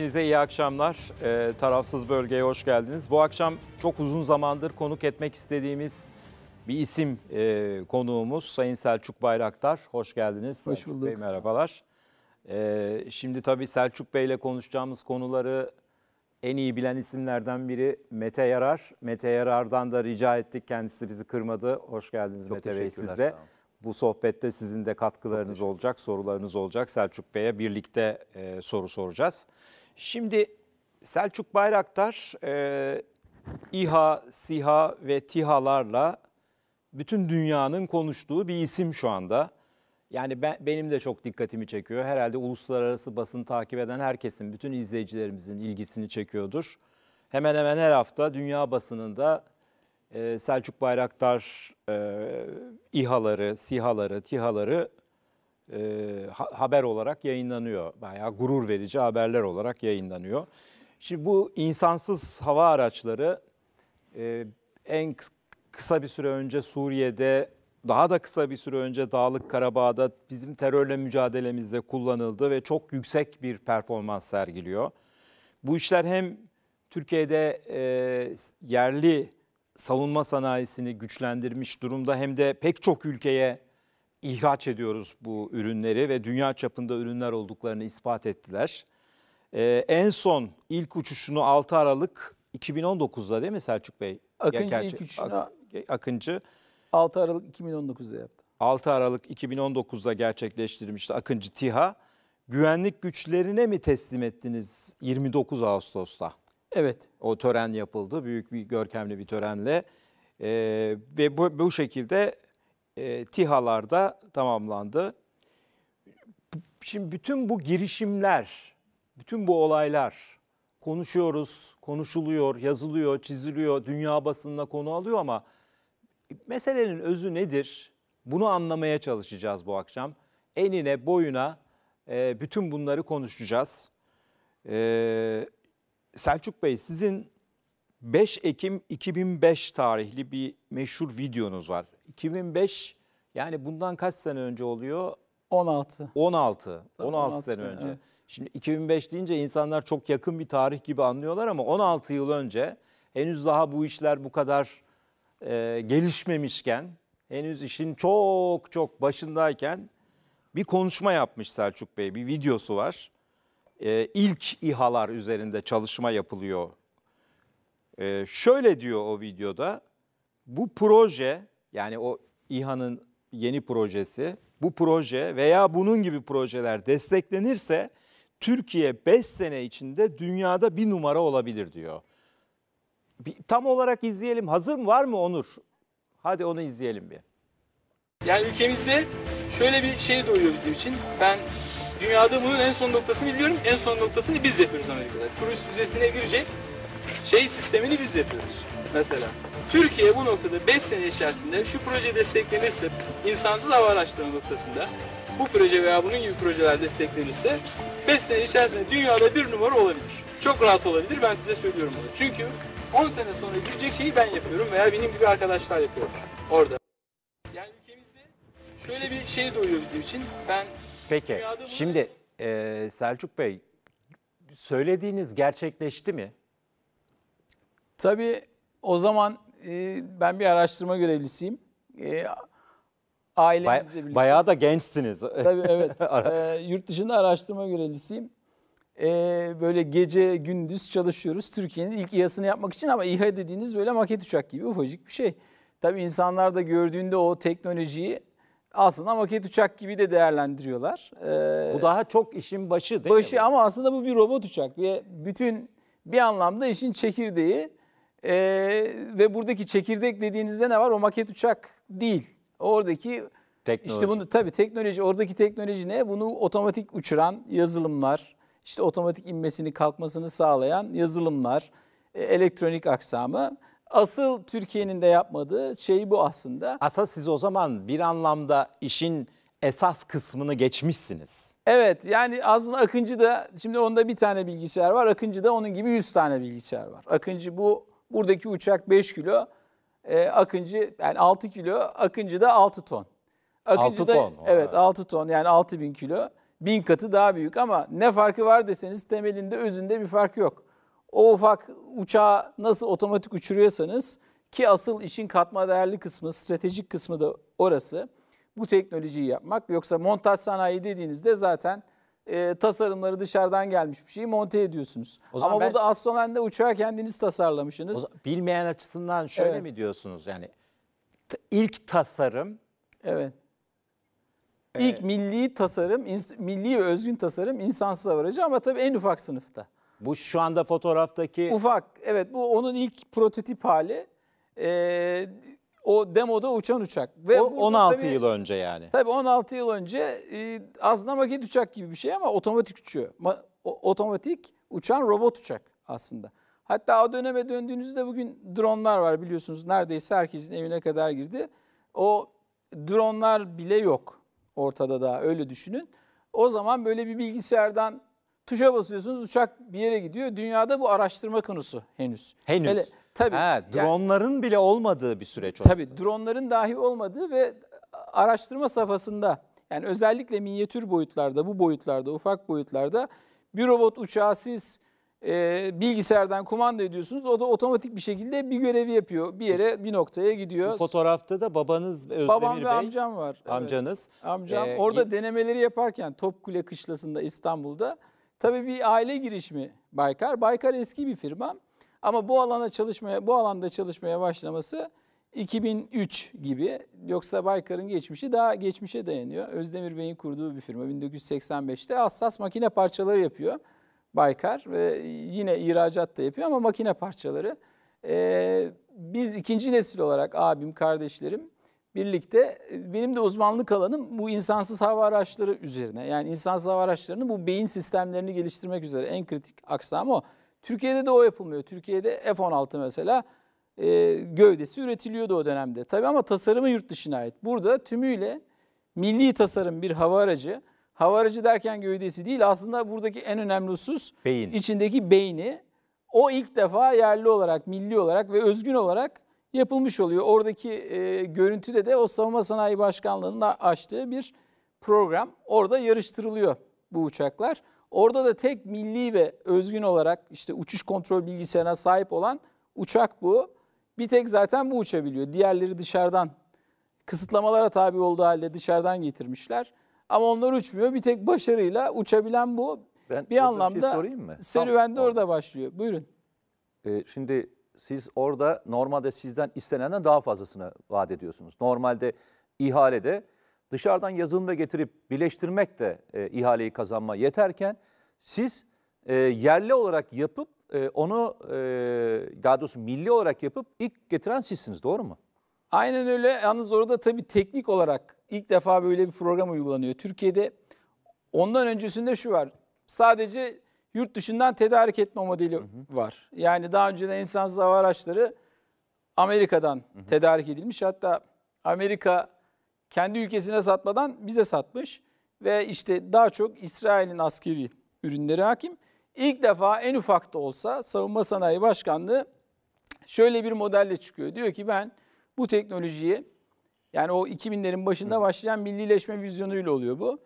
Hepinize iyi akşamlar. E, tarafsız bölgeye hoş geldiniz. Bu akşam çok uzun zamandır konuk etmek istediğimiz bir isim e, konuğumuz Sayın Selçuk Bayraktar. Hoş geldiniz. Hoş bulduk. Bey, merhabalar. E, şimdi tabii Selçuk Bey ile konuşacağımız konuları en iyi bilen isimlerden biri Mete Yarar. Mete Yarar'dan da rica ettik. Kendisi bizi kırmadı. Hoş geldiniz Çok Mete Bey sizde. Bu sohbette sizin de katkılarınız olacak, sorularınız olacak. Selçuk Bey'e birlikte e, soru soracağız. Şimdi Selçuk Bayraktar e, İHA, SİHA ve TİHA'larla bütün dünyanın konuştuğu bir isim şu anda. Yani ben, benim de çok dikkatimi çekiyor. Herhalde uluslararası basın takip eden herkesin, bütün izleyicilerimizin ilgisini çekiyordur. Hemen hemen her hafta dünya basınında e, Selçuk Bayraktar e, İHA'ları, SİHA'ları, TİHA'ları e, haber olarak yayınlanıyor. Bayağı gurur verici haberler olarak yayınlanıyor. Şimdi bu insansız hava araçları e, en kısa bir süre önce Suriye'de daha da kısa bir süre önce Dağlık Karabağ'da bizim terörle mücadelemizde kullanıldı ve çok yüksek bir performans sergiliyor. Bu işler hem Türkiye'de e, yerli savunma sanayisini güçlendirmiş durumda hem de pek çok ülkeye ihraç ediyoruz bu ürünleri ve dünya çapında ürünler olduklarını ispat ettiler. Ee, en son ilk uçuşunu 6 Aralık 2019'da değil mi Selçuk Bey? Akıncı Yakerçi, ilk uçuşunu Ak, Akıncı 6 Aralık 2019'da yaptı. 6 Aralık 2019'da gerçekleştirmişti Akıncı TİHA. Güvenlik güçlerine mi teslim ettiniz 29 Ağustos'ta? Evet. O tören yapıldı. Büyük bir görkemli bir törenle. Ee, ve bu, bu şekilde e, TİHA'larda tamamlandı. Şimdi bütün bu girişimler, bütün bu olaylar konuşuyoruz, konuşuluyor, yazılıyor, çiziliyor, dünya basınına konu alıyor ama meselenin özü nedir? Bunu anlamaya çalışacağız bu akşam. Enine boyuna e, bütün bunları konuşacağız. E, Selçuk Bey sizin 5 Ekim 2005 tarihli bir meşhur videonuz var. 2005 yani bundan kaç sene önce oluyor? 16. 16. 16, 16 sene, önce. Evet. Şimdi 2005 deyince insanlar çok yakın bir tarih gibi anlıyorlar ama 16 yıl önce henüz daha bu işler bu kadar e, gelişmemişken, henüz işin çok çok başındayken bir konuşma yapmış Selçuk Bey. Bir videosu var. E, ilk İHA'lar üzerinde çalışma yapılıyor. E, şöyle diyor o videoda, bu proje yani o İHA'nın yeni projesi, bu proje veya bunun gibi projeler desteklenirse Türkiye 5 sene içinde dünyada bir numara olabilir diyor. Bir, tam olarak izleyelim. Hazır mı var mı Onur? Hadi onu izleyelim bir. Yani ülkemizde şöyle bir şey doğuyor bizim için. Ben dünyada bunun en son noktasını biliyorum. En son noktasını biz yapıyoruz Amerika'da. Turist vizesine girecek şey sistemini biz yapıyoruz mesela. Türkiye bu noktada 5 sene içerisinde şu proje desteklenirse insansız hava araçları noktasında bu proje veya bunun gibi projeler desteklenirse 5 sene içerisinde dünyada bir numara olabilir. Çok rahat olabilir ben size söylüyorum bunu. Çünkü 10 sene sonra girecek şeyi ben yapıyorum veya benim gibi arkadaşlar yapıyor orada. Yani ülkemizde şöyle bir şey doğuyor bizim için. Ben Peki şimdi e, Selçuk Bey söylediğiniz gerçekleşti mi? Tabii o zaman e, ben bir araştırma görevlisiyim. E, ailemizle birlikte. Bayağı da gençsiniz. Tabii evet. e, yurt dışında araştırma görevlisiyim. E, böyle gece gündüz çalışıyoruz. Türkiye'nin ilk İHA'sını yapmak için ama İHA dediğiniz böyle maket uçak gibi ufacık bir şey. Tabii insanlar da gördüğünde o teknolojiyi aslında maket uçak gibi de değerlendiriyorlar. Ee, bu daha çok işin başı değil başı, mi? Başı ama aslında bu bir robot uçak ve bütün bir anlamda işin çekirdeği e, ve buradaki çekirdek dediğinizde ne var? O maket uçak değil. Oradaki teknoloji. işte bunu tabii teknoloji oradaki teknoloji ne? Bunu otomatik uçuran yazılımlar, işte otomatik inmesini kalkmasını sağlayan yazılımlar, e, elektronik aksamı. Asıl Türkiye'nin de yapmadığı şey bu aslında. Aslında siz o zaman bir anlamda işin esas kısmını geçmişsiniz. Evet yani aslında Akıncı da şimdi onda bir tane bilgisayar var. Akıncı da onun gibi 100 tane bilgisayar var. Akıncı bu Buradaki uçak 5 kilo, e, Akıncı yani 6 kilo, Akıncı da 6 ton. Akıncı 6 da, ton. Evet 6 ton yani 6 bin kilo. Bin katı daha büyük ama ne farkı var deseniz temelinde özünde bir fark yok. O ufak uçağı nasıl otomatik uçuruyorsanız ki asıl işin katma değerli kısmı, stratejik kısmı da orası. Bu teknolojiyi yapmak yoksa montaj sanayi dediğinizde zaten e, tasarımları dışarıdan gelmiş bir şeyi monte ediyorsunuz. O zaman Ama ben, burada Astromen'de uçağı kendiniz tasarlamışsınız. O, bilmeyen açısından şöyle evet. mi diyorsunuz yani ilk tasarım? Evet. E, ilk milli tasarım, milli ve özgün tasarım insansız aracı ama tabii en ufak sınıfta. Bu şu anda fotoğraftaki... Ufak, evet bu onun ilk prototip hali. Ee, o demoda uçan uçak. Ve o, 16 tabii, yıl önce yani. Tabii 16 yıl önce e, aslında maket uçak gibi bir şey ama otomatik uçuyor. Ma, o, otomatik uçan robot uçak aslında. Hatta o döneme döndüğünüzde bugün dronlar var biliyorsunuz. Neredeyse herkesin evine kadar girdi. O dronlar bile yok ortada daha öyle düşünün. O zaman böyle bir bilgisayardan Tuşa basıyorsunuz uçak bir yere gidiyor. Dünyada bu araştırma konusu henüz. Henüz. Hele, tabii. Ha, dronların yani, bile olmadığı bir süreç orası. Tabii dronların dahi olmadığı ve araştırma safhasında yani özellikle minyatür boyutlarda, bu boyutlarda, ufak boyutlarda bir robot uçağı siz e, bilgisayardan kumanda ediyorsunuz. O da otomatik bir şekilde bir görevi yapıyor. Bir yere bir noktaya gidiyor. Bu fotoğrafta da babanız Özdemir Babam Bey. Babam ve amcam var. Amcanız. Evet. Amcam ee, orada denemeleri yaparken Topkule Kışlası'nda İstanbul'da Tabii bir aile girişimi Baykar. Baykar eski bir firma ama bu alana çalışmaya bu alanda çalışmaya başlaması 2003 gibi. Yoksa Baykar'ın geçmişi daha geçmişe dayanıyor. Özdemir Bey'in kurduğu bir firma 1985'te hassas makine parçaları yapıyor Baykar ve yine ihracat da yapıyor ama makine parçaları. Ee, biz ikinci nesil olarak abim, kardeşlerim birlikte e, benim de uzmanlık alanım bu insansız hava araçları üzerine. Yani insansız hava araçlarını bu beyin sistemlerini geliştirmek üzere en kritik aksam o. Türkiye'de de o yapılmıyor. Türkiye'de F-16 mesela e, gövdesi üretiliyordu o dönemde. Tabii ama tasarımı yurt dışına ait. Burada tümüyle milli tasarım bir hava aracı. Hava aracı derken gövdesi değil aslında buradaki en önemli husus Beyin. içindeki beyni. O ilk defa yerli olarak, milli olarak ve özgün olarak yapılmış oluyor. Oradaki e, görüntüde de o Savunma Sanayi Başkanlığı'nın açtığı bir program. Orada yarıştırılıyor bu uçaklar. Orada da tek milli ve özgün olarak işte uçuş kontrol bilgisayarına sahip olan uçak bu. Bir tek zaten bu uçabiliyor. Diğerleri dışarıdan kısıtlamalara tabi olduğu halde dışarıdan getirmişler. Ama onlar uçmuyor. Bir tek başarıyla uçabilen bu. Ben bir anlamda bir şey sorayım mı? serüven de tamam. orada başlıyor. Buyurun. Ee, şimdi siz orada normalde sizden istenenden daha fazlasını vaat ediyorsunuz. Normalde ihalede dışarıdan yazılımla getirip birleştirmek de e, ihaleyi kazanma yeterken siz e, yerli olarak yapıp e, onu e, daha doğrusu milli olarak yapıp ilk getiren sizsiniz doğru mu? Aynen öyle. Yalnız orada tabii teknik olarak ilk defa böyle bir program uygulanıyor. Türkiye'de ondan öncesinde şu var. Sadece yurt dışından tedarik etme modeli hı hı. var. Yani daha önceden insansız hava araçları Amerika'dan hı hı. tedarik edilmiş. Hatta Amerika kendi ülkesine satmadan bize satmış ve işte daha çok İsrail'in askeri ürünleri hakim. İlk defa en ufak da olsa Savunma Sanayi Başkanlığı şöyle bir modelle çıkıyor. Diyor ki ben bu teknolojiyi yani o 2000'lerin başında başlayan millileşme vizyonuyla oluyor bu.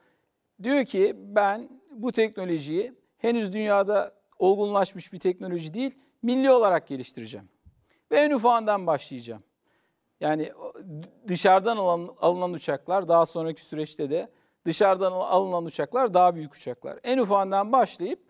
Diyor ki ben bu teknolojiyi henüz dünyada olgunlaşmış bir teknoloji değil, milli olarak geliştireceğim. Ve en ufağından başlayacağım. Yani dışarıdan alınan, alınan uçaklar daha sonraki süreçte de dışarıdan alınan uçaklar daha büyük uçaklar. En ufağından başlayıp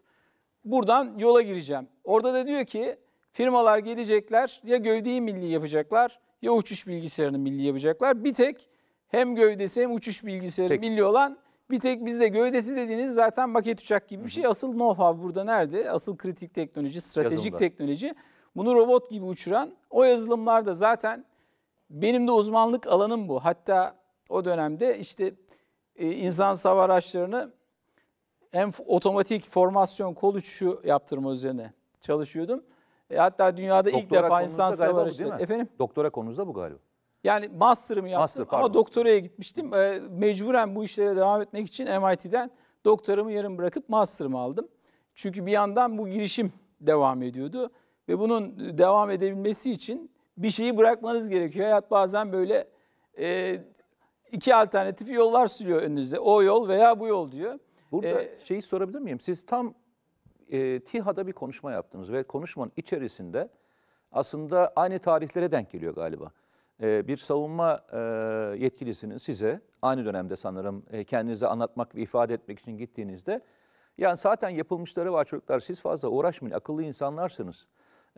buradan yola gireceğim. Orada da diyor ki firmalar gelecekler ya gövdeyi milli yapacaklar ya uçuş bilgisayarını milli yapacaklar. Bir tek hem gövdesi hem uçuş bilgisayarı Peki. milli olan bir tek bizde gövdesi dediğiniz zaten maket uçak gibi bir şey. Asıl know-how burada nerede? Asıl kritik teknoloji, stratejik Yazılımda. teknoloji. Bunu robot gibi uçuran o yazılımlar da zaten benim de uzmanlık alanım bu. Hatta o dönemde işte e, insan savaş araçlarını hem otomatik formasyon kol uçuşu yaptırma üzerine çalışıyordum. E, hatta dünyada Doktora ilk defa insan savaş araçları. Efendim? Doktora konunuzda bu galiba. Yani master'ımı yaptım Master, ama doktoraya gitmiştim. E, mecburen bu işlere devam etmek için MIT'den doktoramı yarım bırakıp master'ımı aldım. Çünkü bir yandan bu girişim devam ediyordu ve bunun devam edebilmesi için bir şeyi bırakmanız gerekiyor. Hayat bazen böyle e, iki alternatif yollar sürüyor önünüze. O yol veya bu yol diyor. Burada ee, şeyi sorabilir miyim? Siz tam e, TİHA'da bir konuşma yaptınız ve konuşmanın içerisinde aslında aynı tarihlere denk geliyor galiba. Ee, bir savunma e, yetkilisinin size aynı dönemde sanırım e, kendinize anlatmak ve ifade etmek için gittiğinizde yani zaten yapılmışları var çocuklar siz fazla uğraşmayın akıllı insanlarsınız.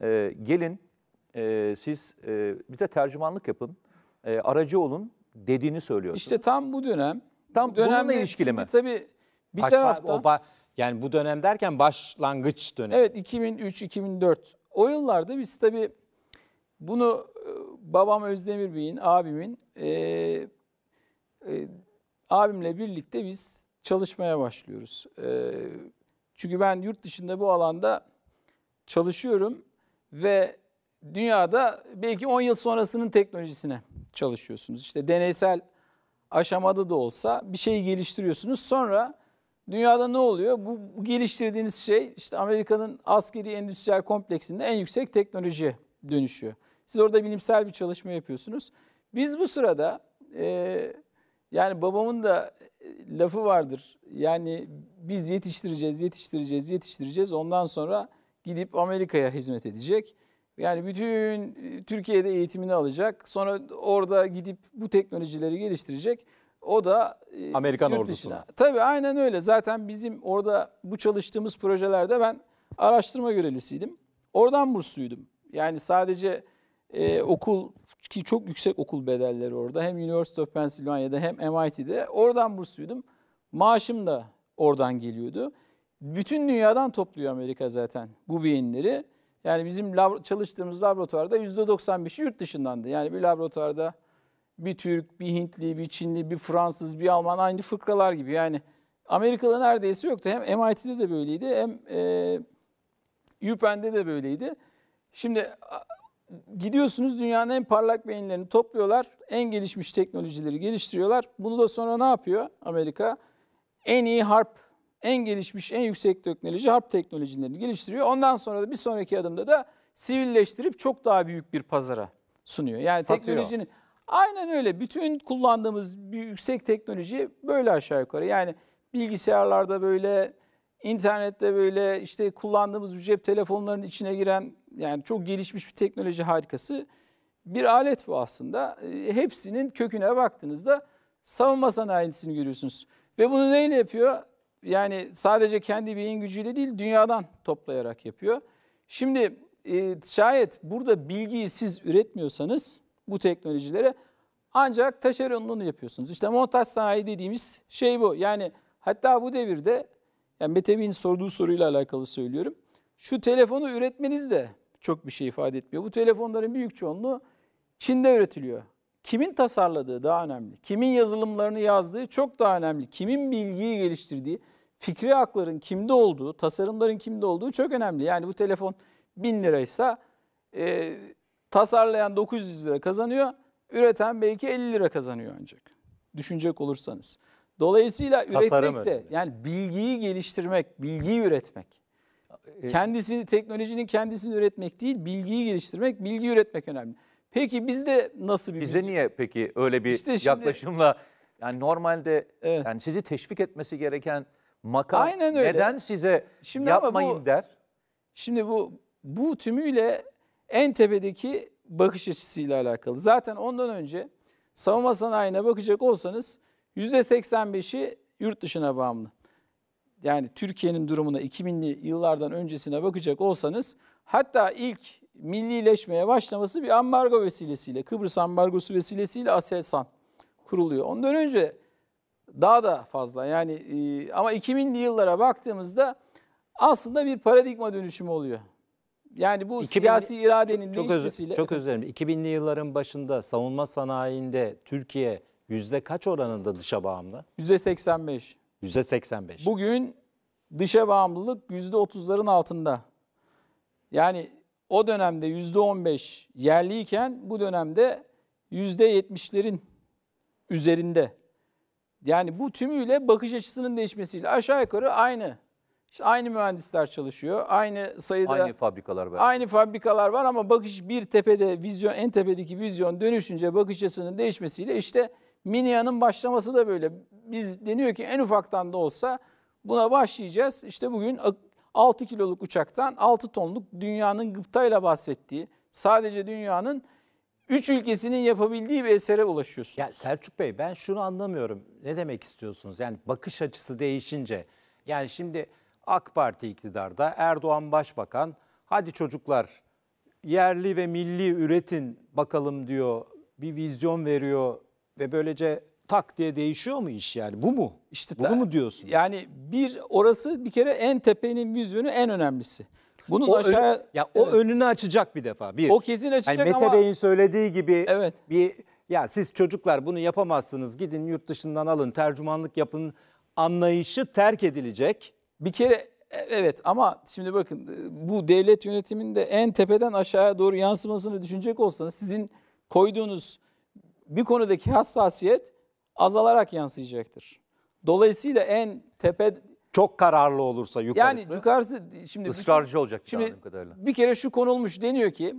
Ee, gelin e, siz bir bize tercümanlık yapın aracı olun dediğini söylüyorsunuz. İşte tam bu dönem. Tam bu dönemle ilişkili mi? Tabii bir Kaç taraftan. Var, yani bu dönem derken başlangıç dönemi. Evet 2003-2004. O yıllarda biz tabii bunu e, babam Özdemir Bey'in, abimin, e, e, abimle birlikte biz çalışmaya başlıyoruz. E, çünkü ben yurt dışında bu alanda çalışıyorum ve dünyada belki 10 yıl sonrasının teknolojisine çalışıyorsunuz. İşte deneysel aşamada da olsa bir şey geliştiriyorsunuz. Sonra dünyada ne oluyor? Bu, bu geliştirdiğiniz şey işte Amerika'nın askeri endüstriyel kompleksinde en yüksek teknoloji dönüşüyor. Siz orada bilimsel bir çalışma yapıyorsunuz. Biz bu sırada e, yani babamın da e, lafı vardır. Yani biz yetiştireceğiz, yetiştireceğiz, yetiştireceğiz. Ondan sonra gidip Amerika'ya hizmet edecek. Yani bütün e, Türkiye'de eğitimini alacak. Sonra orada gidip bu teknolojileri geliştirecek. O da e, Amerikan ordusuna. Dışına. Tabii aynen öyle. Zaten bizim orada bu çalıştığımız projelerde ben araştırma görevlisiydim. Oradan bursluydum. Yani sadece e, okul ki çok yüksek okul bedelleri orada. Hem University of Pennsylvania'da hem MIT'de. Oradan bursluydum. Maaşım da oradan geliyordu. Bütün dünyadan topluyor Amerika zaten bu beyinleri. Yani bizim labor çalıştığımız laboratuvarda %95'i yurt dışındandı. Yani bir laboratuvarda bir Türk, bir Hintli, bir Çinli, bir Fransız, bir Alman aynı fıkralar gibi. Yani Amerikalı neredeyse yoktu. Hem MIT'de de böyleydi hem e, UPenn'de de böyleydi. Şimdi gidiyorsunuz dünyanın en parlak beyinlerini topluyorlar. En gelişmiş teknolojileri geliştiriyorlar. Bunu da sonra ne yapıyor Amerika? En iyi harp, en gelişmiş, en yüksek teknoloji harp teknolojilerini geliştiriyor. Ondan sonra da bir sonraki adımda da sivilleştirip çok daha büyük bir pazara sunuyor. Yani Satıyor. teknolojinin aynen öyle. Bütün kullandığımız yüksek teknoloji böyle aşağı yukarı. Yani bilgisayarlarda böyle İnternette böyle işte kullandığımız bu cep telefonlarının içine giren yani çok gelişmiş bir teknoloji harikası bir alet bu aslında. E, hepsinin köküne baktığınızda savunma sanayisini görüyorsunuz. Ve bunu neyle yapıyor? Yani sadece kendi beyin gücüyle değil dünyadan toplayarak yapıyor. Şimdi e, şayet burada bilgiyi siz üretmiyorsanız bu teknolojilere ancak taşeronluğunu yapıyorsunuz. İşte montaj sanayi dediğimiz şey bu. Yani hatta bu devirde yani Metevi'nin sorduğu soruyla alakalı söylüyorum. Şu telefonu üretmeniz de çok bir şey ifade etmiyor. Bu telefonların büyük çoğunluğu Çin'de üretiliyor. Kimin tasarladığı daha önemli. Kimin yazılımlarını yazdığı çok daha önemli. Kimin bilgiyi geliştirdiği, fikri hakların kimde olduğu, tasarımların kimde olduğu çok önemli. Yani bu telefon 1000 liraysa e, tasarlayan 900 lira kazanıyor, üreten belki 50 lira kazanıyor ancak. Düşünecek olursanız. Dolayısıyla Tasarım yani bilgiyi geliştirmek, bilgiyi üretmek. E, Kendisi teknolojinin kendisini üretmek değil, bilgiyi geliştirmek, bilgi üretmek önemli. Peki bizde nasıl bir Bize müzik? niye peki öyle bir İşte şimdi- yaklaşımla yani normalde Evet. yani sizi teşvik etmesi gereken makam Aynen öyle. neden size Şimdi ama yapmayın bu- der? Şimdi bu bu tümüyle en tepedeki bakış açısıyla alakalı. Zaten ondan önce savunma sanayine bakacak olsanız %85'i yurt dışına bağımlı. Yani Türkiye'nin durumuna 2000'li yıllardan öncesine bakacak olsanız hatta ilk millileşmeye başlaması bir ambargo vesilesiyle, Kıbrıs ambargosu vesilesiyle ASELSAN kuruluyor. Ondan önce daha da fazla yani e, ama 2000'li yıllara baktığımızda aslında bir paradigma dönüşümü oluyor. Yani bu 2000, siyasi iradenin çok, çok değişmesiyle... çok özür dilerim. 2000'li yılların başında savunma sanayinde Türkiye yüzde kaç oranında dışa bağımlı? Yüzde 85. Yüzde 85. Bugün dışa bağımlılık yüzde 30'ların altında. Yani o dönemde yüzde 15 yerliyken bu dönemde yüzde 70'lerin üzerinde. Yani bu tümüyle bakış açısının değişmesiyle aşağı yukarı aynı. İşte aynı mühendisler çalışıyor, aynı sayıda aynı fabrikalar var. Aynı fabrikalar var ama bakış bir tepede vizyon en tepedeki vizyon dönüşünce bakış açısının değişmesiyle işte Minyanın başlaması da böyle. Biz deniyor ki en ufaktan da olsa buna başlayacağız. İşte bugün 6 kiloluk uçaktan 6 tonluk dünyanın gıptayla bahsettiği, sadece dünyanın 3 ülkesinin yapabildiği bir esere ulaşıyorsun. Ya Selçuk Bey ben şunu anlamıyorum. Ne demek istiyorsunuz? Yani bakış açısı değişince. Yani şimdi AK Parti iktidarda, Erdoğan başbakan, hadi çocuklar yerli ve milli üretin bakalım diyor. Bir vizyon veriyor ve böylece tak diye değişiyor mu iş yani? Bu mu? İşte Bunu mu diyorsun? Yani bir orası bir kere en tepenin vizyonu en önemlisi. Bunun o aşağı ya o evet. önünü açacak bir defa. Bir. O kesin açacak yani Mete ama Bey'in söylediği gibi evet. bir ya siz çocuklar bunu yapamazsınız. Gidin yurt dışından alın, tercümanlık yapın anlayışı terk edilecek. Bir kere e, evet ama şimdi bakın e, bu devlet yönetiminde en tepeden aşağıya doğru yansımasını düşünecek olsanız sizin koyduğunuz bir konudaki hassasiyet azalarak yansıyacaktır. Dolayısıyla en tepe çok kararlı olursa yukarısı. Yani yukarısı şimdi ısrarcı olacak şimdi kadarıyla. Bir kere şu konulmuş deniyor ki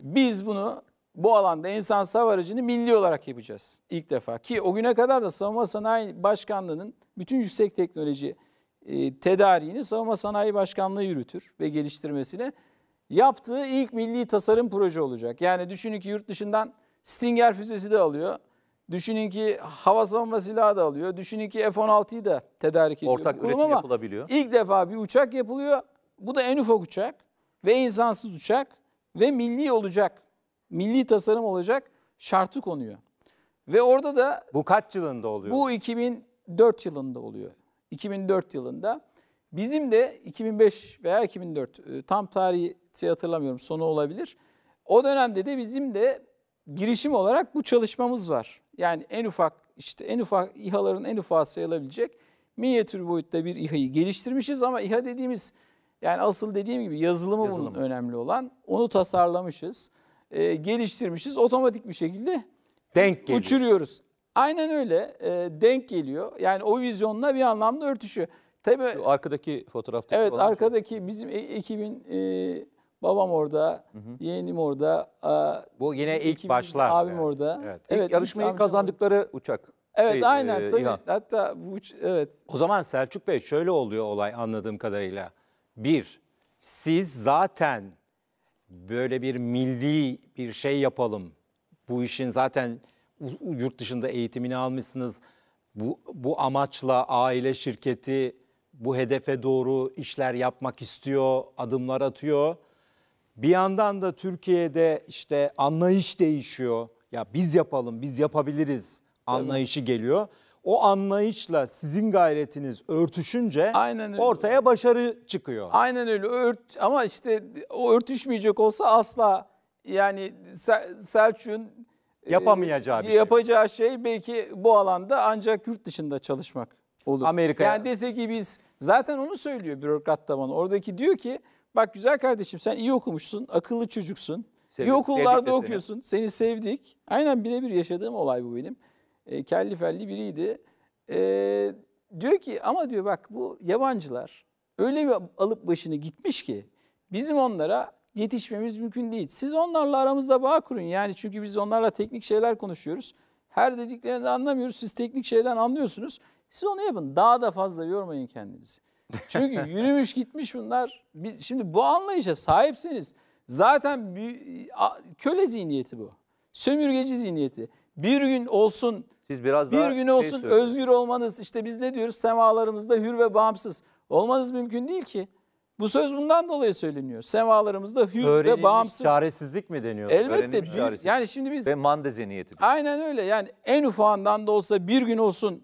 biz bunu bu alanda insan savarıcını milli olarak yapacağız ilk defa. Ki o güne kadar da Savunma Sanayi Başkanlığı'nın bütün yüksek teknoloji e, tedariğini Savunma Sanayi Başkanlığı yürütür ve geliştirmesine yaptığı ilk milli tasarım proje olacak. Yani düşünün ki yurt dışından Stinger füzesi de alıyor. Düşünün ki hava savunma silahı da alıyor. Düşünün ki F-16'yı da tedarik ediyor. Ortak üretim ama yapılabiliyor. İlk defa bir uçak yapılıyor. Bu da en ufak uçak ve insansız uçak ve milli olacak. Milli tasarım olacak şartı konuyor. Ve orada da... Bu kaç yılında oluyor? Bu 2004 yılında oluyor. 2004 yılında. Bizim de 2005 veya 2004 e, tam tarihi hatırlamıyorum sonu olabilir. O dönemde de bizim de girişim olarak bu çalışmamız var. Yani en ufak işte en ufak İHA'ların en ufağı sayılabilecek minyatür boyutta bir İHA'yı geliştirmişiz ama İHA dediğimiz yani asıl dediğim gibi yazılımı, yazılımı. bunun önemli olan. Onu tasarlamışız, e, geliştirmişiz. Otomatik bir şekilde denk geliyor. uçuruyoruz. Aynen öyle e, denk geliyor. Yani o vizyonla bir anlamda örtüşüyor. Tabii, Şu arkadaki fotoğrafta Evet arkadaki şey. bizim e, ekibin e, Babam orada, hı hı. yeğenim orada. Bu yine ilk başlar. Abim yani. orada. Evet. evet yarışmayı kazandıkları orada. uçak. Evet şey, aynen e, tabii. İlhan. Hatta bu uç, evet. O zaman Selçuk Bey şöyle oluyor olay anladığım kadarıyla. Bir, siz zaten böyle bir milli bir şey yapalım. Bu işin zaten yurt dışında eğitimini almışsınız. Bu, bu amaçla aile şirketi bu hedefe doğru işler yapmak istiyor, adımlar atıyor. Bir yandan da Türkiye'de işte anlayış değişiyor. Ya biz yapalım, biz yapabiliriz anlayışı geliyor. O anlayışla sizin gayretiniz örtüşünce Aynen öyle. ortaya başarı çıkıyor. Aynen öyle. Ört, ama işte o örtüşmeyecek olsa asla yani Sel Selçuk'un e, yapamayacağı bir şey. Yapacağı şey belki bu alanda ancak yurt dışında çalışmak olur. Amerika'ya. Yani dese ki biz zaten onu söylüyor bürokrat da bana. Oradaki diyor ki Bak güzel kardeşim sen iyi okumuşsun, akıllı çocuksun. Sevdik, iyi okullarda okuyorsun, seni. seni sevdik. Aynen birebir yaşadığım olay bu benim. E, kelli felli biriydi. E, diyor ki ama diyor bak bu yabancılar öyle bir alıp başını gitmiş ki bizim onlara yetişmemiz mümkün değil. Siz onlarla aramızda bağ kurun. Yani çünkü biz onlarla teknik şeyler konuşuyoruz. Her dediklerini de anlamıyoruz. Siz teknik şeyden anlıyorsunuz. Siz onu yapın. Daha da fazla yormayın kendinizi. Çünkü yürümüş gitmiş bunlar. Biz şimdi bu anlayışa sahipseniz zaten bir, köle zihniyeti bu. Sömürgeci zihniyeti. Bir gün olsun siz biraz bir gün şey olsun şey özgür olmanız işte biz ne diyoruz semalarımızda hür ve bağımsız olmanız mümkün değil ki. Bu söz bundan dolayı söyleniyor. Semalarımızda hür Öğrenilmiş ve bağımsız. çaresizlik mi deniyor? Elbette. Bir, yani şimdi biz... Ve mande zihniyeti. Aynen öyle. Yani en ufağından da olsa bir gün olsun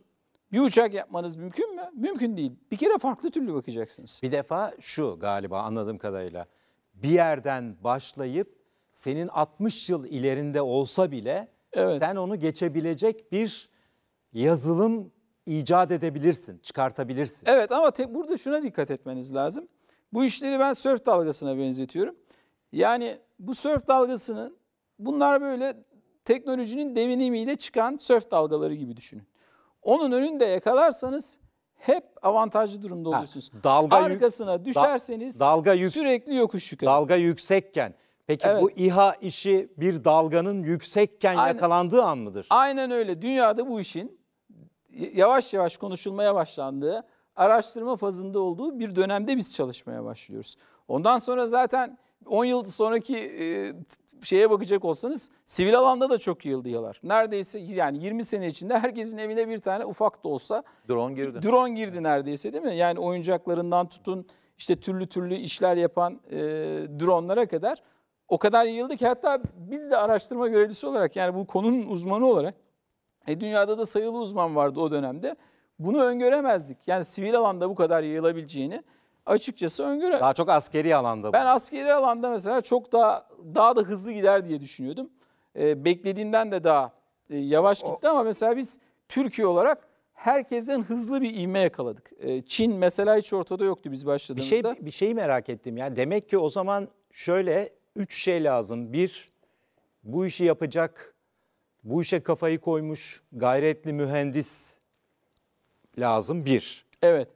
bir uçak yapmanız mümkün mü? Mümkün değil. Bir kere farklı türlü bakacaksınız. Bir defa şu galiba anladığım kadarıyla bir yerden başlayıp senin 60 yıl ilerinde olsa bile evet. sen onu geçebilecek bir yazılım icat edebilirsin, çıkartabilirsin. Evet ama te, burada şuna dikkat etmeniz lazım. Bu işleri ben sörf dalgasına benzetiyorum. Yani bu sörf dalgasının bunlar böyle teknolojinin devinimiyle çıkan sörf dalgaları gibi düşünün. Onun önünde yakalarsanız hep avantajlı durumda ha, olursunuz. dalga Arkasına düşerseniz da, dalga yük, sürekli yokuş yukarı. Dalga yüksekken. Peki evet. bu İHA işi bir dalganın yüksekken Aynen. yakalandığı an mıdır? Aynen öyle. Dünyada bu işin yavaş yavaş konuşulmaya başlandığı, araştırma fazında olduğu bir dönemde biz çalışmaya başlıyoruz. Ondan sonra zaten 10 yıl sonraki e, şeye bakacak olsanız sivil alanda da çok yalar Neredeyse yani 20 sene içinde herkesin evine bir tane ufak da olsa drone girdi. Drone girdi neredeyse değil mi? Yani oyuncaklarından tutun işte türlü türlü işler yapan e, dronlara kadar o kadar yayıldı ki hatta biz de araştırma görevlisi olarak yani bu konunun uzmanı olarak e, dünyada da sayılı uzman vardı o dönemde. Bunu öngöremezdik. Yani sivil alanda bu kadar yayılabileceğini açıkçası Öngörü Daha çok askeri alanda. Bu. Ben askeri alanda mesela çok daha daha da hızlı gider diye düşünüyordum. Ee, beklediğimden de daha e, yavaş o... gitti ama mesela biz Türkiye olarak herkesten hızlı bir ivme yakaladık. Ee, Çin mesela hiç ortada yoktu biz başladığımızda. Şey, bir şey bir şeyi merak ettim. Yani demek ki o zaman şöyle üç şey lazım. Bir bu işi yapacak bu işe kafayı koymuş gayretli mühendis lazım bir. Evet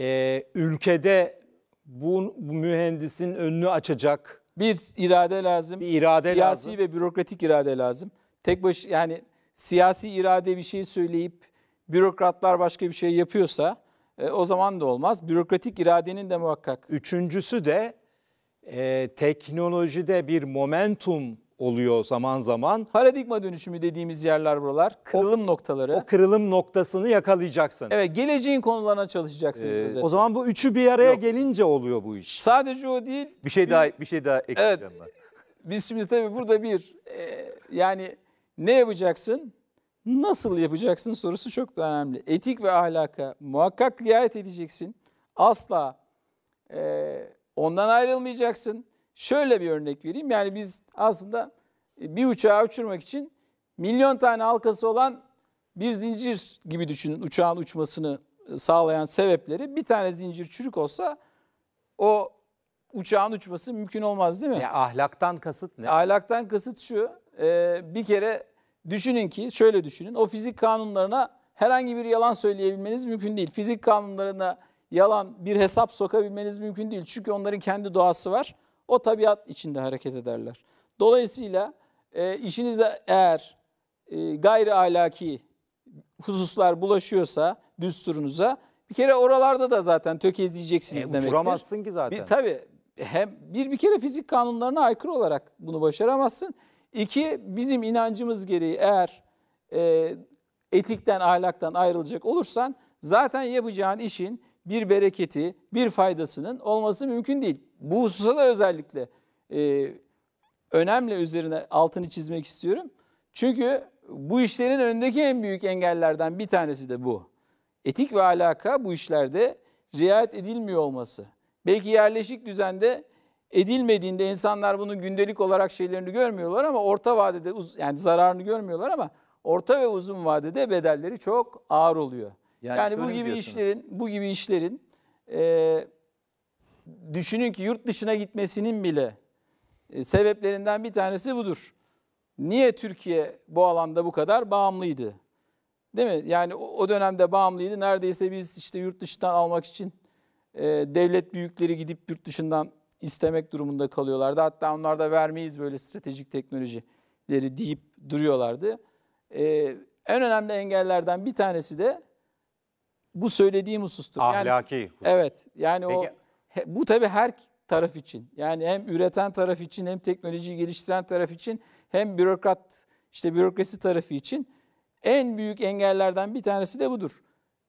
e, ülkede bu, bu mühendisin önünü açacak bir irade lazım. Bir irade siyasi lazım. ve bürokratik irade lazım. Tek baş yani siyasi irade bir şey söyleyip bürokratlar başka bir şey yapıyorsa e, o zaman da olmaz. Bürokratik iradenin de muhakkak. Üçüncüsü de e, teknolojide bir momentum oluyor zaman zaman. Paradigma dönüşümü dediğimiz yerler buralar. Kırılım o, noktaları. O kırılım noktasını yakalayacaksın. Evet geleceğin konularına çalışacaksınız. Ee, o zaman bu üçü bir araya Yok. gelince oluyor bu iş. Sadece o değil. Bir şey bir, daha bir şey daha ekleyeceğim evet, ben. Biz şimdi tabii burada bir e, yani ne yapacaksın? Nasıl yapacaksın sorusu çok da önemli. Etik ve ahlaka muhakkak riayet edeceksin. Asla e, ondan ayrılmayacaksın Şöyle bir örnek vereyim. Yani biz aslında e, bir uçağı uçurmak için milyon tane halkası olan bir zincir gibi düşünün uçağın uçmasını e, sağlayan sebepleri. Bir tane zincir çürük olsa o uçağın uçması mümkün olmaz değil mi? Ya ahlaktan kasıt ne? Ahlaktan kasıt şu. E, bir kere düşünün ki şöyle düşünün. O fizik kanunlarına herhangi bir yalan söyleyebilmeniz mümkün değil. Fizik kanunlarına yalan bir hesap sokabilmeniz mümkün değil. Çünkü onların kendi doğası var. O tabiat içinde hareket ederler. Dolayısıyla e, işinize eğer e, gayri ahlaki hususlar bulaşıyorsa düsturunuza bir kere oralarda da zaten tökezleyeceksiniz e, demektir. Uçuramazsın ki zaten. Bir, tabii hem bir bir kere fizik kanunlarına aykırı olarak bunu başaramazsın. İki bizim inancımız gereği eğer e, etikten ahlaktan ayrılacak olursan zaten yapacağın işin bir bereketi, bir faydasının olması mümkün değil. Bu hususa da özellikle e, önemli üzerine altını çizmek istiyorum. Çünkü bu işlerin önündeki en büyük engellerden bir tanesi de bu. Etik ve alaka bu işlerde riayet edilmiyor olması. Belki yerleşik düzende edilmediğinde insanlar bunun gündelik olarak şeylerini görmüyorlar ama orta vadede yani zararını görmüyorlar ama orta ve uzun vadede bedelleri çok ağır oluyor. Yani, yani bu gibi işlerin bu gibi işlerin e, düşünün ki yurt dışına gitmesinin bile e, sebeplerinden bir tanesi budur. Niye Türkiye bu alanda bu kadar bağımlıydı? Değil mi? Yani o, o dönemde bağımlıydı. Neredeyse biz işte yurt dışından almak için e, devlet büyükleri gidip yurt dışından istemek durumunda kalıyorlardı. Hatta onlar da vermeyiz böyle stratejik teknolojileri deyip duruyorlardı. E, en önemli engellerden bir tanesi de bu söylediğim husustur. Ahlaki. Yani, Evet. Yani Peki. o bu tabii her taraf için. Yani hem üreten taraf için hem teknolojiyi geliştiren taraf için hem bürokrat işte bürokrasi tarafı için en büyük engellerden bir tanesi de budur.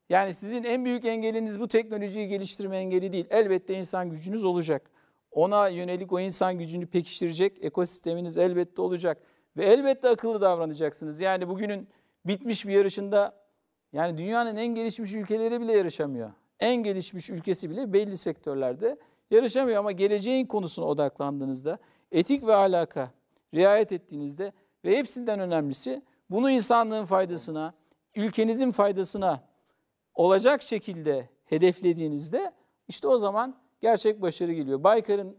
Yani sizin en büyük engeliniz bu teknolojiyi geliştirme engeli değil. Elbette insan gücünüz olacak. Ona yönelik o insan gücünü pekiştirecek ekosisteminiz elbette olacak. Ve elbette akıllı davranacaksınız. Yani bugünün bitmiş bir yarışında yani dünyanın en gelişmiş ülkeleri bile yarışamıyor. En gelişmiş ülkesi bile belli sektörlerde yarışamıyor ama geleceğin konusuna odaklandığınızda, etik ve alaka riayet ettiğinizde ve hepsinden önemlisi bunu insanlığın faydasına, ülkenizin faydasına olacak şekilde hedeflediğinizde işte o zaman gerçek başarı geliyor. Baykar'ın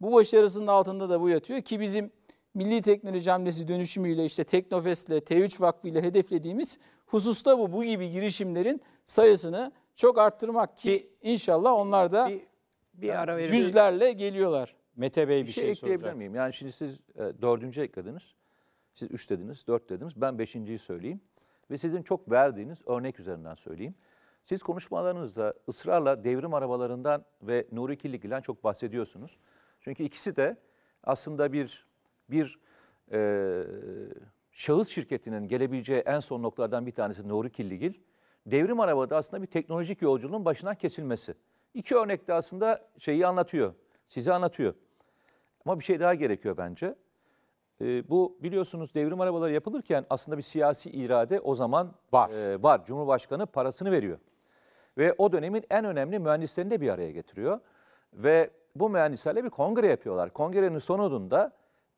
bu başarısının altında da bu yatıyor ki bizim Milli Teknoloji Hamlesi dönüşümüyle işte Teknofest'le, T3 Vakfı ile hedeflediğimiz hususta bu bu gibi girişimlerin sayısını çok arttırmak ki, ki inşallah onlar da bir, bir ara verir. yüzlerle geliyorlar. Mete Bey bir, bir şey, şey ekleyebilir soracak. miyim? Yani şimdi siz e, dördüncü eklediniz. Siz üç dediniz, dört dediniz. Ben beşinciyi söyleyeyim. Ve sizin çok verdiğiniz örnek üzerinden söyleyeyim. Siz konuşmalarınızda ısrarla devrim arabalarından ve Nuri Kirlikli'den çok bahsediyorsunuz. Çünkü ikisi de aslında bir bir e, şahıs şirketinin gelebileceği en son noktalardan bir tanesi Nuri Killigil. Devrim arabada aslında bir teknolojik yolculuğun başına kesilmesi. İki örnek de aslında şeyi anlatıyor, size anlatıyor. Ama bir şey daha gerekiyor bence. E, bu biliyorsunuz devrim arabaları yapılırken aslında bir siyasi irade o zaman var. E, var. Cumhurbaşkanı parasını veriyor. Ve o dönemin en önemli mühendislerini de bir araya getiriyor. Ve bu mühendislerle bir kongre yapıyorlar. Kongrenin sonunda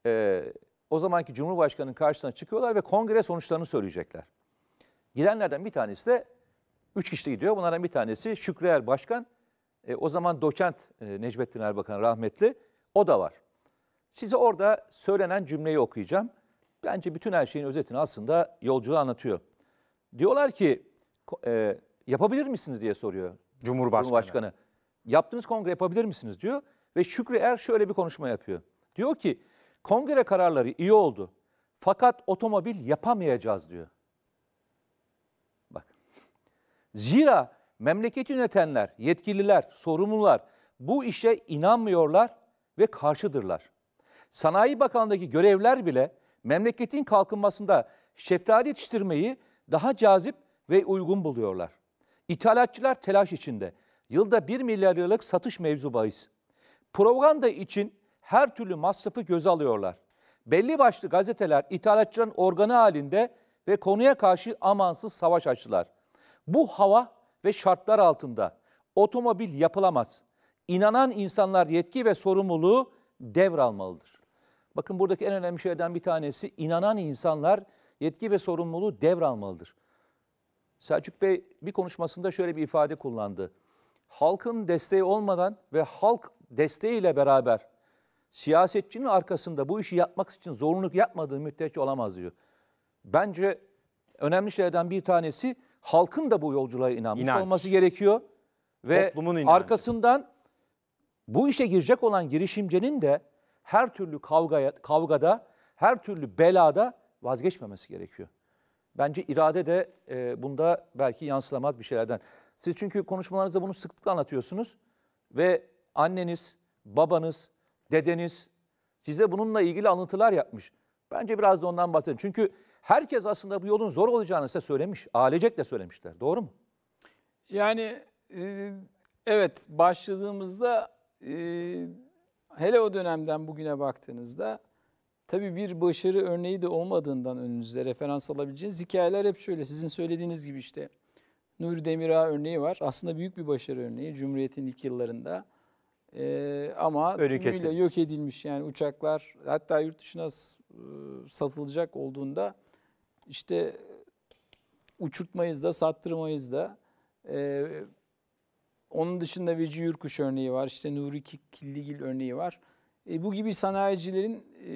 e, o zamanki Cumhurbaşkanı'nın karşısına çıkıyorlar ve kongre sonuçlarını söyleyecekler. Gidenlerden bir tanesi de, üç kişi de gidiyor. Bunlardan bir tanesi Şükrü Er Başkan. E, o zaman doçent e, Necmettin Erbakan rahmetli. O da var. Size orada söylenen cümleyi okuyacağım. Bence bütün her şeyin özetini aslında yolculuğu anlatıyor. Diyorlar ki e, yapabilir misiniz diye soruyor Cumhurbaşkanı. Cumhurbaşkanı. Yaptığınız kongre yapabilir misiniz diyor. Ve Şükrü Er şöyle bir konuşma yapıyor. Diyor ki Kongre kararları iyi oldu. Fakat otomobil yapamayacağız diyor. Bak. Zira memleketi yönetenler, yetkililer, sorumlular bu işe inanmıyorlar ve karşıdırlar. Sanayi Bakanlığı'ndaki görevler bile memleketin kalkınmasında şeftali yetiştirmeyi daha cazip ve uygun buluyorlar. İthalatçılar telaş içinde. Yılda 1 milyar liralık satış mevzu bahis. Propaganda için her türlü masrafı göze alıyorlar. Belli başlı gazeteler ithalatçıların organı halinde ve konuya karşı amansız savaş açtılar. Bu hava ve şartlar altında otomobil yapılamaz. İnanan insanlar yetki ve sorumluluğu devralmalıdır. Bakın buradaki en önemli şeyden bir tanesi inanan insanlar yetki ve sorumluluğu devralmalıdır. Selçuk Bey bir konuşmasında şöyle bir ifade kullandı. Halkın desteği olmadan ve halk desteğiyle beraber siyasetçinin arkasında bu işi yapmak için zorunluluk yapmadığı müddetçe olamaz diyor. Bence önemli şeylerden bir tanesi halkın da bu yolculuğa inanmış İnanç. olması gerekiyor. Ve arkasından bu işe girecek olan girişimcinin de her türlü kavgaya, kavgada, her türlü belada vazgeçmemesi gerekiyor. Bence irade de e, bunda belki yansılamaz bir şeylerden. Siz çünkü konuşmalarınızda bunu sıklıkla anlatıyorsunuz ve anneniz, babanız, dedeniz size bununla ilgili alıntılar yapmış. Bence biraz da ondan bahsedin. Çünkü herkes aslında bu yolun zor olacağını size söylemiş. Ailecek de söylemişler. Doğru mu? Yani e, evet başladığımızda e, hele o dönemden bugüne baktığınızda tabii bir başarı örneği de olmadığından önünüzde referans alabileceğiniz hikayeler hep şöyle. Sizin söylediğiniz gibi işte Nuri Demirağ örneği var. Aslında büyük bir başarı örneği Cumhuriyet'in ilk yıllarında e, ama tümüyle yok edilmiş yani uçaklar hatta yurt dışına e, satılacak olduğunda işte uçurtmayız da sattırmayız da e, onun dışında Veci Yurkuş örneği var işte Nuri Killigil örneği var. E, bu gibi sanayicilerin e,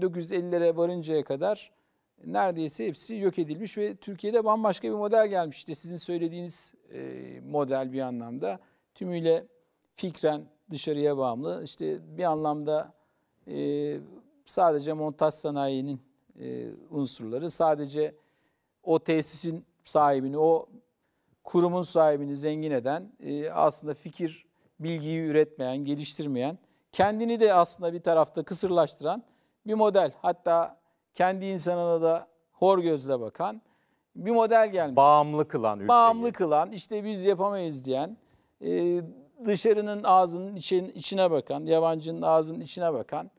1950'lere varıncaya kadar neredeyse hepsi yok edilmiş ve Türkiye'de bambaşka bir model gelmiş. İşte sizin söylediğiniz e, model bir anlamda tümüyle fikren dışarıya bağımlı. İşte bir anlamda e, sadece montaj sanayinin e, unsurları, sadece o tesisin sahibini, o kurumun sahibini zengin eden, e, aslında fikir, bilgiyi üretmeyen, geliştirmeyen, kendini de aslında bir tarafta kısırlaştıran bir model. Hatta kendi insanına da hor gözle bakan bir model gelmiş. Bağımlı kılan ülkeyi. Bağımlı kılan, işte biz yapamayız diyen, e, dışarının ağzının için, içine bakan, yabancının ağzının içine bakan,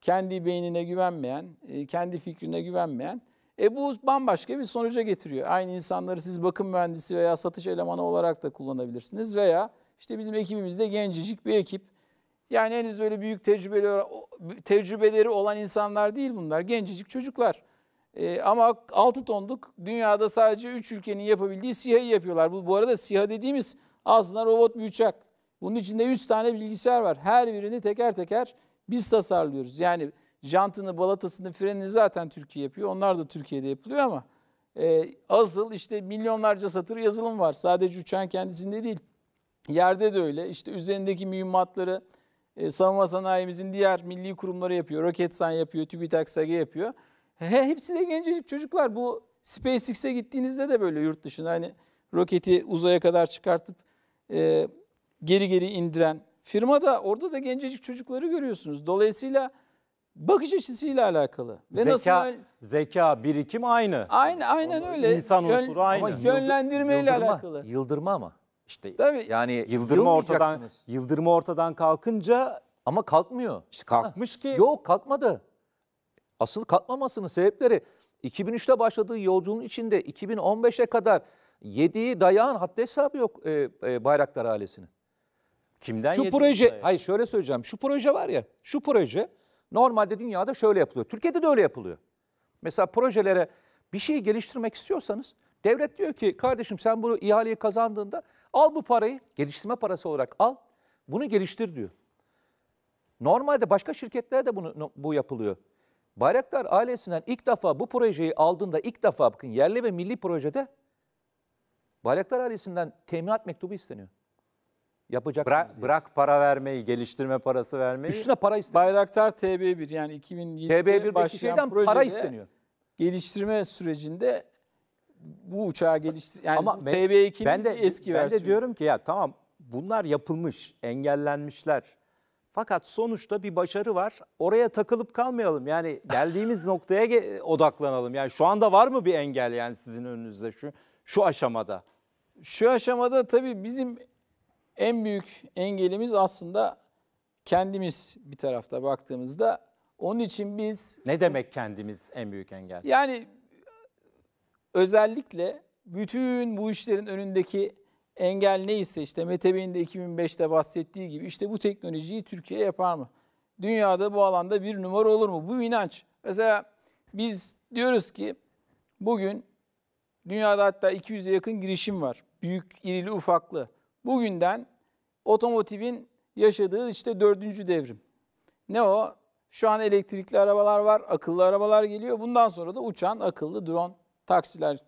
kendi beynine güvenmeyen, e, kendi fikrine güvenmeyen, e bu bambaşka bir sonuca getiriyor. Aynı insanları siz bakım mühendisi veya satış elemanı olarak da kullanabilirsiniz veya işte bizim ekibimizde gencecik bir ekip. Yani henüz böyle büyük tecrübeleri, tecrübeleri olan insanlar değil bunlar. Gencecik çocuklar. E, ama 6 tonluk dünyada sadece 3 ülkenin yapabildiği SİHA'yı yapıyorlar. Bu, bu arada SİHA dediğimiz aslında robot bir uçak. Bunun içinde 100 tane bilgisayar var. Her birini teker teker biz tasarlıyoruz. Yani jantını, balatasını, frenini zaten Türkiye yapıyor. Onlar da Türkiye'de yapılıyor ama e, asıl işte milyonlarca satır yazılım var. Sadece uçağın kendisinde değil. Yerde de öyle. İşte üzerindeki mühimmatları e, savunma sanayimizin diğer milli kurumları yapıyor. Roketsan yapıyor, TÜBİTAK SAGE yapıyor. He, hepsi de gencecik çocuklar. Bu SpaceX'e gittiğinizde de böyle yurt dışına hani roketi uzaya kadar çıkartıp e, geri geri indiren firma da orada da gencecik çocukları görüyorsunuz. Dolayısıyla bakış açısıyla alakalı. Ve zeka, nasıl zeka birikim aynı. Aynı aynen öyle. İnsan unsuru aynı. Ama yönlendirmeyle yıldırma, alakalı. Yıldırma ama işte Tabii, yani yıldırma ortadan yıldırma ortadan kalkınca ama kalkmıyor. İşte kalkmış ki. Yok kalkmadı. Asıl kalkmamasının sebepleri 2003'te başladığı yolculuğun içinde 2015'e kadar yediği dayağın haddi hesabı yok e, e, Bayraktar ailesinin. Kimden şu proje, ya? hayır şöyle söyleyeceğim. Şu proje var ya, şu proje normalde dünyada şöyle yapılıyor. Türkiye'de de öyle yapılıyor. Mesela projelere bir şey geliştirmek istiyorsanız devlet diyor ki kardeşim sen bunu ihaleyi kazandığında al bu parayı geliştirme parası olarak al. Bunu geliştir diyor. Normalde başka şirketlere de bunu bu yapılıyor. Bayraktar ailesinden ilk defa bu projeyi aldığında ilk defa bakın yerli ve milli projede Bayraktar ailesinden teminat mektubu isteniyor yapacaksınız. Bırak, yani. bırak para vermeyi, geliştirme parası vermeyi. Üstüne para isteniyor. Bayraktar TB1 yani 2007'de TB1 başlayan projede para isteniyor. Geliştirme sürecinde bu uçağı geliştir yani Ama TB2 ben de, eski ben versiyonu. Ben de diyorum ki ya tamam bunlar yapılmış, engellenmişler. Fakat sonuçta bir başarı var. Oraya takılıp kalmayalım. Yani geldiğimiz noktaya odaklanalım. Yani şu anda var mı bir engel yani sizin önünüzde şu şu aşamada? Şu aşamada tabii bizim en büyük engelimiz aslında kendimiz bir tarafta baktığımızda. Onun için biz... Ne demek kendimiz en büyük engel? Yani özellikle bütün bu işlerin önündeki engel neyse işte Mete Bey'in de 2005'te bahsettiği gibi işte bu teknolojiyi Türkiye yapar mı? Dünyada bu alanda bir numara olur mu? Bu inanç. Mesela biz diyoruz ki bugün dünyada hatta 200'e yakın girişim var. Büyük, irili, ufaklı. Bugünden otomotivin yaşadığı işte dördüncü devrim. Ne o? Şu an elektrikli arabalar var, akıllı arabalar geliyor. Bundan sonra da uçan akıllı drone taksiler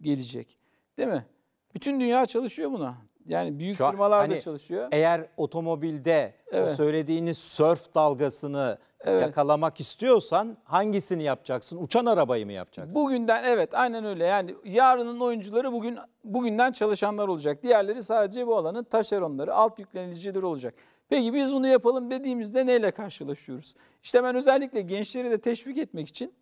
gelecek. Değil mi? Bütün dünya çalışıyor buna. Yani büyük an, firmalar hani, da çalışıyor. Eğer otomobilde evet. o söylediğiniz sörf dalgasını evet. yakalamak istiyorsan hangisini yapacaksın? Uçan arabayı mı yapacaksın? Bugünden evet aynen öyle. Yani yarının oyuncuları bugün bugünden çalışanlar olacak. Diğerleri sadece bu alanın taşeronları, alt yüklenicileri olacak. Peki biz bunu yapalım dediğimizde neyle karşılaşıyoruz? İşte ben özellikle gençleri de teşvik etmek için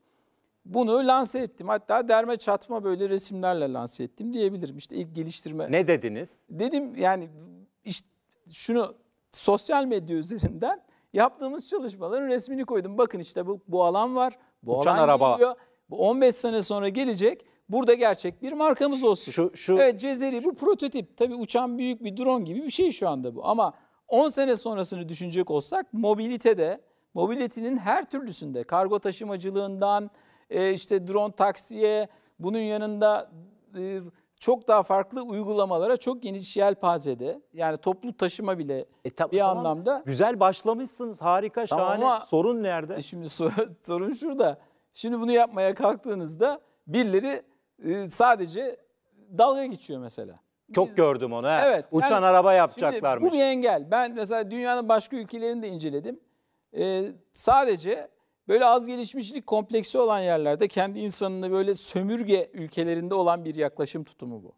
bunu lanse ettim. Hatta derme çatma böyle resimlerle lanse ettim diyebilirim. İşte ilk geliştirme. Ne dediniz? Dedim yani işte şunu sosyal medya üzerinden yaptığımız çalışmaların resmini koydum. Bakın işte bu, bu alan var. Bu Uçan alan araba. geliyor. Bu 15 sene sonra gelecek. Burada gerçek bir markamız olsun. Şu, şu, evet Cezeri bu prototip. Tabii uçan büyük bir drone gibi bir şey şu anda bu. Ama 10 sene sonrasını düşünecek olsak mobilitede, mobilitenin her türlüsünde kargo taşımacılığından, e, işte drone taksiye bunun yanında e, çok daha farklı uygulamalara çok geniş yelpazede yani toplu taşıma bile e, tab- bir tamam. anlamda. Güzel başlamışsınız harika tamam şahane ama, sorun nerede? E, şimdi sorun şurada şimdi bunu yapmaya kalktığınızda birileri e, sadece dalga geçiyor mesela. Çok Biz, gördüm onu. He. Evet. Uçan yani, araba yapacaklarmış. Şimdi bu bir engel. Ben mesela dünyanın başka ülkelerini de inceledim. Ee, sadece Böyle az gelişmişlik kompleksi olan yerlerde kendi insanını böyle sömürge ülkelerinde olan bir yaklaşım tutumu bu.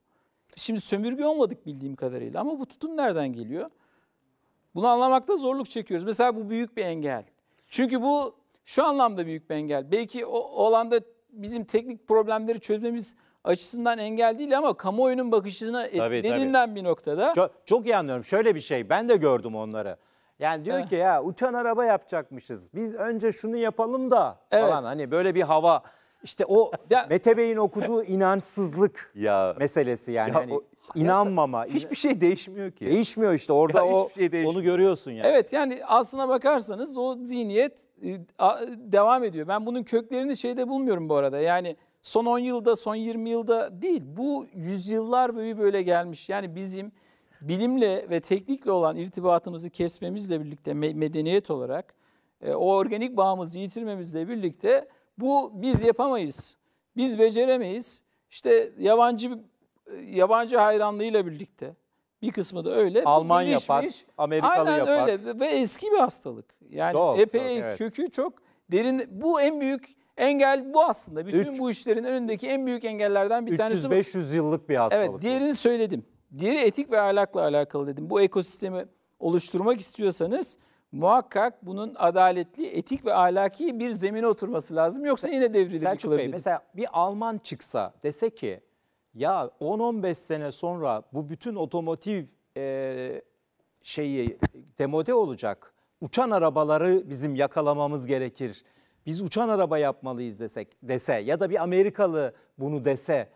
Şimdi sömürge olmadık bildiğim kadarıyla ama bu tutum nereden geliyor? Bunu anlamakta zorluk çekiyoruz. Mesela bu büyük bir engel. Çünkü bu şu anlamda büyük bir engel. Belki o, o alanda bizim teknik problemleri çözmemiz açısından engel değil ama kamuoyunun bakışına etkilediğinden tabii, tabii. bir noktada. Çok, çok iyi anlıyorum. Şöyle bir şey ben de gördüm onları. Yani diyor evet. ki ya uçan araba yapacakmışız. Biz önce şunu yapalım da evet. falan hani böyle bir hava. İşte o Mete Bey'in okuduğu inançsızlık ya, meselesi yani. Ya hani o, inanmama. Hiçbir şey değişmiyor ki. Değişmiyor işte orada ya o şey onu görüyorsun yani. Evet yani aslına bakarsanız o zihniyet e, devam ediyor. Ben bunun köklerini şeyde bulmuyorum bu arada. Yani son 10 yılda, son 20 yılda değil. Bu yüzyıllar boyu böyle gelmiş. Yani bizim bilimle ve teknikle olan irtibatımızı kesmemizle birlikte medeniyet olarak e, o organik bağımızı yitirmemizle birlikte bu biz yapamayız. Biz beceremeyiz. İşte yabancı e, yabancı hayranlığıyla birlikte bir kısmı da öyle. Alman Birleşmiş, yapar, Amerikalı aynen yapar. öyle ve eski bir hastalık. Yani çok, epey çok, evet. kökü çok derin. Bu en büyük engel bu aslında. Bütün Üç, bu işlerin önündeki en büyük engellerden bir tanesi bu. 300-500 yıllık bir hastalık. Evet, diğerini söyledim. Diğeri etik ve ahlakla alakalı dedim. Bu ekosistemi oluşturmak istiyorsanız muhakkak bunun adaletli, etik ve ahlaki bir zemine oturması lazım. Yoksa yine devrilir Selçuk Bey, mesela bir Alman çıksa dese ki ya 10-15 sene sonra bu bütün otomotiv e, şeyi demode olacak. Uçan arabaları bizim yakalamamız gerekir. Biz uçan araba yapmalıyız desek dese ya da bir Amerikalı bunu dese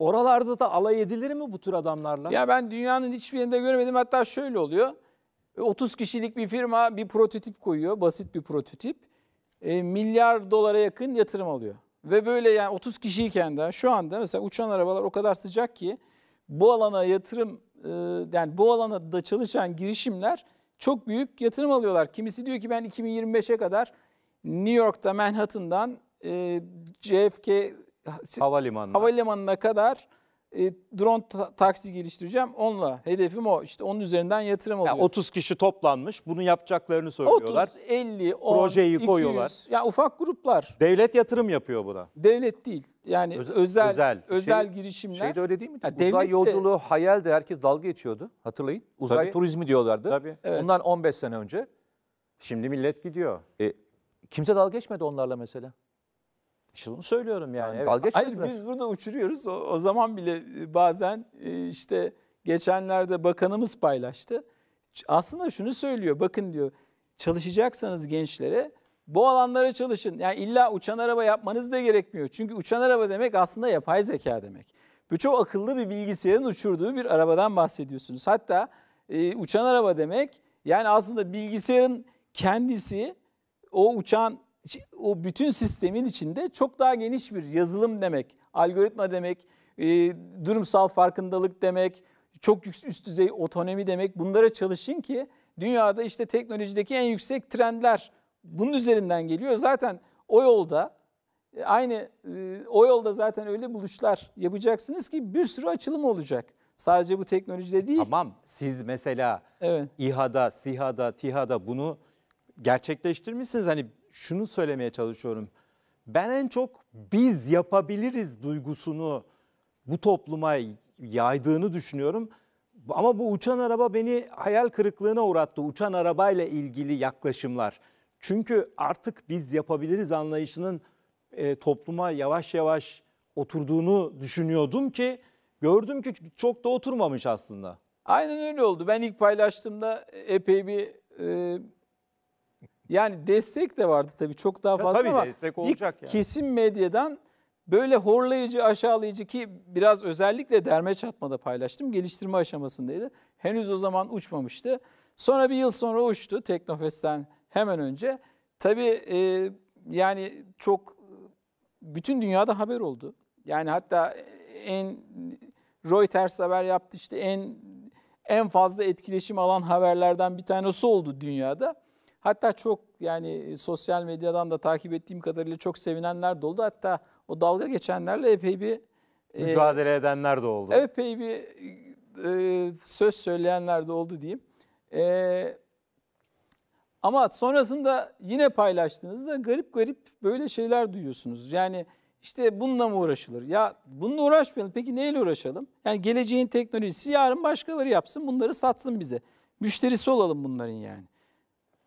Oralarda da alay edilir mi bu tür adamlarla? Ya ben dünyanın hiçbir yerinde görmedim. Hatta şöyle oluyor. 30 e, kişilik bir firma bir prototip koyuyor. Basit bir prototip. E, milyar dolara yakın yatırım alıyor. Ve böyle yani 30 kişiyken de şu anda mesela uçan arabalar o kadar sıcak ki bu alana yatırım e, yani bu alana da çalışan girişimler çok büyük yatırım alıyorlar. Kimisi diyor ki ben 2025'e kadar New York'ta Manhattan'dan e, JFK havalimanına, havalimanına kadar e, drone ta- taksi geliştireceğim. Onunla hedefim o. İşte onun üzerinden yatırım oluyor. Yani 30 kişi toplanmış. Bunu yapacaklarını söylüyorlar. 30, 50, 10, Projeyi 200. koyuyorlar. Ya ufak gruplar. Devlet yatırım yapıyor buna. Devlet değil. Yani özel özel, özel, özel şey, girişimler. Şey de öyle değil mi? Uzay de, yolculuğu hayal de herkes dalga geçiyordu. Hatırlayın. Uzay tabii, turizmi diyorlardı. Tabii. Evet. Ondan 15 sene önce. Şimdi millet gidiyor. E, kimse dalga geçmedi onlarla mesela. Şunu söylüyorum yani. yani evet. Hayır biz burada uçuruyoruz. O, o zaman bile e, bazen e, işte geçenlerde bakanımız paylaştı. Aslında şunu söylüyor. Bakın diyor çalışacaksanız gençlere bu alanlara çalışın. Yani illa uçan araba yapmanız da gerekmiyor. Çünkü uçan araba demek aslında yapay zeka demek. Bu akıllı bir bilgisayarın uçurduğu bir arabadan bahsediyorsunuz. Hatta e, uçan araba demek yani aslında bilgisayarın kendisi o uçan o bütün sistemin içinde çok daha geniş bir yazılım demek, algoritma demek, e, durumsal farkındalık demek, çok üst düzey otonomi demek bunlara çalışın ki dünyada işte teknolojideki en yüksek trendler bunun üzerinden geliyor. Zaten o yolda e, aynı e, o yolda zaten öyle buluşlar yapacaksınız ki bir sürü açılım olacak. Sadece bu teknolojide değil. Tamam siz mesela evet. İHA'da, SİHA'da, TİHA'da bunu gerçekleştirmişsiniz. Hani şunu söylemeye çalışıyorum. Ben en çok biz yapabiliriz duygusunu bu topluma yaydığını düşünüyorum. Ama bu uçan araba beni hayal kırıklığına uğrattı. Uçan arabayla ilgili yaklaşımlar. Çünkü artık biz yapabiliriz anlayışının e, topluma yavaş yavaş oturduğunu düşünüyordum ki gördüm ki çok da oturmamış aslında. Aynen öyle oldu. Ben ilk paylaştığımda epey bir e, yani destek de vardı tabii çok daha fazla ya tabii ama destek olacak yani. Kesin medyadan böyle horlayıcı, aşağılayıcı ki biraz özellikle derme çatmada paylaştım. Geliştirme aşamasındaydı. Henüz o zaman uçmamıştı. Sonra bir yıl sonra uçtu Teknofest'ten hemen önce. Tabii e, yani çok bütün dünyada haber oldu. Yani hatta en Reuters haber yaptı işte en en fazla etkileşim alan haberlerden bir tanesi oldu dünyada. Hatta çok yani e, sosyal medyadan da takip ettiğim kadarıyla çok sevinenler de oldu. Hatta o dalga geçenlerle epey bir... E, Mücadele e, edenler de oldu. Epey bir e, söz söyleyenler de oldu diyeyim. E, ama sonrasında yine paylaştığınızda garip garip böyle şeyler duyuyorsunuz. Yani işte bununla mı uğraşılır? Ya bununla uğraşmayalım. Peki neyle uğraşalım? Yani geleceğin teknolojisi yarın başkaları yapsın bunları satsın bize. Müşterisi olalım bunların yani.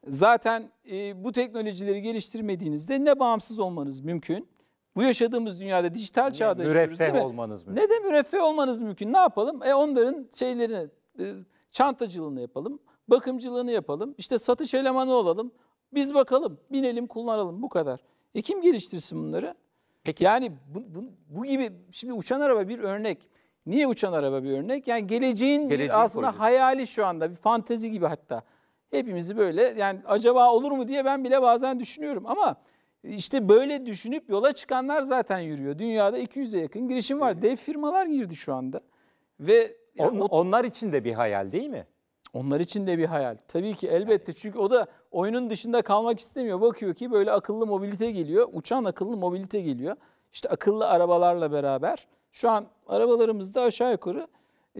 Zaten e, bu teknolojileri geliştirmediğinizde ne bağımsız olmanız mümkün. Bu yaşadığımız dünyada dijital ne, çağda yaşıyoruz değil mi? olmanız mümkün. Ne de müreffeh olmanız mümkün. Ne yapalım? E onların şeylerini, e, çantacılığını yapalım, bakımcılığını yapalım, işte satış elemanı olalım. Biz bakalım, binelim, kullanalım bu kadar. E kim geliştirsin bunları? Peki. Yani bu, bu, bu gibi şimdi uçan araba bir örnek. Niye uçan araba bir örnek? Yani geleceğin, geleceğin bir aslında koydu. hayali şu anda bir fantezi gibi hatta hepimizi böyle yani acaba olur mu diye ben bile bazen düşünüyorum ama işte böyle düşünüp yola çıkanlar zaten yürüyor. Dünyada 200'e yakın girişim var. Dev firmalar girdi şu anda. Ve On, o, onlar için de bir hayal değil mi? Onlar için de bir hayal. Tabii ki elbette yani. çünkü o da oyunun dışında kalmak istemiyor. Bakıyor ki böyle akıllı mobilite geliyor. Uçan akıllı mobilite geliyor. İşte akıllı arabalarla beraber şu an arabalarımızda aşağı yukarı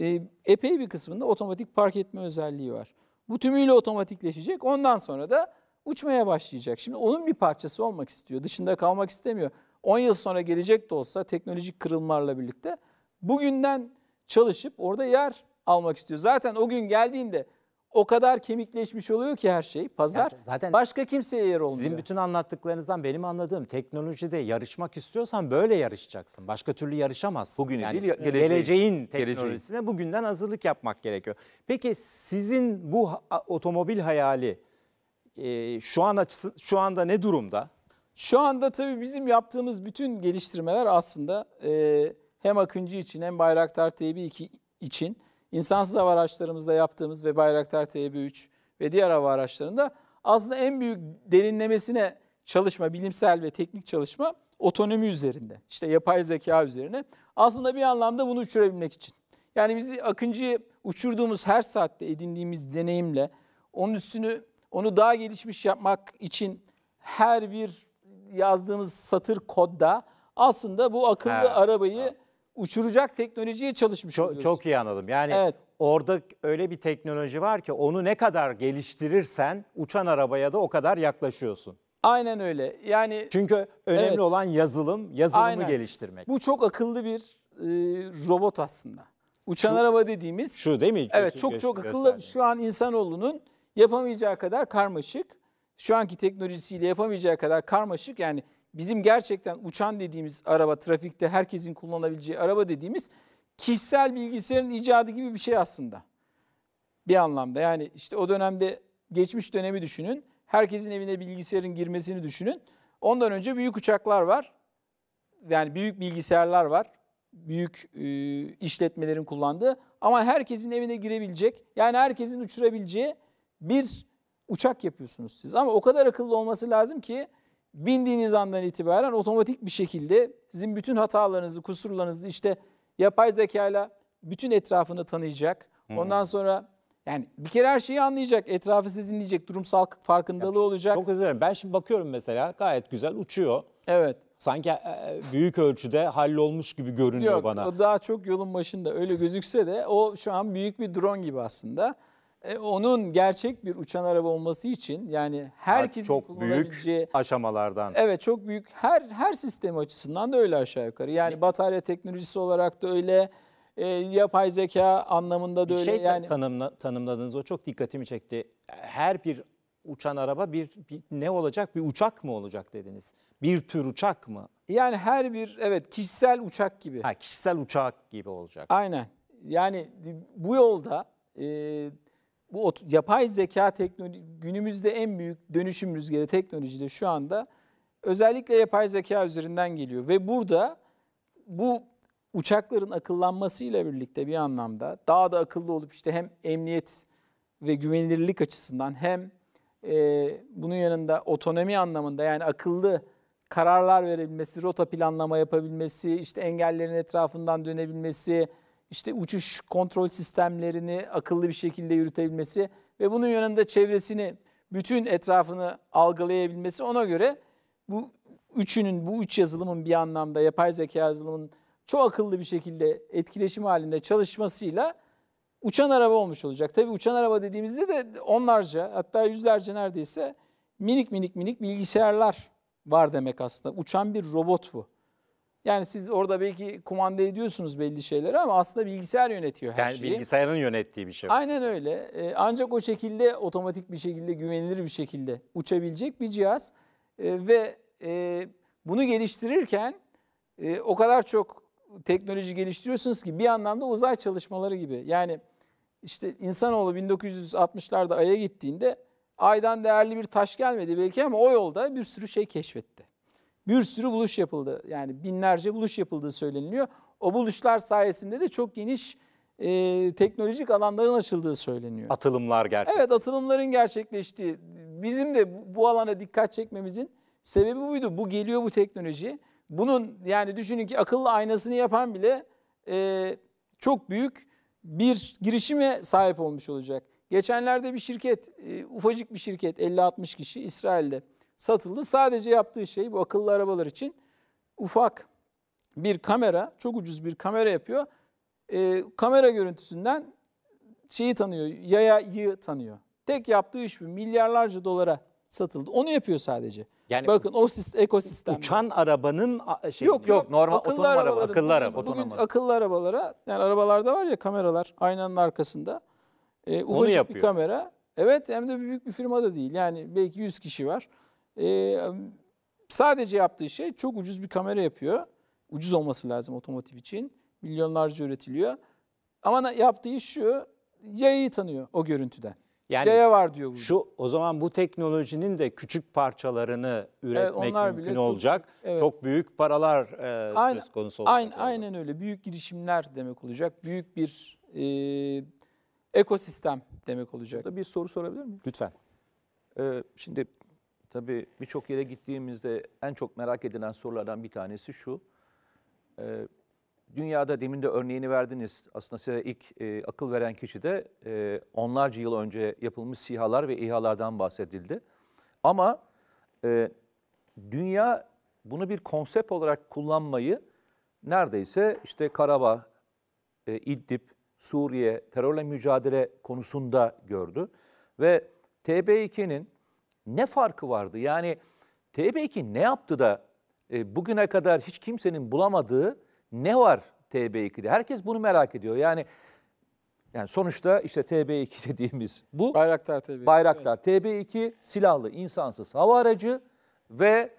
e, epey bir kısmında otomatik park etme özelliği var. Bu tümüyle otomatikleşecek. Ondan sonra da uçmaya başlayacak. Şimdi onun bir parçası olmak istiyor. Dışında kalmak istemiyor. 10 yıl sonra gelecek de olsa teknolojik kırılmalarla birlikte bugünden çalışıp orada yer almak istiyor. Zaten o gün geldiğinde o kadar kemikleşmiş oluyor ki her şey. Pazar yani zaten başka kimseye yer olmuyor. Sizin bütün anlattıklarınızdan benim anladığım teknolojide yarışmak istiyorsan böyle yarışacaksın. Başka türlü yarışamazsın. Bugün yani değil, geleceğin, geleceğin teknolojisine geleceğin. bugünden hazırlık yapmak gerekiyor. Peki sizin bu otomobil hayali e, şu an açısı, şu anda ne durumda? Şu anda tabii bizim yaptığımız bütün geliştirmeler aslında e, hem Akıncı için hem Bayraktar TB2 için insansız hava araçlarımızda yaptığımız ve Bayraktar TB3 ve diğer hava araçlarında aslında en büyük derinlemesine çalışma, bilimsel ve teknik çalışma otonomi üzerinde. İşte yapay zeka üzerine. Aslında bir anlamda bunu uçurabilmek için. Yani bizi Akıncı'yı uçurduğumuz her saatte edindiğimiz deneyimle onun üstünü onu daha gelişmiş yapmak için her bir yazdığımız satır kodda aslında bu akıllı evet. arabayı uçuracak teknolojiye çalışmış çok, oluyoruz. Çok iyi anladım. Yani evet. orada öyle bir teknoloji var ki onu ne kadar geliştirirsen uçan arabaya da o kadar yaklaşıyorsun. Aynen öyle. Yani çünkü önemli evet. olan yazılım, yazılımı Aynen. geliştirmek. Bu çok akıllı bir e, robot aslında. Uçan şu, araba dediğimiz şu değil mi? Evet, çok çok akıllı. Gösterdim. Şu an insanoğlunun yapamayacağı kadar karmaşık. Şu anki teknolojisiyle yapamayacağı kadar karmaşık. Yani bizim gerçekten uçan dediğimiz araba, trafikte herkesin kullanabileceği araba dediğimiz kişisel bilgisayarın icadı gibi bir şey aslında. Bir anlamda yani işte o dönemde geçmiş dönemi düşünün. Herkesin evine bilgisayarın girmesini düşünün. Ondan önce büyük uçaklar var. Yani büyük bilgisayarlar var. Büyük e, işletmelerin kullandığı ama herkesin evine girebilecek yani herkesin uçurabileceği bir uçak yapıyorsunuz siz. Ama o kadar akıllı olması lazım ki bindiğiniz andan itibaren otomatik bir şekilde sizin bütün hatalarınızı, kusurlarınızı işte yapay zekayla bütün etrafını tanıyacak. Hmm. Ondan sonra yani bir kere her şeyi anlayacak, etrafı siz dinleyecek, durumsal farkındalığı ya, olacak. Çok özür Ben şimdi bakıyorum mesela gayet güzel uçuyor. Evet. Sanki e, e, büyük ölçüde hallolmuş gibi görünüyor Yok, bana. Yok daha çok yolun başında öyle gözükse de o şu an büyük bir drone gibi aslında. E, onun gerçek bir uçan araba olması için yani herkesin çok büyük aşamalardan. Evet çok büyük her her sistem açısından da öyle aşağı yukarı. Yani ne? batarya teknolojisi olarak da öyle e, yapay zeka anlamında da bir öyle şey yani tanımla, tanımladınız o çok dikkatimi çekti. Her bir uçan araba bir, bir ne olacak? Bir uçak mı olacak dediniz? Bir tür uçak mı? Yani her bir evet kişisel uçak gibi. Ha kişisel uçak gibi olacak. Aynen. Yani bu yolda e, bu yapay zeka teknoloji günümüzde en büyük dönüşüm rüzgarı teknolojide şu anda özellikle yapay zeka üzerinden geliyor ve burada bu uçakların akıllanmasıyla birlikte bir anlamda daha da akıllı olup işte hem emniyet ve güvenilirlik açısından hem e, bunun yanında otonomi anlamında yani akıllı kararlar verebilmesi, rota planlama yapabilmesi, işte engellerin etrafından dönebilmesi, işte uçuş kontrol sistemlerini akıllı bir şekilde yürütebilmesi ve bunun yanında çevresini, bütün etrafını algılayabilmesi ona göre bu üçünün, bu üç yazılımın bir anlamda yapay zeka yazılımının çok akıllı bir şekilde etkileşim halinde çalışmasıyla uçan araba olmuş olacak. Tabii uçan araba dediğimizde de onlarca hatta yüzlerce neredeyse minik minik minik bilgisayarlar var demek aslında. Uçan bir robot bu. Yani siz orada belki kumanda ediyorsunuz belli şeyleri ama aslında bilgisayar yönetiyor her yani şeyi. Bilgisayarın yönettiği bir şey. Aynen öyle. Ee, ancak o şekilde otomatik bir şekilde güvenilir bir şekilde uçabilecek bir cihaz ee, ve e, bunu geliştirirken e, o kadar çok teknoloji geliştiriyorsunuz ki bir anlamda uzay çalışmaları gibi. Yani işte insanoğlu 1960'larda Ay'a gittiğinde Ay'dan değerli bir taş gelmedi belki ama o yolda bir sürü şey keşfetti bir sürü buluş yapıldı. Yani binlerce buluş yapıldığı söyleniliyor. O buluşlar sayesinde de çok geniş e, teknolojik alanların açıldığı söyleniyor. Atılımlar gerçek. Evet atılımların gerçekleştiği. Bizim de bu alana dikkat çekmemizin sebebi buydu. Bu geliyor bu teknoloji. Bunun yani düşünün ki akıllı aynasını yapan bile e, çok büyük bir girişime sahip olmuş olacak. Geçenlerde bir şirket, e, ufacık bir şirket 50-60 kişi İsrail'de satıldı. Sadece yaptığı şey bu akıllı arabalar için ufak bir kamera, çok ucuz bir kamera yapıyor. E, kamera görüntüsünden şeyi tanıyor, yayayı tanıyor. Tek yaptığı iş bu. Milyarlarca dolara satıldı. Onu yapıyor sadece. Yani Bakın o ekosistem. Uçan arabanın şey yok, yok normal akıllı otonom araba, akıllı araba, bugün, otonom. Bugün akıllı arabalara yani arabalarda var ya kameralar aynanın arkasında. E, ufacık Onu yapıyor. bir kamera. Evet hem de büyük bir firma da değil. Yani belki 100 kişi var. E, sadece yaptığı şey çok ucuz bir kamera yapıyor. Ucuz olması lazım otomotiv için. Milyonlarca üretiliyor. Ama yaptığı iş şu, yayı tanıyor o görüntüden. Yani Yaya var diyor bu. Şu o zaman bu teknolojinin de küçük parçalarını üretmek evet, mümkün bile olacak. Çok, evet. çok büyük paralar e, aynen, söz konusu olacak. Aynen, aynen öyle. Büyük girişimler demek olacak. Büyük bir e, ekosistem demek olacak. Burada bir soru sorabilir miyim? Lütfen. Ee, şimdi Tabii birçok yere gittiğimizde en çok merak edilen sorulardan bir tanesi şu. E, dünyada demin de örneğini verdiniz. Aslında size ilk e, akıl veren kişi de e, onlarca yıl önce yapılmış sihalar ve İHA'lardan bahsedildi. Ama e, dünya bunu bir konsept olarak kullanmayı neredeyse işte Karabağ, e, İdlib, Suriye, terörle mücadele konusunda gördü. Ve TB2'nin ne farkı vardı? Yani TB2 ne yaptı da e, bugüne kadar hiç kimsenin bulamadığı ne var TB2'de? Herkes bunu merak ediyor. Yani yani sonuçta işte TB2 dediğimiz bu Bayraktar TB2. Bayraktar TB2 silahlı insansız hava aracı ve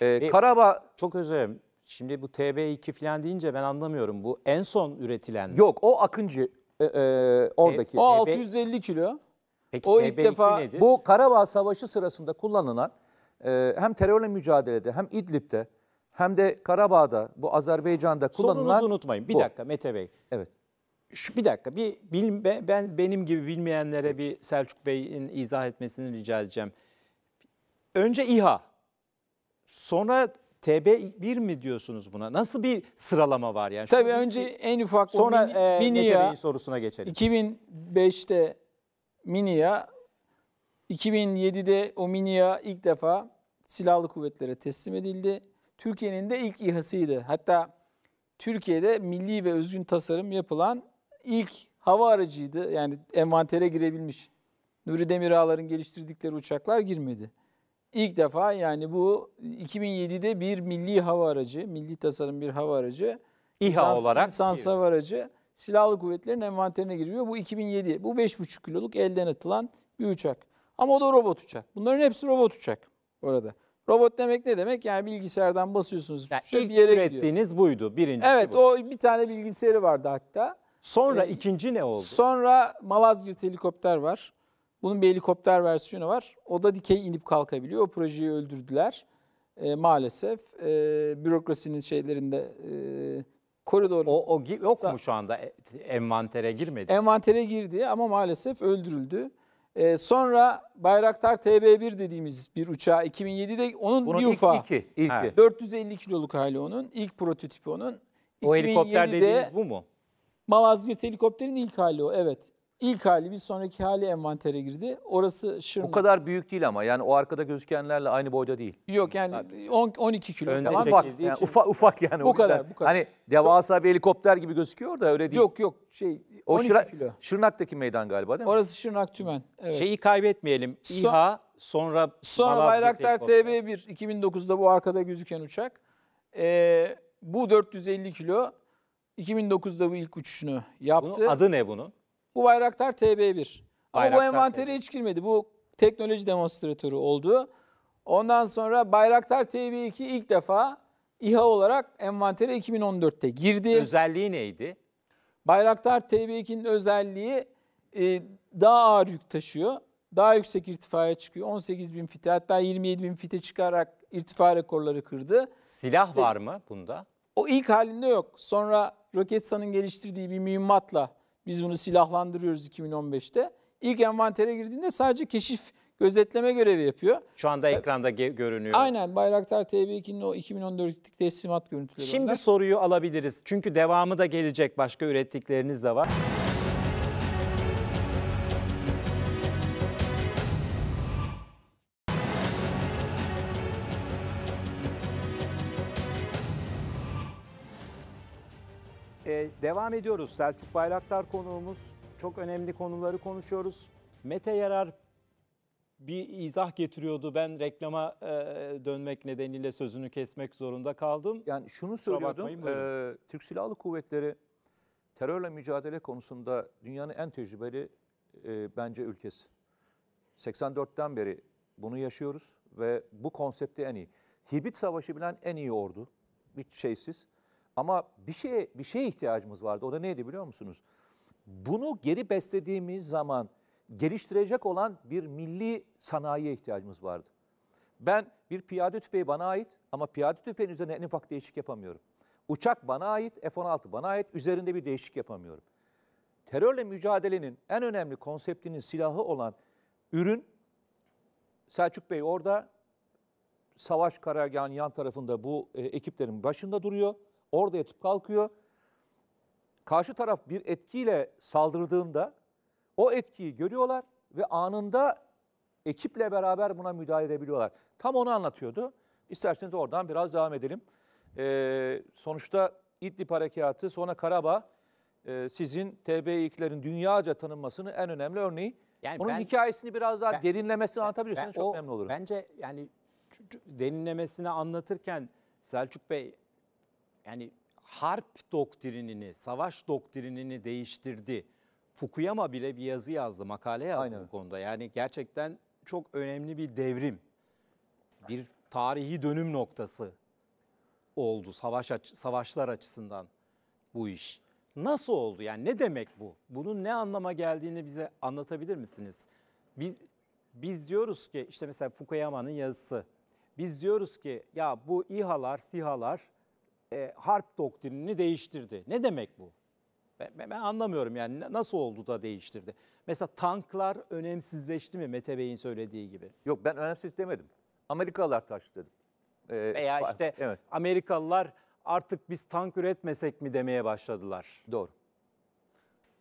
e, e, Karabağ çok özür Şimdi bu TB2 falan deyince ben anlamıyorum. Bu en son üretilen. Yok o Akıncı e, e, oradaki. E, o 650 kilo. Peki o ilk defa nedir? bu Karabağ Savaşı sırasında kullanılan e, hem terörle mücadelede hem İdlib'de hem de Karabağ'da bu Azerbaycan'da kullanılan Sorunuzu unutmayın. Bir bu. dakika Mete Bey. Evet. Şu bir dakika bir bilme, ben benim gibi bilmeyenlere bir Selçuk Bey'in izah etmesini rica edeceğim. Önce İHA. Sonra TB1 mi diyorsunuz buna? Nasıl bir sıralama var yani? Tabii Şimdi, önce en ufak sonra, o mini, e, mini ya, sorusuna geçelim. 2005'te Minia 2007'de o Minia ilk defa silahlı kuvvetlere teslim edildi. Türkiye'nin de ilk İHA'sıydı. Hatta Türkiye'de milli ve özgün tasarım yapılan ilk hava aracıydı. Yani envantere girebilmiş. Nuri Demir Ağlar'ın geliştirdikleri uçaklar girmedi. İlk defa yani bu 2007'de bir milli hava aracı, milli tasarım bir hava aracı, İHA lisans, olarak lisans hava aracı silahlı kuvvetlerin envanterine giriyor. Bu 2007. Bu 5,5 kiloluk elden atılan bir uçak. Ama o da robot uçak. Bunların hepsi robot uçak orada. Robot demek ne demek? Yani bilgisayardan basıyorsunuz. Yani şey ilk bir yere ürettiğiniz gidiyor. buydu birinci. Evet bu. o bir tane bilgisayarı vardı hatta. Sonra ee, ikinci ne oldu? Sonra Malazgirt helikopter var. Bunun bir helikopter versiyonu var. O da dikey inip kalkabiliyor. O projeyi öldürdüler. E, maalesef e, bürokrasinin şeylerinde e, Koridor. O, o yok mu şu anda e, envantere girmedi? Envantere girdi ama maalesef öldürüldü. Ee, sonra Bayraktar TB1 dediğimiz bir uçağı 2007'de onun Bunun bir ilk, Iki, ilki. 450 kiloluk hali onun. ilk prototipi onun. O helikopter dediğimiz bu mu? Malazgirt helikopterin ilk hali o evet. İlk hali bir sonraki hali envantere girdi. Orası şırnak. Bu kadar büyük değil ama yani o arkada gözükenlerle aynı boyda değil. Yok yani 10 12 kilo Önde falan. Ufak, yani için. ufak ufak yani. Bu kadar, bu kadar. Hani devasa bir helikopter gibi gözüküyor da öyle değil. Yok yok şey o 12 kilo. Şırnak'taki meydan galiba değil mi? Orası Şırnak Tümen. Evet. Şeyi kaybetmeyelim. İHA sonra sonra Malazgirt Bayraktar TB1 2009'da bu arkada gözüken uçak. Ee, bu 450 kilo 2009'da bu ilk uçuşunu yaptı. Bunun adı ne bunun? Bu Bayraktar TB1. Ama bu envantere TB1. hiç girmedi. Bu teknoloji demonstratörü oldu. Ondan sonra Bayraktar TB2 ilk defa İHA olarak envantere 2014'te girdi. Özelliği neydi? Bayraktar TB2'nin özelliği e, daha ağır yük taşıyor. Daha yüksek irtifaya çıkıyor. 18 bin fite hatta 27 bin fite çıkarak irtifa rekorları kırdı. Silah işte, var mı bunda? O ilk halinde yok. Sonra Roketsan'ın geliştirdiği bir mühimmatla biz bunu silahlandırıyoruz 2015'te. İlk envantere girdiğinde sadece keşif gözetleme görevi yapıyor. Şu anda e, ekranda ge- görünüyor. Aynen Bayraktar TB2'nin o 2014'lik teslimat görüntüleri. Şimdi onlar. soruyu alabiliriz. Çünkü devamı da gelecek. Başka ürettikleriniz de var. Devam ediyoruz. Selçuk Bayraktar konuğumuz. Çok önemli konuları konuşuyoruz. Mete Yarar bir izah getiriyordu. Ben reklama e, dönmek nedeniyle sözünü kesmek zorunda kaldım. Yani şunu söylüyordum. E, Türk Silahlı Kuvvetleri terörle mücadele konusunda dünyanın en tecrübeli e, bence ülkesi. 84'ten beri bunu yaşıyoruz ve bu konsepti en iyi. hibit savaşı bilen en iyi ordu. Hiç şeysiz. Ama bir şey bir şeye ihtiyacımız vardı. O da neydi biliyor musunuz? Bunu geri beslediğimiz zaman geliştirecek olan bir milli sanayiye ihtiyacımız vardı. Ben bir piyade tüfeği bana ait ama piyade tüfeğinin üzerine en ufak değişik yapamıyorum. Uçak bana ait, F-16 bana ait, üzerinde bir değişik yapamıyorum. Terörle mücadelenin en önemli konseptinin silahı olan ürün, Selçuk Bey orada Savaş Karagan yan tarafında bu e, ekiplerin başında duruyor orada yatıp kalkıyor. Karşı taraf bir etkiyle saldırdığında o etkiyi görüyorlar ve anında ekiple beraber buna müdahale edebiliyorlar. Tam onu anlatıyordu. İsterseniz oradan biraz devam edelim. Ee, sonuçta İdlib Harekatı, sonra Karabağ e, sizin tb dünyaca tanınmasının en önemli örneği. Yani Onun ben, hikayesini biraz daha ben, derinlemesine ben, anlatabilirseniz ben, çok o, memnun olurum. Bence yani derinlemesine anlatırken Selçuk Bey yani harp doktrinini, savaş doktrinini değiştirdi. Fukuyama bile bir yazı yazdı, makale yazdı Aynen. bu konuda. Yani gerçekten çok önemli bir devrim. Bir tarihi dönüm noktası oldu savaş aç savaşlar açısından bu iş. Nasıl oldu? Yani ne demek bu? Bunun ne anlama geldiğini bize anlatabilir misiniz? Biz biz diyoruz ki işte mesela Fukuyama'nın yazısı. Biz diyoruz ki ya bu İHA'lar, SİHA'lar e, harp doktrinini değiştirdi. Ne demek bu? Ben, ben, ben anlamıyorum yani nasıl oldu da değiştirdi. Mesela tanklar önemsizleşti mi Mete Bey'in söylediği gibi? Yok ben önemsiz demedim. Amerikalılar taş dedim. Ee, Veya işte evet. Amerikalılar artık biz tank üretmesek mi demeye başladılar. Doğru.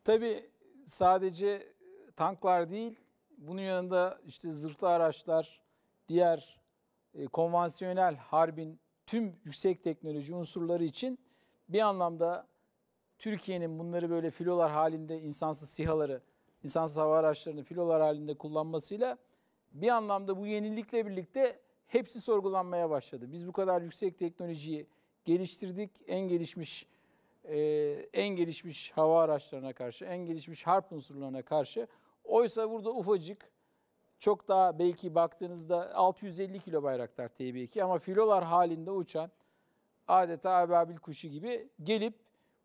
Tabii sadece tanklar değil bunun yanında işte zırhlı araçlar, diğer e, konvansiyonel harbin tüm yüksek teknoloji unsurları için bir anlamda Türkiye'nin bunları böyle filolar halinde insansız sihaları, insansız hava araçlarını filolar halinde kullanmasıyla bir anlamda bu yenilikle birlikte hepsi sorgulanmaya başladı. Biz bu kadar yüksek teknolojiyi geliştirdik. En gelişmiş e, en gelişmiş hava araçlarına karşı, en gelişmiş harp unsurlarına karşı. Oysa burada ufacık çok daha belki baktığınızda 650 kilo Bayraktar TB2 ama filolar halinde uçan adeta ababil kuşu gibi gelip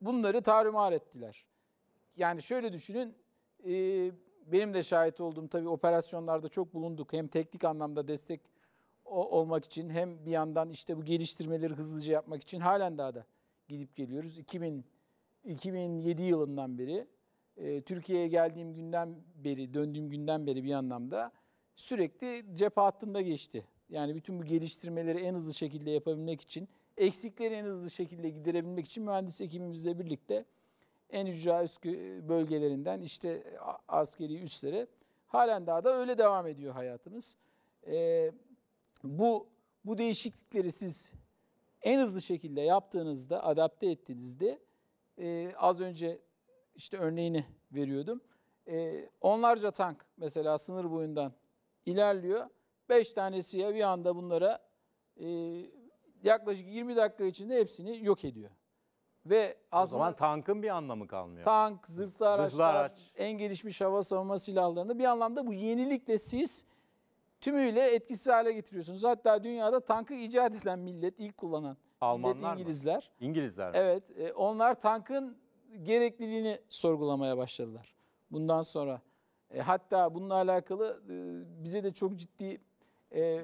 bunları tarumar ettiler. Yani şöyle düşünün, e, benim de şahit olduğum tabii operasyonlarda çok bulunduk. Hem teknik anlamda destek o, olmak için hem bir yandan işte bu geliştirmeleri hızlıca yapmak için halen daha da gidip geliyoruz. 2000 2007 yılından beri e, Türkiye'ye geldiğim günden beri, döndüğüm günden beri bir anlamda sürekli cep hattında geçti. Yani bütün bu geliştirmeleri en hızlı şekilde yapabilmek için, eksikleri en hızlı şekilde giderebilmek için mühendis ekibimizle birlikte en ücra üst bölgelerinden işte askeri üslere halen daha da öyle devam ediyor hayatımız. Ee, bu bu değişiklikleri siz en hızlı şekilde yaptığınızda, adapte ettiğinizde e, az önce işte örneğini veriyordum. E, onlarca tank mesela sınır boyundan ilerliyor. Beş tane bir anda bunlara e, yaklaşık 20 dakika içinde hepsini yok ediyor. Ve aslında, o zaman tankın bir anlamı kalmıyor. Tank, zırhlı araçlar, zırhlı araç. en gelişmiş hava savunma silahlarını bir anlamda bu yenilikle siz tümüyle etkisiz hale getiriyorsunuz. Hatta dünyada tankı icat eden millet, ilk kullanan Almanlar millet İngilizler. Mı? İngilizler mi? Evet, e, onlar tankın gerekliliğini sorgulamaya başladılar bundan sonra. E, hatta bununla alakalı e, bize de çok ciddi e,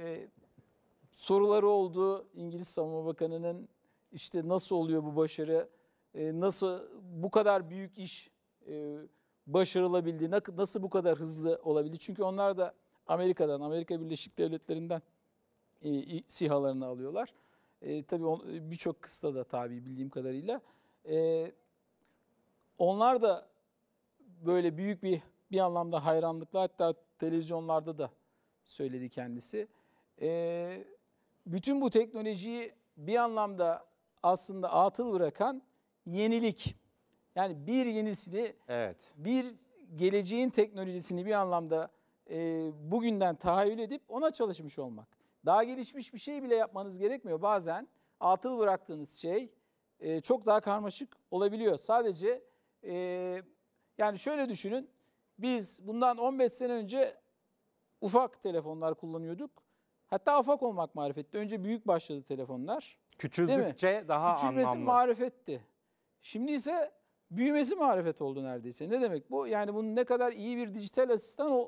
soruları oldu. İngiliz Savunma Bakanı'nın işte nasıl oluyor bu başarı, e, nasıl bu kadar büyük iş e, başarılabildi, nasıl bu kadar hızlı olabildi? Çünkü onlar da Amerika'dan, Amerika Birleşik Devletleri'nden e, sihalarını alıyorlar. E, tabii birçok kısta da tabi bildiğim kadarıyla. E, onlar da böyle büyük bir bir anlamda hayranlıkla hatta televizyonlarda da söyledi kendisi. E, bütün bu teknolojiyi bir anlamda aslında atıl bırakan yenilik. Yani bir yenisini, evet. bir geleceğin teknolojisini bir anlamda e, bugünden tahayyül edip ona çalışmış olmak. Daha gelişmiş bir şey bile yapmanız gerekmiyor. Bazen atıl bıraktığınız şey e, çok daha karmaşık olabiliyor. Sadece e, yani şöyle düşünün biz bundan 15 sene önce ufak telefonlar kullanıyorduk. Hatta ufak olmak marifetti. Önce büyük başladı telefonlar. Küçüldükçe daha Küçülmesi anlamlı. marifetti. Şimdi ise büyümesi marifet oldu neredeyse. Ne demek bu? Yani bunun ne kadar iyi bir dijital asistan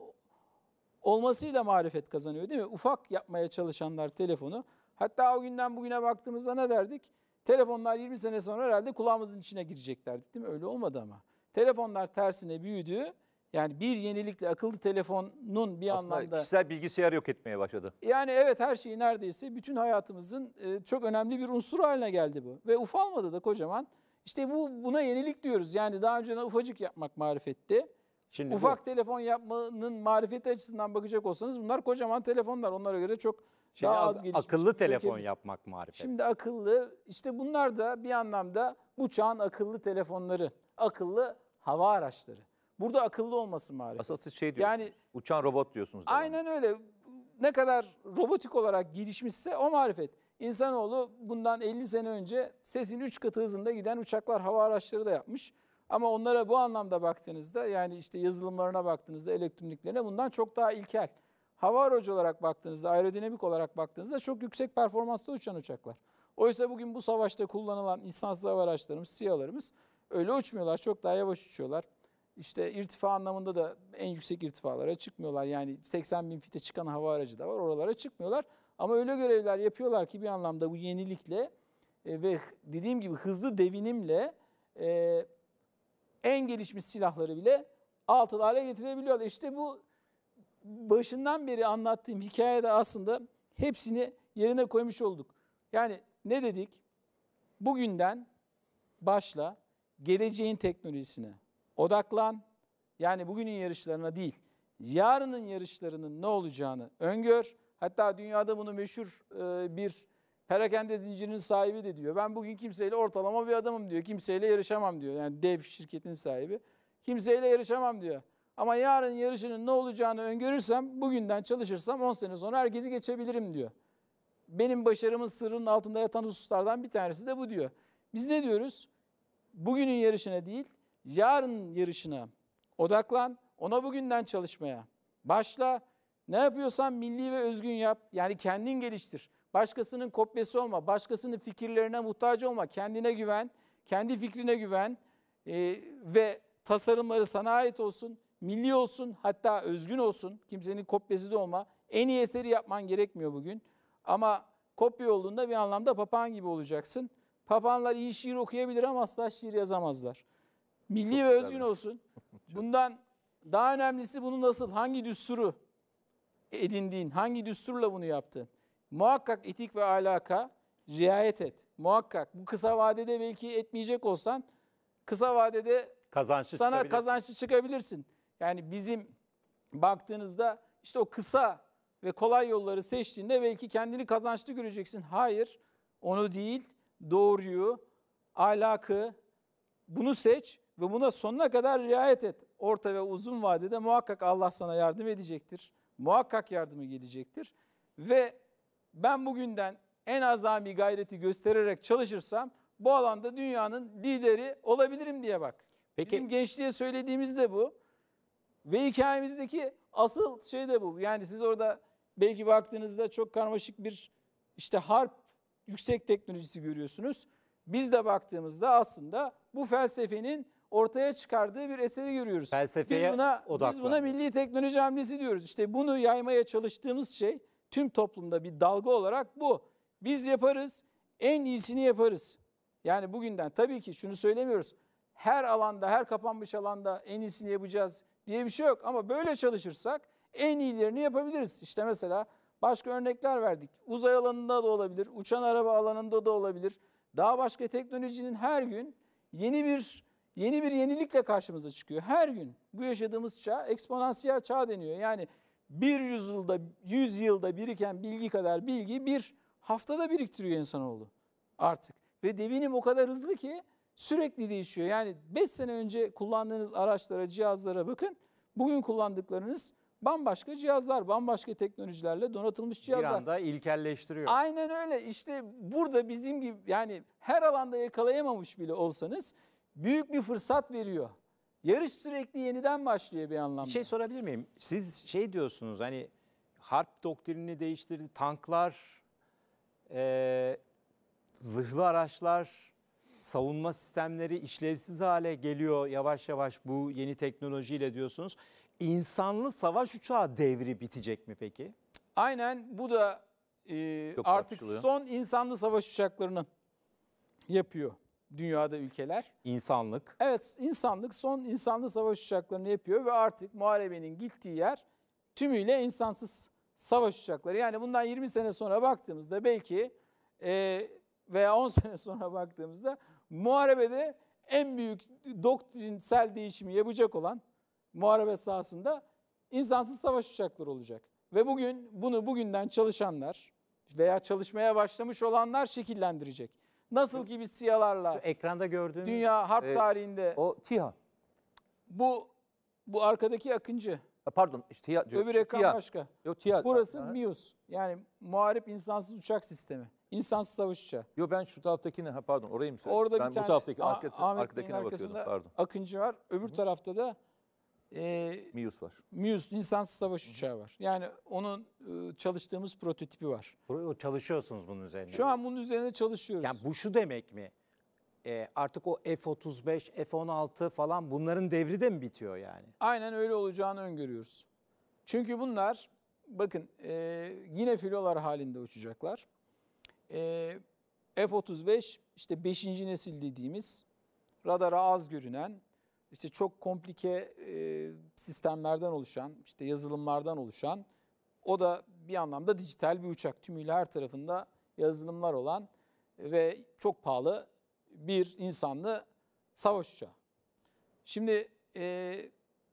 olmasıyla marifet kazanıyor değil mi? Ufak yapmaya çalışanlar telefonu. Hatta o günden bugüne baktığımızda ne derdik? Telefonlar 20 sene sonra herhalde kulağımızın içine girecek derdik değil mi? Öyle olmadı ama. Telefonlar tersine büyüdü. Yani bir yenilikle akıllı telefonun bir Aslında anlamda... kişisel bilgisayar yok etmeye başladı. Yani evet her şeyi neredeyse bütün hayatımızın e, çok önemli bir unsuru haline geldi bu. Ve ufalmadı da kocaman. İşte bu buna yenilik diyoruz. Yani daha önceden ufacık yapmak marifetti. Şimdi Ufak bu. telefon yapmanın marifeti açısından bakacak olsanız bunlar kocaman telefonlar. Onlara göre çok Şimdi daha az gelişmiş. Akıllı telefon Ülkenin. yapmak marifet. Şimdi akıllı işte bunlar da bir anlamda bu çağın akıllı telefonları, akıllı hava araçları. Burada akıllı olması marifet. Asıl siz şey diyorsunuz, yani, uçan robot diyorsunuz. Devam. Aynen öyle. Ne kadar robotik olarak gelişmişse o marifet. İnsanoğlu bundan 50 sene önce sesin 3 katı hızında giden uçaklar, hava araçları da yapmış. Ama onlara bu anlamda baktığınızda yani işte yazılımlarına baktığınızda elektroniklerine bundan çok daha ilkel. Hava aracı olarak baktığınızda, aerodinamik olarak baktığınızda çok yüksek performanslı uçan uçaklar. Oysa bugün bu savaşta kullanılan insansız hava araçlarımız, SİHA'larımız öyle uçmuyorlar. Çok daha yavaş uçuyorlar. İşte irtifa anlamında da en yüksek irtifalara çıkmıyorlar. Yani 80 bin fite çıkan hava aracı da var. Oralara çıkmıyorlar. Ama öyle görevler yapıyorlar ki bir anlamda bu yenilikle e, ve dediğim gibi hızlı devinimle e, en gelişmiş silahları bile altılı hale getirebiliyorlar. İşte bu başından beri anlattığım hikayede aslında hepsini yerine koymuş olduk. Yani ne dedik? Bugünden başla geleceğin teknolojisine, odaklan. Yani bugünün yarışlarına değil, yarının yarışlarının ne olacağını öngör. Hatta dünyada bunu meşhur e, bir perakende zincirinin sahibi de diyor. Ben bugün kimseyle ortalama bir adamım diyor. Kimseyle yarışamam diyor. Yani dev şirketin sahibi. Kimseyle yarışamam diyor. Ama yarın yarışının ne olacağını öngörürsem, bugünden çalışırsam 10 sene sonra herkesi geçebilirim diyor. Benim başarımın sırrının altında yatan hususlardan bir tanesi de bu diyor. Biz ne diyoruz? Bugünün yarışına değil, yarın yarışına odaklan. Ona bugünden çalışmaya başla. Ne yapıyorsan milli ve özgün yap. Yani kendin geliştir. Başkasının kopyası olma. Başkasının fikirlerine muhtaç olma. Kendine güven. Kendi fikrine güven. Ee, ve tasarımları sana ait olsun. Milli olsun. Hatta özgün olsun. Kimsenin kopyası da olma. En iyi eseri yapman gerekmiyor bugün. Ama kopya olduğunda bir anlamda papağan gibi olacaksın. Papağanlar iyi şiir okuyabilir ama asla şiir yazamazlar. Milli Çok ve özgün güzel. olsun. Şey. Bundan daha önemlisi bunu nasıl, hangi düsturu edindiğin, hangi düsturla bunu yaptın. Muhakkak etik ve alaka riayet et. Muhakkak bu kısa vadede belki etmeyecek olsan kısa vadede kazançlı sana kazançlı çıkabilirsin. Yani bizim baktığınızda işte o kısa ve kolay yolları seçtiğinde belki kendini kazançlı göreceksin. Hayır, onu değil, doğruyu, alakı bunu seç ve buna sonuna kadar riayet et. Orta ve uzun vadede muhakkak Allah sana yardım edecektir. Muhakkak yardımı gelecektir. Ve ben bugünden en azami gayreti göstererek çalışırsam bu alanda dünyanın lideri olabilirim diye bak. Peki. Bizim gençliğe söylediğimiz de bu. Ve hikayemizdeki asıl şey de bu. Yani siz orada belki baktığınızda çok karmaşık bir işte harp yüksek teknolojisi görüyorsunuz. Biz de baktığımızda aslında bu felsefenin ortaya çıkardığı bir eseri görüyoruz. Felsefeye biz buna, odaklandı. Biz buna milli teknoloji hamlesi diyoruz. İşte bunu yaymaya çalıştığımız şey tüm toplumda bir dalga olarak bu. Biz yaparız, en iyisini yaparız. Yani bugünden tabii ki şunu söylemiyoruz. Her alanda, her kapanmış alanda en iyisini yapacağız diye bir şey yok. Ama böyle çalışırsak en iyilerini yapabiliriz. İşte mesela başka örnekler verdik. Uzay alanında da olabilir, uçan araba alanında da olabilir. Daha başka teknolojinin her gün yeni bir yeni bir yenilikle karşımıza çıkıyor. Her gün bu yaşadığımız çağ eksponansiyel çağ deniyor. Yani bir yüzyılda, yüz yılda biriken bilgi kadar bilgi bir haftada biriktiriyor insanoğlu artık. Ve devinim o kadar hızlı ki sürekli değişiyor. Yani 5 sene önce kullandığınız araçlara, cihazlara bakın. Bugün kullandıklarınız bambaşka cihazlar, bambaşka teknolojilerle donatılmış cihazlar. Bir anda ilkelleştiriyor. Aynen öyle. İşte burada bizim gibi yani her alanda yakalayamamış bile olsanız büyük bir fırsat veriyor. Yarış sürekli yeniden başlıyor bir anlamda. Bir şey sorabilir miyim? Siz şey diyorsunuz hani harp doktrinini değiştirdi, tanklar, e, zırhlı araçlar, savunma sistemleri işlevsiz hale geliyor yavaş yavaş bu yeni teknolojiyle diyorsunuz. İnsanlı savaş uçağı devri bitecek mi peki? Aynen bu da e, artık son insanlı savaş uçaklarını yapıyor dünyada ülkeler. İnsanlık. Evet insanlık son insanlı savaş uçaklarını yapıyor ve artık muharebenin gittiği yer tümüyle insansız savaş uçakları. Yani bundan 20 sene sonra baktığımızda belki e, veya 10 sene sonra baktığımızda muharebede en büyük doktrinsel değişimi yapacak olan muharebe sahasında insansız savaş uçakları olacak. Ve bugün bunu bugünden çalışanlar veya çalışmaya başlamış olanlar şekillendirecek. Nasıl ki biz siyalarla ekranda gördüğünüz dünya harp e, tarihinde o TİHA. Bu bu arkadaki Akıncı. E, pardon, işte TİHA. Öbür diyor, ekran TİHA. başka. Yok TİHA. Burası ha. MIUS. Yani Muharip insansız Uçak Sistemi. İnsansız savaş uçağı. Yok ben şu taraftakine ha pardon orayı mı söyledim? Orada ben bir bu taraftaki arkadakine bakıyordum pardon. Akıncı var. Öbür hı tarafta da e, ee, Mius var. Mius insansız savaş uçağı var. Yani onun e, çalıştığımız prototipi var. Çalışıyorsunuz bunun üzerine. Şu an bunun üzerine çalışıyoruz. Yani bu şu demek mi? Ee, artık o F-35, F-16 falan bunların devri de mi bitiyor yani? Aynen öyle olacağını öngörüyoruz. Çünkü bunlar bakın e, yine filolar halinde uçacaklar. E, F-35 işte 5. nesil dediğimiz radara az görünen işte çok komplike e, sistemlerden oluşan, işte yazılımlardan oluşan, o da bir anlamda dijital bir uçak. Tümüyle her tarafında yazılımlar olan ve çok pahalı bir insanlı savaş uçağı. Şimdi e,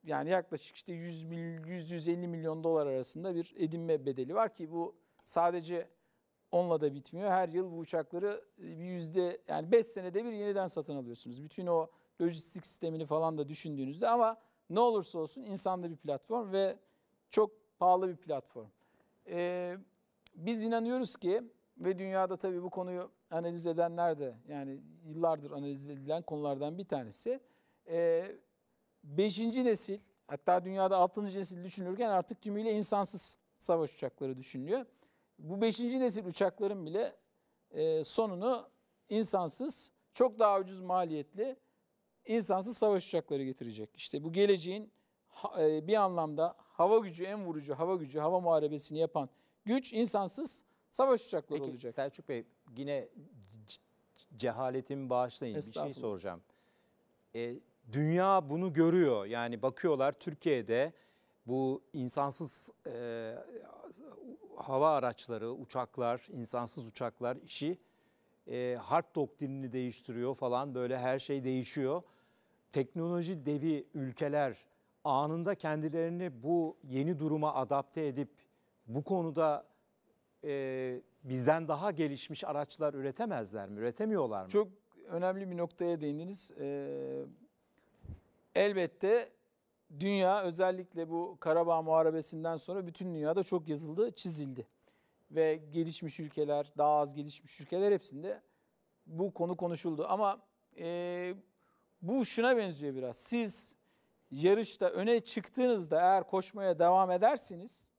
yani yaklaşık işte 100 150 milyon dolar arasında bir edinme bedeli var ki bu sadece onunla da bitmiyor. Her yıl bu uçakları e, bir yüzde yani 5 senede bir yeniden satın alıyorsunuz. Bütün o lojistik sistemini falan da düşündüğünüzde ama ne olursa olsun insanda bir platform ve çok pahalı bir platform. Ee, biz inanıyoruz ki ve dünyada tabii bu konuyu analiz edenler de yani yıllardır analiz edilen konulardan bir tanesi. Ee, beşinci nesil hatta dünyada altıncı nesil düşünülürken artık tümüyle insansız savaş uçakları düşünülüyor. Bu beşinci nesil uçakların bile e, sonunu insansız, çok daha ucuz maliyetli insansız savaş uçakları getirecek. İşte bu geleceğin e, bir anlamda hava gücü en vurucu hava gücü hava muharebesini yapan güç insansız savaş uçakları Peki, olacak. Selçuk Bey yine cehaletimi bağışlayın bir şey soracağım. E, dünya bunu görüyor yani bakıyorlar Türkiye'de bu insansız e, hava araçları, uçaklar, insansız uçaklar işi e, harp doktrinini değiştiriyor falan böyle her şey değişiyor teknoloji devi ülkeler anında kendilerini bu yeni duruma adapte edip bu konuda e, bizden daha gelişmiş araçlar üretemezler mi? Üretemiyorlar mı? Çok önemli bir noktaya değindiniz. Ee, elbette dünya özellikle bu Karabağ Muharebesi'nden sonra bütün dünyada çok yazıldı, çizildi. Ve gelişmiş ülkeler, daha az gelişmiş ülkeler hepsinde bu konu konuşuldu. Ama e, bu şuna benziyor biraz. Siz yarışta öne çıktığınızda eğer koşmaya devam edersiniz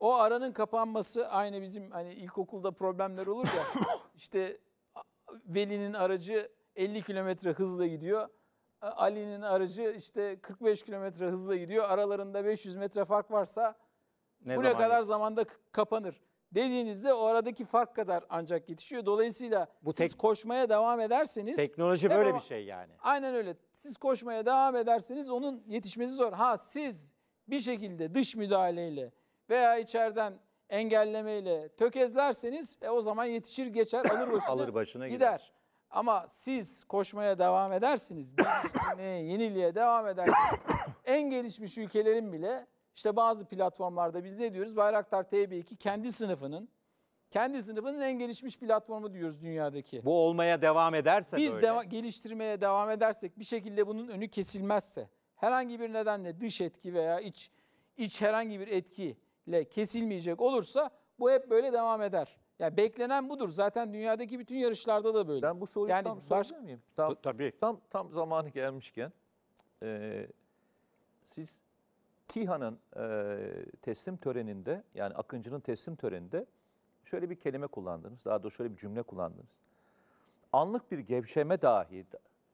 o aranın kapanması aynı bizim hani ilkokulda problemler olur ya işte Veli'nin aracı 50 kilometre hızla gidiyor. Ali'nin aracı işte 45 kilometre hızla gidiyor. Aralarında 500 metre fark varsa ne buraya zaman kadar zamanda kapanır dediğinizde oradaki fark kadar ancak yetişiyor. Dolayısıyla bu siz koşmaya devam ederseniz teknoloji böyle ama, bir şey yani. Aynen öyle. Siz koşmaya devam ederseniz onun yetişmesi zor. Ha siz bir şekilde dış müdahaleyle veya içeriden engellemeyle tökezlerseniz e, o zaman yetişir geçer alır başını, alır başına gider. gider. Ama siz koşmaya devam edersiniz, gelişmeye, yeniliğe devam edersiniz. en gelişmiş ülkelerin bile işte bazı platformlarda biz ne diyoruz? Bayraktar TB2 kendi sınıfının kendi sınıfının en gelişmiş platformu diyoruz dünyadaki. Bu olmaya devam ederse Biz öyle. Deva- geliştirmeye devam edersek bir şekilde bunun önü kesilmezse herhangi bir nedenle dış etki veya iç iç herhangi bir etkiyle kesilmeyecek olursa bu hep böyle devam eder. Yani beklenen budur. Zaten dünyadaki bütün yarışlarda da böyle. Ben bu soruyu yani tam baş... miyim? Tam, tabii. Tam, tam zamanı gelmişken e, siz Kiha'nın e, teslim töreninde yani Akıncı'nın teslim töreninde şöyle bir kelime kullandınız. Daha da şöyle bir cümle kullandınız. Anlık bir gevşeme dahi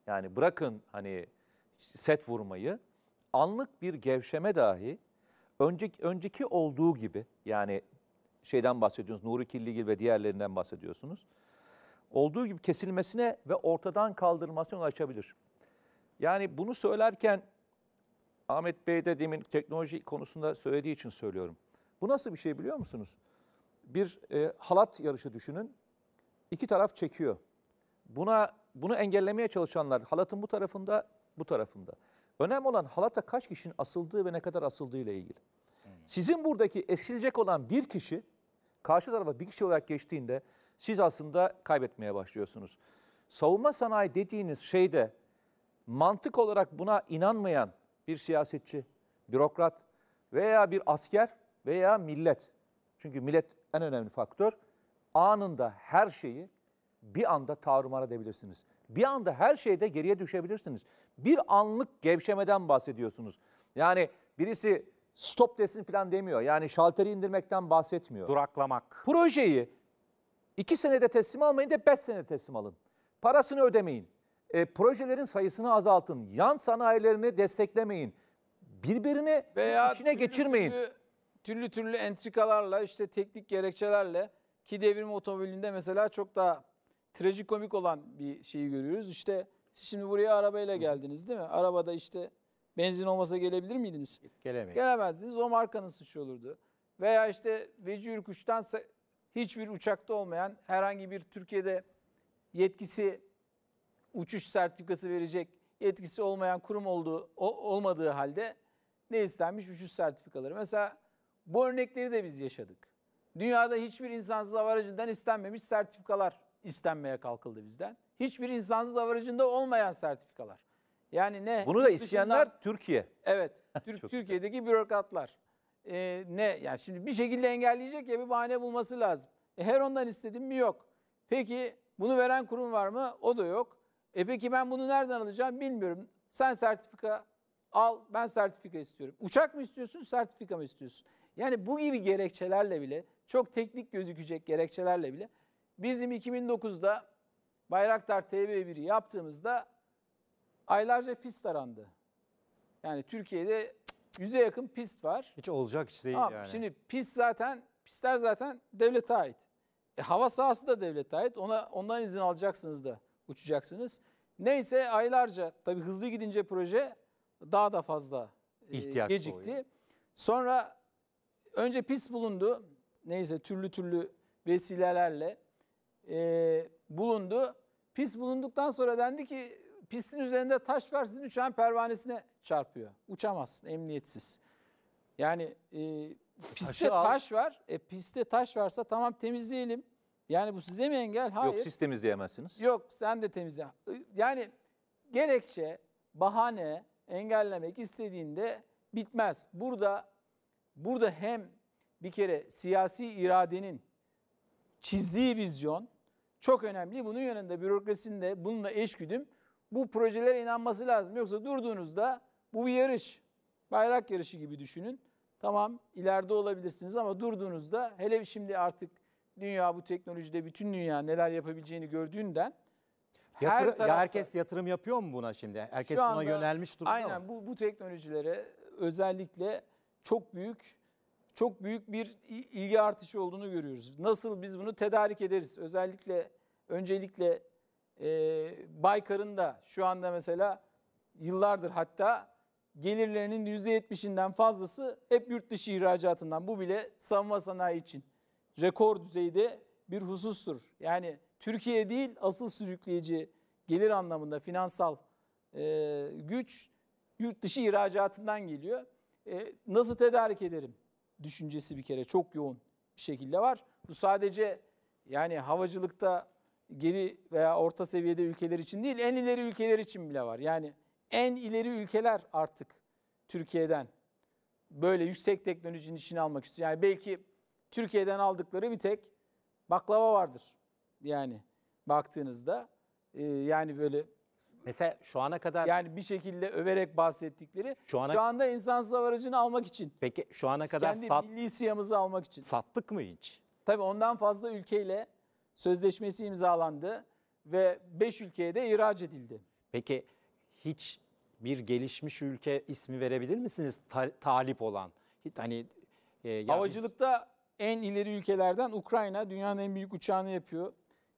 yani bırakın hani set vurmayı anlık bir gevşeme dahi önceki, önceki olduğu gibi yani şeyden bahsediyorsunuz Nuri Kirligil ve diğerlerinden bahsediyorsunuz. Olduğu gibi kesilmesine ve ortadan kaldırılmasına açabilir. Yani bunu söylerken Ahmet Bey de demin teknoloji konusunda söylediği için söylüyorum. Bu nasıl bir şey biliyor musunuz? Bir e, halat yarışı düşünün. İki taraf çekiyor. Buna bunu engellemeye çalışanlar halatın bu tarafında, bu tarafında. Önemli olan halata kaç kişinin asıldığı ve ne kadar asıldığı ile ilgili. Sizin buradaki eksilecek olan bir kişi karşı tarafa bir kişi olarak geçtiğinde siz aslında kaybetmeye başlıyorsunuz. Savunma sanayi dediğiniz şeyde mantık olarak buna inanmayan bir siyasetçi, bürokrat veya bir asker veya millet. Çünkü millet en önemli faktör. Anında her şeyi bir anda tarumar edebilirsiniz. Bir anda her şeyde geriye düşebilirsiniz. Bir anlık gevşemeden bahsediyorsunuz. Yani birisi stop desin falan demiyor. Yani şalteri indirmekten bahsetmiyor. Duraklamak. Projeyi iki senede teslim almayın da beş senede teslim alın. Parasını ödemeyin e, projelerin sayısını azaltın. Yan sanayilerini desteklemeyin. birbirini Veya içine türlü geçirmeyin. Türlü, türlü türlü entrikalarla işte teknik gerekçelerle ki devrim otomobilinde mesela çok daha trajikomik olan bir şeyi görüyoruz. İşte siz şimdi buraya arabayla geldiniz değil mi? Arabada işte benzin olmasa gelebilir miydiniz? Gelemeyiz. Gelemezdiniz. O markanın suçu olurdu. Veya işte Veci Ürkuş'tan hiçbir uçakta olmayan herhangi bir Türkiye'de yetkisi uçuş sertifikası verecek yetkisi olmayan kurum olduğu o, olmadığı halde ne istenmiş uçuş sertifikaları. Mesela bu örnekleri de biz yaşadık. Dünyada hiçbir insansız hava aracından istenmemiş sertifikalar istenmeye kalkıldı bizden. Hiçbir insansız hava aracında olmayan sertifikalar. Yani ne? Bunu da isteyenler dışından, Türkiye. Evet. Türk, Türkiye'deki güzel. bürokratlar. Ee, ne? Yani şimdi bir şekilde engelleyecek ya bir bahane bulması lazım. E, her ondan istedim mi? Yok. Peki bunu veren kurum var mı? O da yok. E peki ben bunu nereden alacağım bilmiyorum. Sen sertifika al, ben sertifika istiyorum. Uçak mı istiyorsun, sertifika mı istiyorsun? Yani bu gibi gerekçelerle bile, çok teknik gözükecek gerekçelerle bile bizim 2009'da Bayraktar TB1'i yaptığımızda aylarca pist arandı. Yani Türkiye'de yüze yakın pist var. Hiç olacak iş değil ha, yani. Şimdi pist zaten, pistler zaten devlete ait. E, hava sahası da devlete ait. Ona, ondan izin alacaksınız da uçacaksınız. Neyse aylarca tabii hızlı gidince proje daha da fazla e, İhtiyaç e, gecikti. Oluyor. Sonra önce pis bulundu. Neyse türlü türlü vesilelerle e, bulundu. Pis bulunduktan sonra dendi ki pistin üzerinde taş var sizin uçağın pervanesine çarpıyor. Uçamazsın emniyetsiz. Yani e, e piste taş var. E, piste taş varsa tamam temizleyelim. Yani bu size mi engel? Hayır. Yok siz temizleyemezsiniz. Yok sen de temizle. Yani gerekçe, bahane engellemek istediğinde bitmez. Burada burada hem bir kere siyasi iradenin çizdiği vizyon çok önemli. Bunun yanında bürokrasinin de bununla eşgüdüm bu projelere inanması lazım. Yoksa durduğunuzda bu bir yarış. Bayrak yarışı gibi düşünün. Tamam ileride olabilirsiniz ama durduğunuzda hele şimdi artık dünya bu teknolojide bütün dünya neler yapabileceğini gördüğünden Yatırı, her tarafta, ya herkes yatırım yapıyor mu buna şimdi? Herkes anda, buna yönelmiş durumda Aynen mı? bu bu teknolojilere özellikle çok büyük çok büyük bir ilgi artışı olduğunu görüyoruz. Nasıl biz bunu tedarik ederiz? Özellikle öncelikle e, Baykar'ın da şu anda mesela yıllardır hatta gelirlerinin %70'inden fazlası hep yurt dışı ihracatından. Bu bile savunma sanayi için rekor düzeyde bir husustur. Yani Türkiye değil asıl sürükleyici gelir anlamında finansal e, güç yurt dışı ihracatından geliyor. E, nasıl tedarik ederim düşüncesi bir kere çok yoğun bir şekilde var. Bu sadece yani havacılıkta geri veya orta seviyede ülkeler için değil en ileri ülkeler için bile var. Yani en ileri ülkeler artık Türkiye'den böyle yüksek teknolojinin içine almak istiyor. Yani belki Türkiye'den aldıkları bir tek baklava vardır. Yani baktığınızda e, yani böyle Mesela şu ana kadar yani bir şekilde överek bahsettikleri şu, ana, şu anda insansız hava aracını almak için. Peki şu ana kadar kendi sat, milli siyamızı almak için. Sattık mı hiç? Tabii ondan fazla ülkeyle sözleşmesi imzalandı ve 5 ülkeye de ihraç edildi. Peki hiç bir gelişmiş ülke ismi verebilir misiniz Ta, talip olan? hani e, yalnız... havacılıkta en ileri ülkelerden Ukrayna dünyanın en büyük uçağını yapıyor.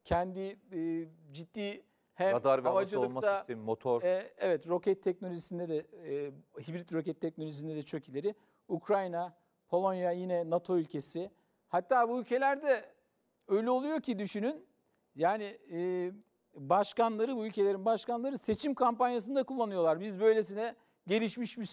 Kendi e, ciddi hem Radar ve havacılıkta sistemi, motor. E, evet roket teknolojisinde de e, hibrit roket teknolojisinde de çok ileri. Ukrayna, Polonya yine NATO ülkesi. Hatta bu ülkelerde öyle oluyor ki düşünün. Yani e, başkanları bu ülkelerin başkanları seçim kampanyasında kullanıyorlar. Biz böylesine gelişmiş bir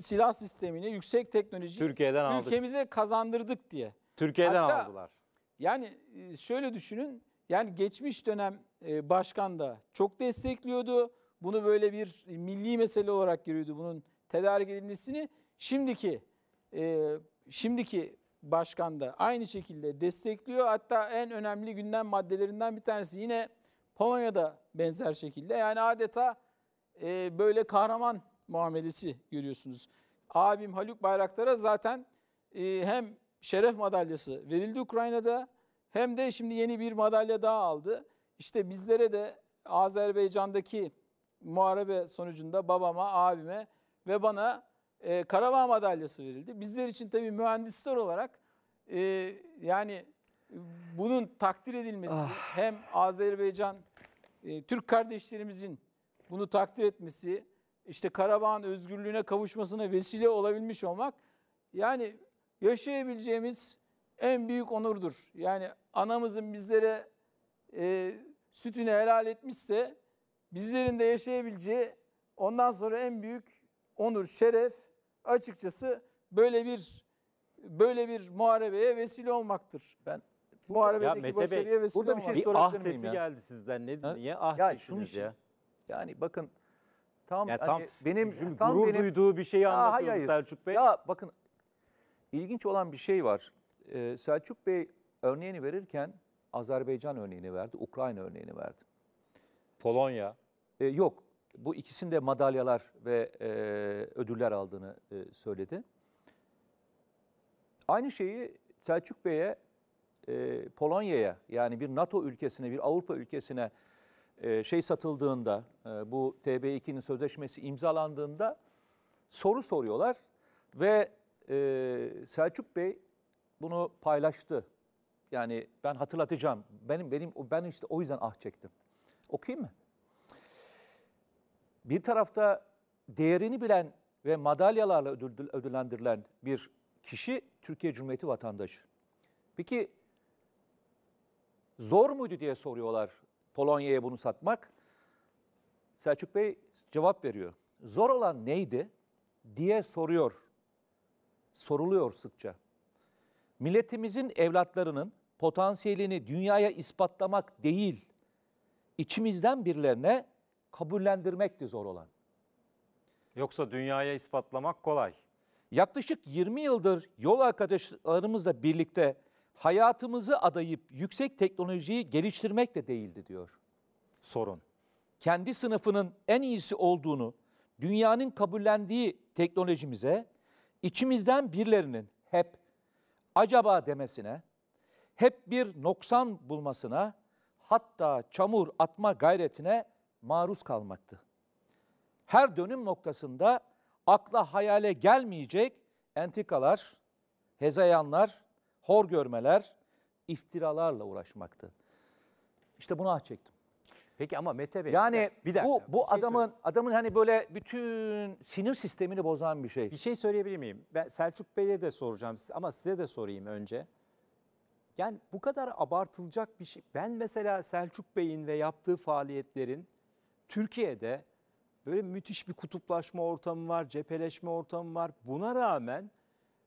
silah sistemini yüksek teknoloji Türkiye'den ülkemize kazandırdık diye. Türkiye'den Hatta, aldılar. Yani e, şöyle düşünün. Yani geçmiş dönem e, başkan da çok destekliyordu. Bunu böyle bir milli mesele olarak görüyordu bunun tedarik edilmesini. Şimdiki e, şimdiki başkan da aynı şekilde destekliyor. Hatta en önemli gündem maddelerinden bir tanesi yine Polonya'da benzer şekilde. Yani adeta e, böyle kahraman muamelesi görüyorsunuz. Abim Haluk Bayraktar'a zaten e, hem şeref madalyası verildi Ukrayna'da hem de şimdi yeni bir madalya daha aldı. İşte bizlere de Azerbaycan'daki muharebe sonucunda babama, abime ve bana e, Karabağ madalyası verildi. Bizler için tabii mühendisler olarak e, yani bunun takdir edilmesi ah. hem Azerbaycan, e, Türk kardeşlerimizin bunu takdir etmesi, işte Karabağ'ın özgürlüğüne kavuşmasına vesile olabilmiş olmak yani yaşayabileceğimiz en büyük onurdur. Yani anamızın bizlere e, sütünü helal etmişse bizlerin de yaşayabileceği ondan sonra en büyük onur, şeref açıkçası böyle bir böyle bir muharebeye vesile olmaktır. Ben muharebedeki ya Mete başarıya Bey, vesile burada bir şey olmak. Bir ah sesi geldi sizden. Ne, ha? niye ah ya ya? Yani bakın tam, ya hani tam benim şimdi tam gurur benim, duyduğu bir şeyi anlatıyor Selçuk Bey. Ya bakın ilginç olan bir şey var. Ee, Selçuk Bey örneğini verirken Azerbaycan örneğini verdi, Ukrayna örneğini verdi. Polonya. Ee, yok, bu ikisinde madalyalar ve e, ödüller aldığını e, söyledi. Aynı şeyi Selçuk Bey'e e, Polonya'ya yani bir NATO ülkesine, bir Avrupa ülkesine e, şey satıldığında, e, bu TB2'nin sözleşmesi imzalandığında soru soruyorlar ve e, Selçuk Bey bunu paylaştı. Yani ben hatırlatacağım. Benim benim ben işte o yüzden ah çektim. Okuyayım mı? Bir tarafta değerini bilen ve madalyalarla ödüllendirilen bir kişi Türkiye Cumhuriyeti vatandaşı. Peki zor muydu diye soruyorlar Polonya'ya bunu satmak. Selçuk Bey cevap veriyor. Zor olan neydi diye soruyor. Soruluyor sıkça. Milletimizin evlatlarının potansiyelini dünyaya ispatlamak değil, içimizden birilerine kabullendirmekti zor olan. Yoksa dünyaya ispatlamak kolay. Yaklaşık 20 yıldır yol arkadaşlarımızla birlikte hayatımızı adayıp yüksek teknolojiyi geliştirmek de değildi diyor. Sorun. Kendi sınıfının en iyisi olduğunu dünyanın kabullendiği teknolojimize içimizden birilerinin hep acaba demesine, hep bir noksan bulmasına, hatta çamur atma gayretine maruz kalmaktı. Her dönüm noktasında akla hayale gelmeyecek entrikalar, hezeyanlar hor görmeler, iftiralarla uğraşmaktı. İşte bunu ah çektim. Peki ama Mete Bey yani bir dakika, bu bu bir şey adamın söyleyeyim. adamın hani böyle bütün sinir sistemini bozan bir şey. Bir şey söyleyebilir miyim? Ben Selçuk Bey'e de soracağım ama size de sorayım önce. Yani bu kadar abartılacak bir şey. Ben mesela Selçuk Bey'in ve yaptığı faaliyetlerin Türkiye'de böyle müthiş bir kutuplaşma ortamı var, cepheleşme ortamı var. Buna rağmen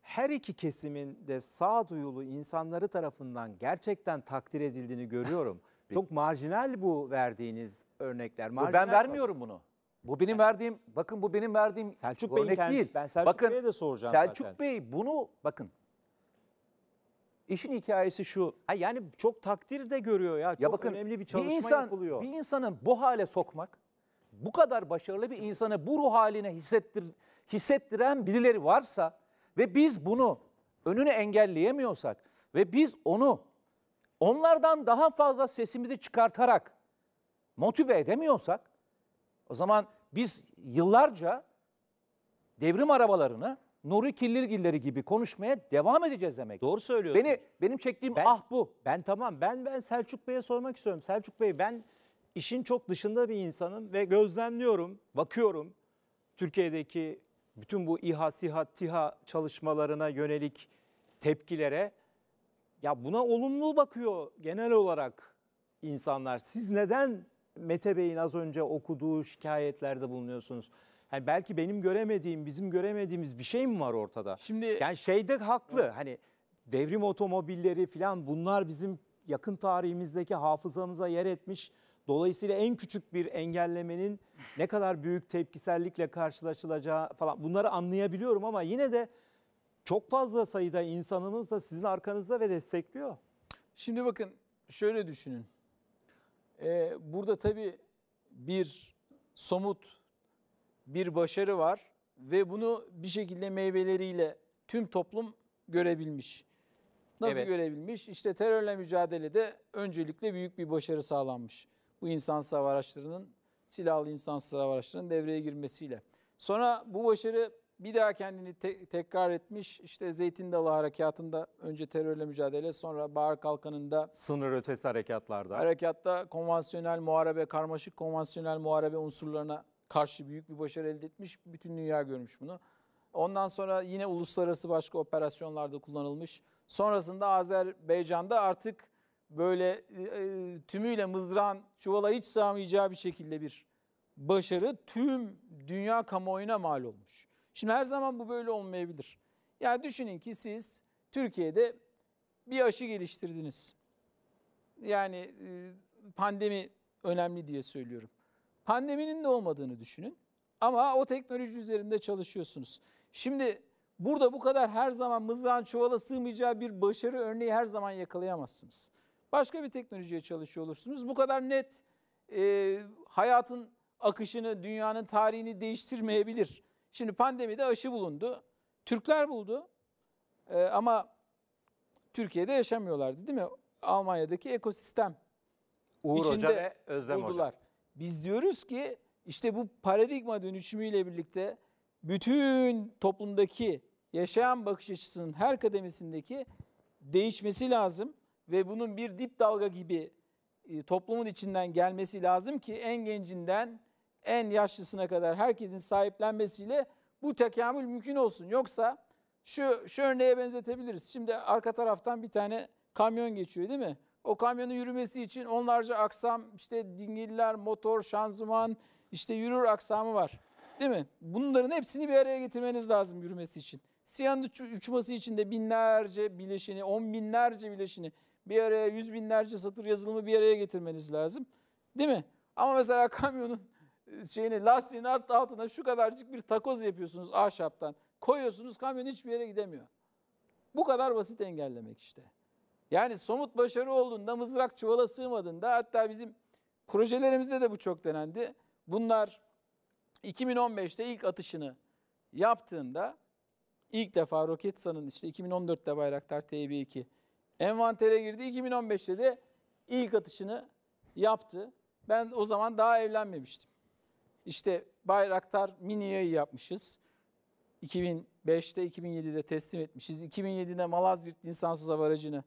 her iki kesimin de sağduyulu insanları tarafından gerçekten takdir edildiğini görüyorum. Çok marjinal bu verdiğiniz örnekler. Marjinal ben vermiyorum bunu. Bu benim verdiğim, bakın bu benim verdiğim Selçuk örnek Bey'in kendisi, değil. Ben Selçuk bakın, Bey'e de soracağım Selçuk zaten. Bey bunu, bakın İşin hikayesi şu. Ha yani çok takdir de görüyor ya. Çok ya bakın, önemli bir çalışma bir insan, yapılıyor. Bir insanın bu hale sokmak, bu kadar başarılı bir insanı bu ruh haline hissettir, hissettiren birileri varsa ve biz bunu önünü engelleyemiyorsak ve biz onu onlardan daha fazla sesimizi çıkartarak motive edemiyorsak o zaman biz yıllarca devrim arabalarını Nuri Killergilleri gibi konuşmaya devam edeceğiz demek. Doğru söylüyorsun. Beni benim çektiğim ben, ah bu. Ben tamam. Ben ben Selçuk Bey'e sormak istiyorum. Selçuk Bey ben işin çok dışında bir insanım ve gözlemliyorum, bakıyorum. Türkiye'deki bütün bu İHA, SİHA, TİHA çalışmalarına yönelik tepkilere ya buna olumlu bakıyor genel olarak insanlar. Siz neden Mete Bey'in az önce okuduğu şikayetlerde bulunuyorsunuz? Yani belki benim göremediğim, bizim göremediğimiz bir şey mi var ortada? Şimdi yani şeyde haklı. Evet. Hani devrim otomobilleri falan bunlar bizim yakın tarihimizdeki hafızamıza yer etmiş Dolayısıyla en küçük bir engellemenin ne kadar büyük tepkisellikle karşılaşılacağı falan bunları anlayabiliyorum ama yine de çok fazla sayıda insanımız da sizin arkanızda ve destekliyor. Şimdi bakın şöyle düşünün. Ee, burada tabii bir somut bir başarı var ve bunu bir şekilde meyveleriyle tüm toplum görebilmiş. Nasıl evet. görebilmiş? İşte terörle mücadelede öncelikle büyük bir başarı sağlanmış bu insansız hava araçlarının, silahlı insansız hava araçlarının devreye girmesiyle. Sonra bu başarı bir daha kendini te- tekrar etmiş. İşte Zeytin Dalı Harekatı'nda önce terörle mücadele, sonra Bağır Kalkanı'nda sınır ötesi harekatlarda. Harekatta konvansiyonel muharebe, karmaşık konvansiyonel muharebe unsurlarına karşı büyük bir başarı elde etmiş. Bütün dünya görmüş bunu. Ondan sonra yine uluslararası başka operasyonlarda kullanılmış. Sonrasında Azerbaycan'da artık böyle e, e tümüyle mızran çuvala hiç sığamayacağı bir şekilde bir başarı tüm dünya kamuoyuna mal olmuş. Şimdi her zaman bu böyle olmayabilir. Yani düşünün ki siz Türkiye'de bir aşı geliştirdiniz. Yani e, pandemi önemli diye söylüyorum. Pandeminin de olmadığını düşünün. Ama o teknoloji üzerinde çalışıyorsunuz. Şimdi burada bu kadar her zaman mızrağın çuvala sığmayacağı bir başarı örneği her zaman yakalayamazsınız başka bir teknolojiye çalışıyor olursunuz. Bu kadar net e, hayatın akışını, dünyanın tarihini değiştirmeyebilir. Şimdi pandemide aşı bulundu. Türkler buldu. E, ama Türkiye'de yaşamıyorlardı değil mi? Almanya'daki ekosistem. Uğur Hoca ve Özlem oldular. Hoca. Biz diyoruz ki işte bu paradigma dönüşümüyle birlikte bütün toplumdaki yaşayan bakış açısının her kademesindeki değişmesi lazım ve bunun bir dip dalga gibi e, toplumun içinden gelmesi lazım ki en gencinden en yaşlısına kadar herkesin sahiplenmesiyle bu tekamül mümkün olsun. Yoksa şu, şu örneğe benzetebiliriz. Şimdi arka taraftan bir tane kamyon geçiyor değil mi? O kamyonun yürümesi için onlarca aksam, işte dingiller, motor, şanzıman, işte yürür aksamı var. Değil mi? Bunların hepsini bir araya getirmeniz lazım yürümesi için. Siyanın uçması için de binlerce bileşini, on binlerce bileşini bir araya yüz binlerce satır yazılımı bir araya getirmeniz lazım. Değil mi? Ama mesela kamyonun e, şeyini lastiğin art altına şu kadarcık bir takoz yapıyorsunuz ahşaptan. Koyuyorsunuz kamyon hiçbir yere gidemiyor. Bu kadar basit engellemek işte. Yani somut başarı olduğunda mızrak çuvala sığmadığında hatta bizim projelerimizde de bu çok denendi. Bunlar 2015'te ilk atışını yaptığında ilk defa Roketsan'ın işte 2014'te Bayraktar TB2 Envantere girdi 2015'te de ilk atışını yaptı. Ben o zaman daha evlenmemiştim. İşte Bayraktar mini yayı yapmışız. 2005'te 2007'de teslim etmişiz. 2007'de Malazgirt insansız hava aracını,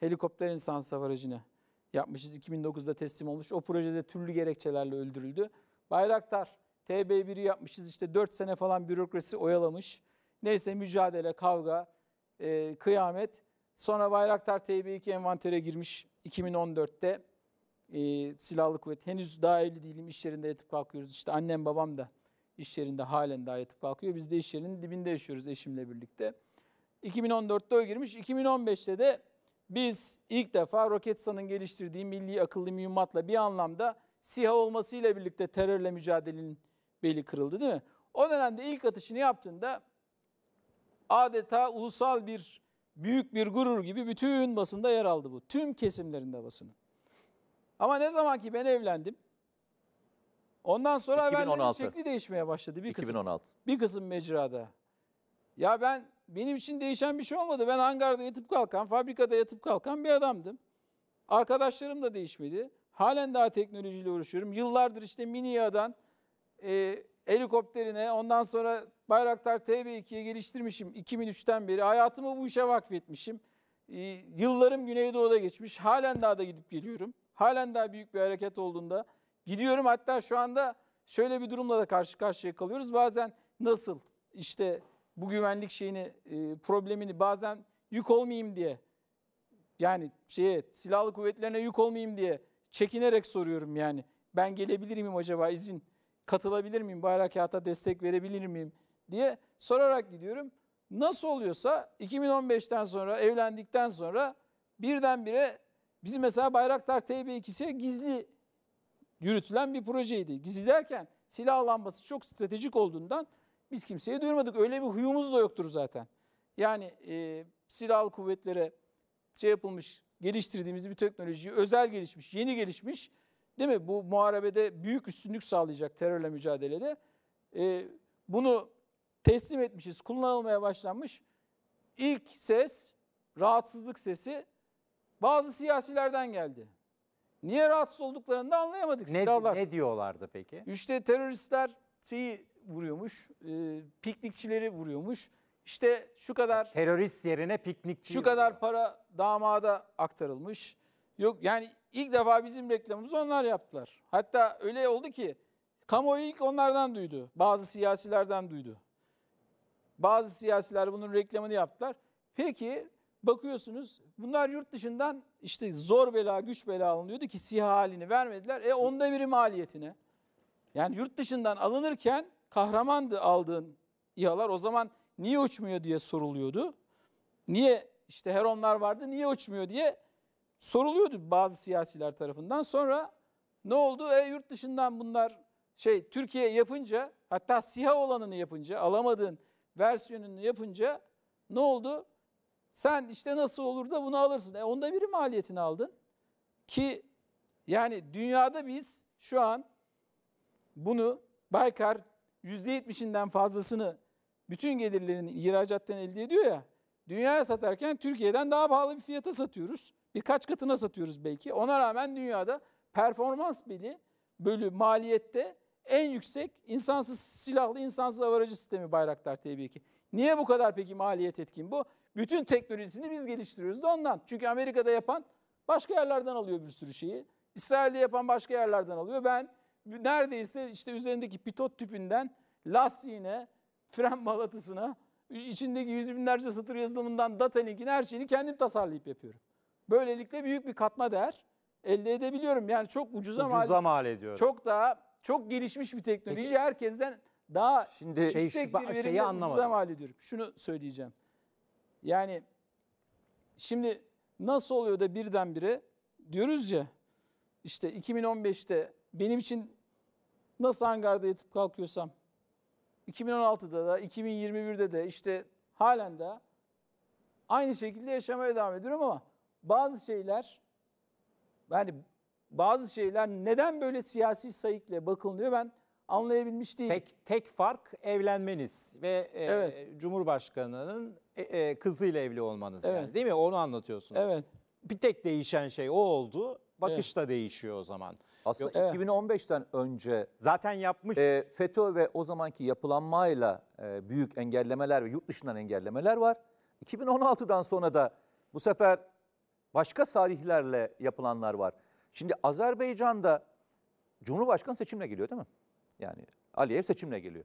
helikopter insansız hava aracını yapmışız. 2009'da teslim olmuş. O projede türlü gerekçelerle öldürüldü. Bayraktar TB1'i yapmışız. İşte 4 sene falan bürokrasi oyalamış. Neyse mücadele, kavga, e, kıyamet. Sonra Bayraktar TB2 envantere girmiş 2014'te. E, ee, silahlı kuvvet. Henüz daha evli değilim iş yerinde yatıp kalkıyoruz. işte annem babam da iş yerinde halen daha yatıp kalkıyor. Biz de iş yerinin dibinde yaşıyoruz eşimle birlikte. 2014'te o girmiş. 2015'te de biz ilk defa Roketsan'ın geliştirdiği milli akıllı mühimmatla bir anlamda SİHA olmasıyla birlikte terörle mücadelenin beli kırıldı değil mi? O dönemde ilk atışını yaptığında adeta ulusal bir büyük bir gurur gibi bütün basında yer aldı bu. Tüm kesimlerinde basını. Ama ne zaman ki ben evlendim, ondan sonra 2016. şekli değişmeye başladı bir kısım. 2016. Bir kısım mecrada. Ya ben benim için değişen bir şey olmadı. Ben hangarda yatıp kalkan, fabrikada yatıp kalkan bir adamdım. Arkadaşlarım da değişmedi. Halen daha teknolojiyle uğraşıyorum. Yıllardır işte mini yağdan e, helikopterine, ondan sonra Bayraktar TB2'yi geliştirmişim 2003'ten beri. Hayatımı bu işe vakfetmişim. Ee, yıllarım Güneydoğu'da geçmiş. Halen daha da gidip geliyorum. Halen daha büyük bir hareket olduğunda gidiyorum. Hatta şu anda şöyle bir durumla da karşı karşıya kalıyoruz. Bazen nasıl işte bu güvenlik şeyini e, problemini bazen yük olmayayım diye yani şey silahlı kuvvetlerine yük olmayayım diye çekinerek soruyorum yani. Ben gelebilir miyim acaba izin? Katılabilir miyim? Bu destek verebilir miyim? diye sorarak gidiyorum. Nasıl oluyorsa 2015'ten sonra evlendikten sonra birdenbire bizim mesela Bayraktar TB2'si gizli yürütülen bir projeydi. Gizli derken silahlanması çok stratejik olduğundan biz kimseye duyurmadık. Öyle bir huyumuz da yoktur zaten. Yani e, silahlı kuvvetlere şey yapılmış, geliştirdiğimiz bir teknoloji özel gelişmiş, yeni gelişmiş değil mi? Bu muharebede büyük üstünlük sağlayacak terörle mücadelede. E, bunu teslim etmişiz, kullanılmaya başlanmış. İlk ses, rahatsızlık sesi bazı siyasilerden geldi. Niye rahatsız olduklarını da anlayamadık ne, silahlar. Ne diyorlardı peki? İşte teröristler şeyi vuruyormuş, e, piknikçileri vuruyormuş. İşte şu kadar... Terörist yerine piknikçi... Şu kadar ya. para damada aktarılmış. Yok yani ilk defa bizim reklamımızı onlar yaptılar. Hatta öyle oldu ki kamuoyu ilk onlardan duydu. Bazı siyasilerden duydu. Bazı siyasiler bunun reklamını yaptılar. Peki bakıyorsunuz bunlar yurt dışından işte zor bela güç bela alınıyordu ki siha halini vermediler. E onda biri maliyetine. Yani yurt dışından alınırken kahramandı aldığın İHA'lar. O zaman niye uçmuyor diye soruluyordu. Niye işte Heronlar vardı niye uçmuyor diye soruluyordu bazı siyasiler tarafından. Sonra ne oldu? E yurt dışından bunlar şey Türkiye yapınca hatta SİHA olanını yapınca alamadığın versiyonunu yapınca ne oldu? Sen işte nasıl olur da bunu alırsın. E onda biri maliyetini aldın. Ki yani dünyada biz şu an bunu Baykar %70'inden fazlasını bütün gelirlerini ihracattan elde ediyor ya. Dünyaya satarken Türkiye'den daha pahalı bir fiyata satıyoruz. Birkaç katına satıyoruz belki. Ona rağmen dünyada performans bili bölü maliyette en yüksek insansız silahlı insansız hava sistemi Bayraktar tb ki. Niye bu kadar peki maliyet etkin bu? Bütün teknolojisini biz geliştiriyoruz da ondan. Çünkü Amerika'da yapan başka yerlerden alıyor bir sürü şeyi. İsrail'de yapan başka yerlerden alıyor. Ben neredeyse işte üzerindeki pitot tüpünden lastiğine, fren balatasına, içindeki yüz binlerce satır yazılımından data linkine her şeyini kendim tasarlayıp yapıyorum. Böylelikle büyük bir katma değer elde edebiliyorum. Yani çok ucuza, ucuza mal, mal ediyorum. Çok daha çok gelişmiş bir teknoloji. Peki. Herkesten daha Şimdi şey, bir şeyi anlamadım. mal ediyorum. Şunu söyleyeceğim. Yani şimdi nasıl oluyor da birdenbire diyoruz ya işte 2015'te benim için nasıl hangarda yatıp kalkıyorsam 2016'da da 2021'de de işte halen de aynı şekilde yaşamaya devam ediyorum ama bazı şeyler yani bazı şeyler neden böyle siyasi sayıkla bakılıyor ben anlayabilmiş değilim. Tek, tek fark evlenmeniz ve e, evet. Cumhurbaşkanı'nın e, e, kızıyla evli olmanız evet. yani değil mi? Onu anlatıyorsunuz. Evet. Bir tek değişen şey o oldu. Bakış da değişiyor o zaman. Aslında Yoksa, evet. 2015'ten önce zaten yapmış e, FETÖ ve o zamanki yapılanmayla e, büyük engellemeler ve yurt dışından engellemeler var. 2016'dan sonra da bu sefer başka sarihlerle yapılanlar var. Şimdi Azerbaycan'da Cumhurbaşkanı seçimle geliyor değil mi? Yani Aliyev seçimle geliyor.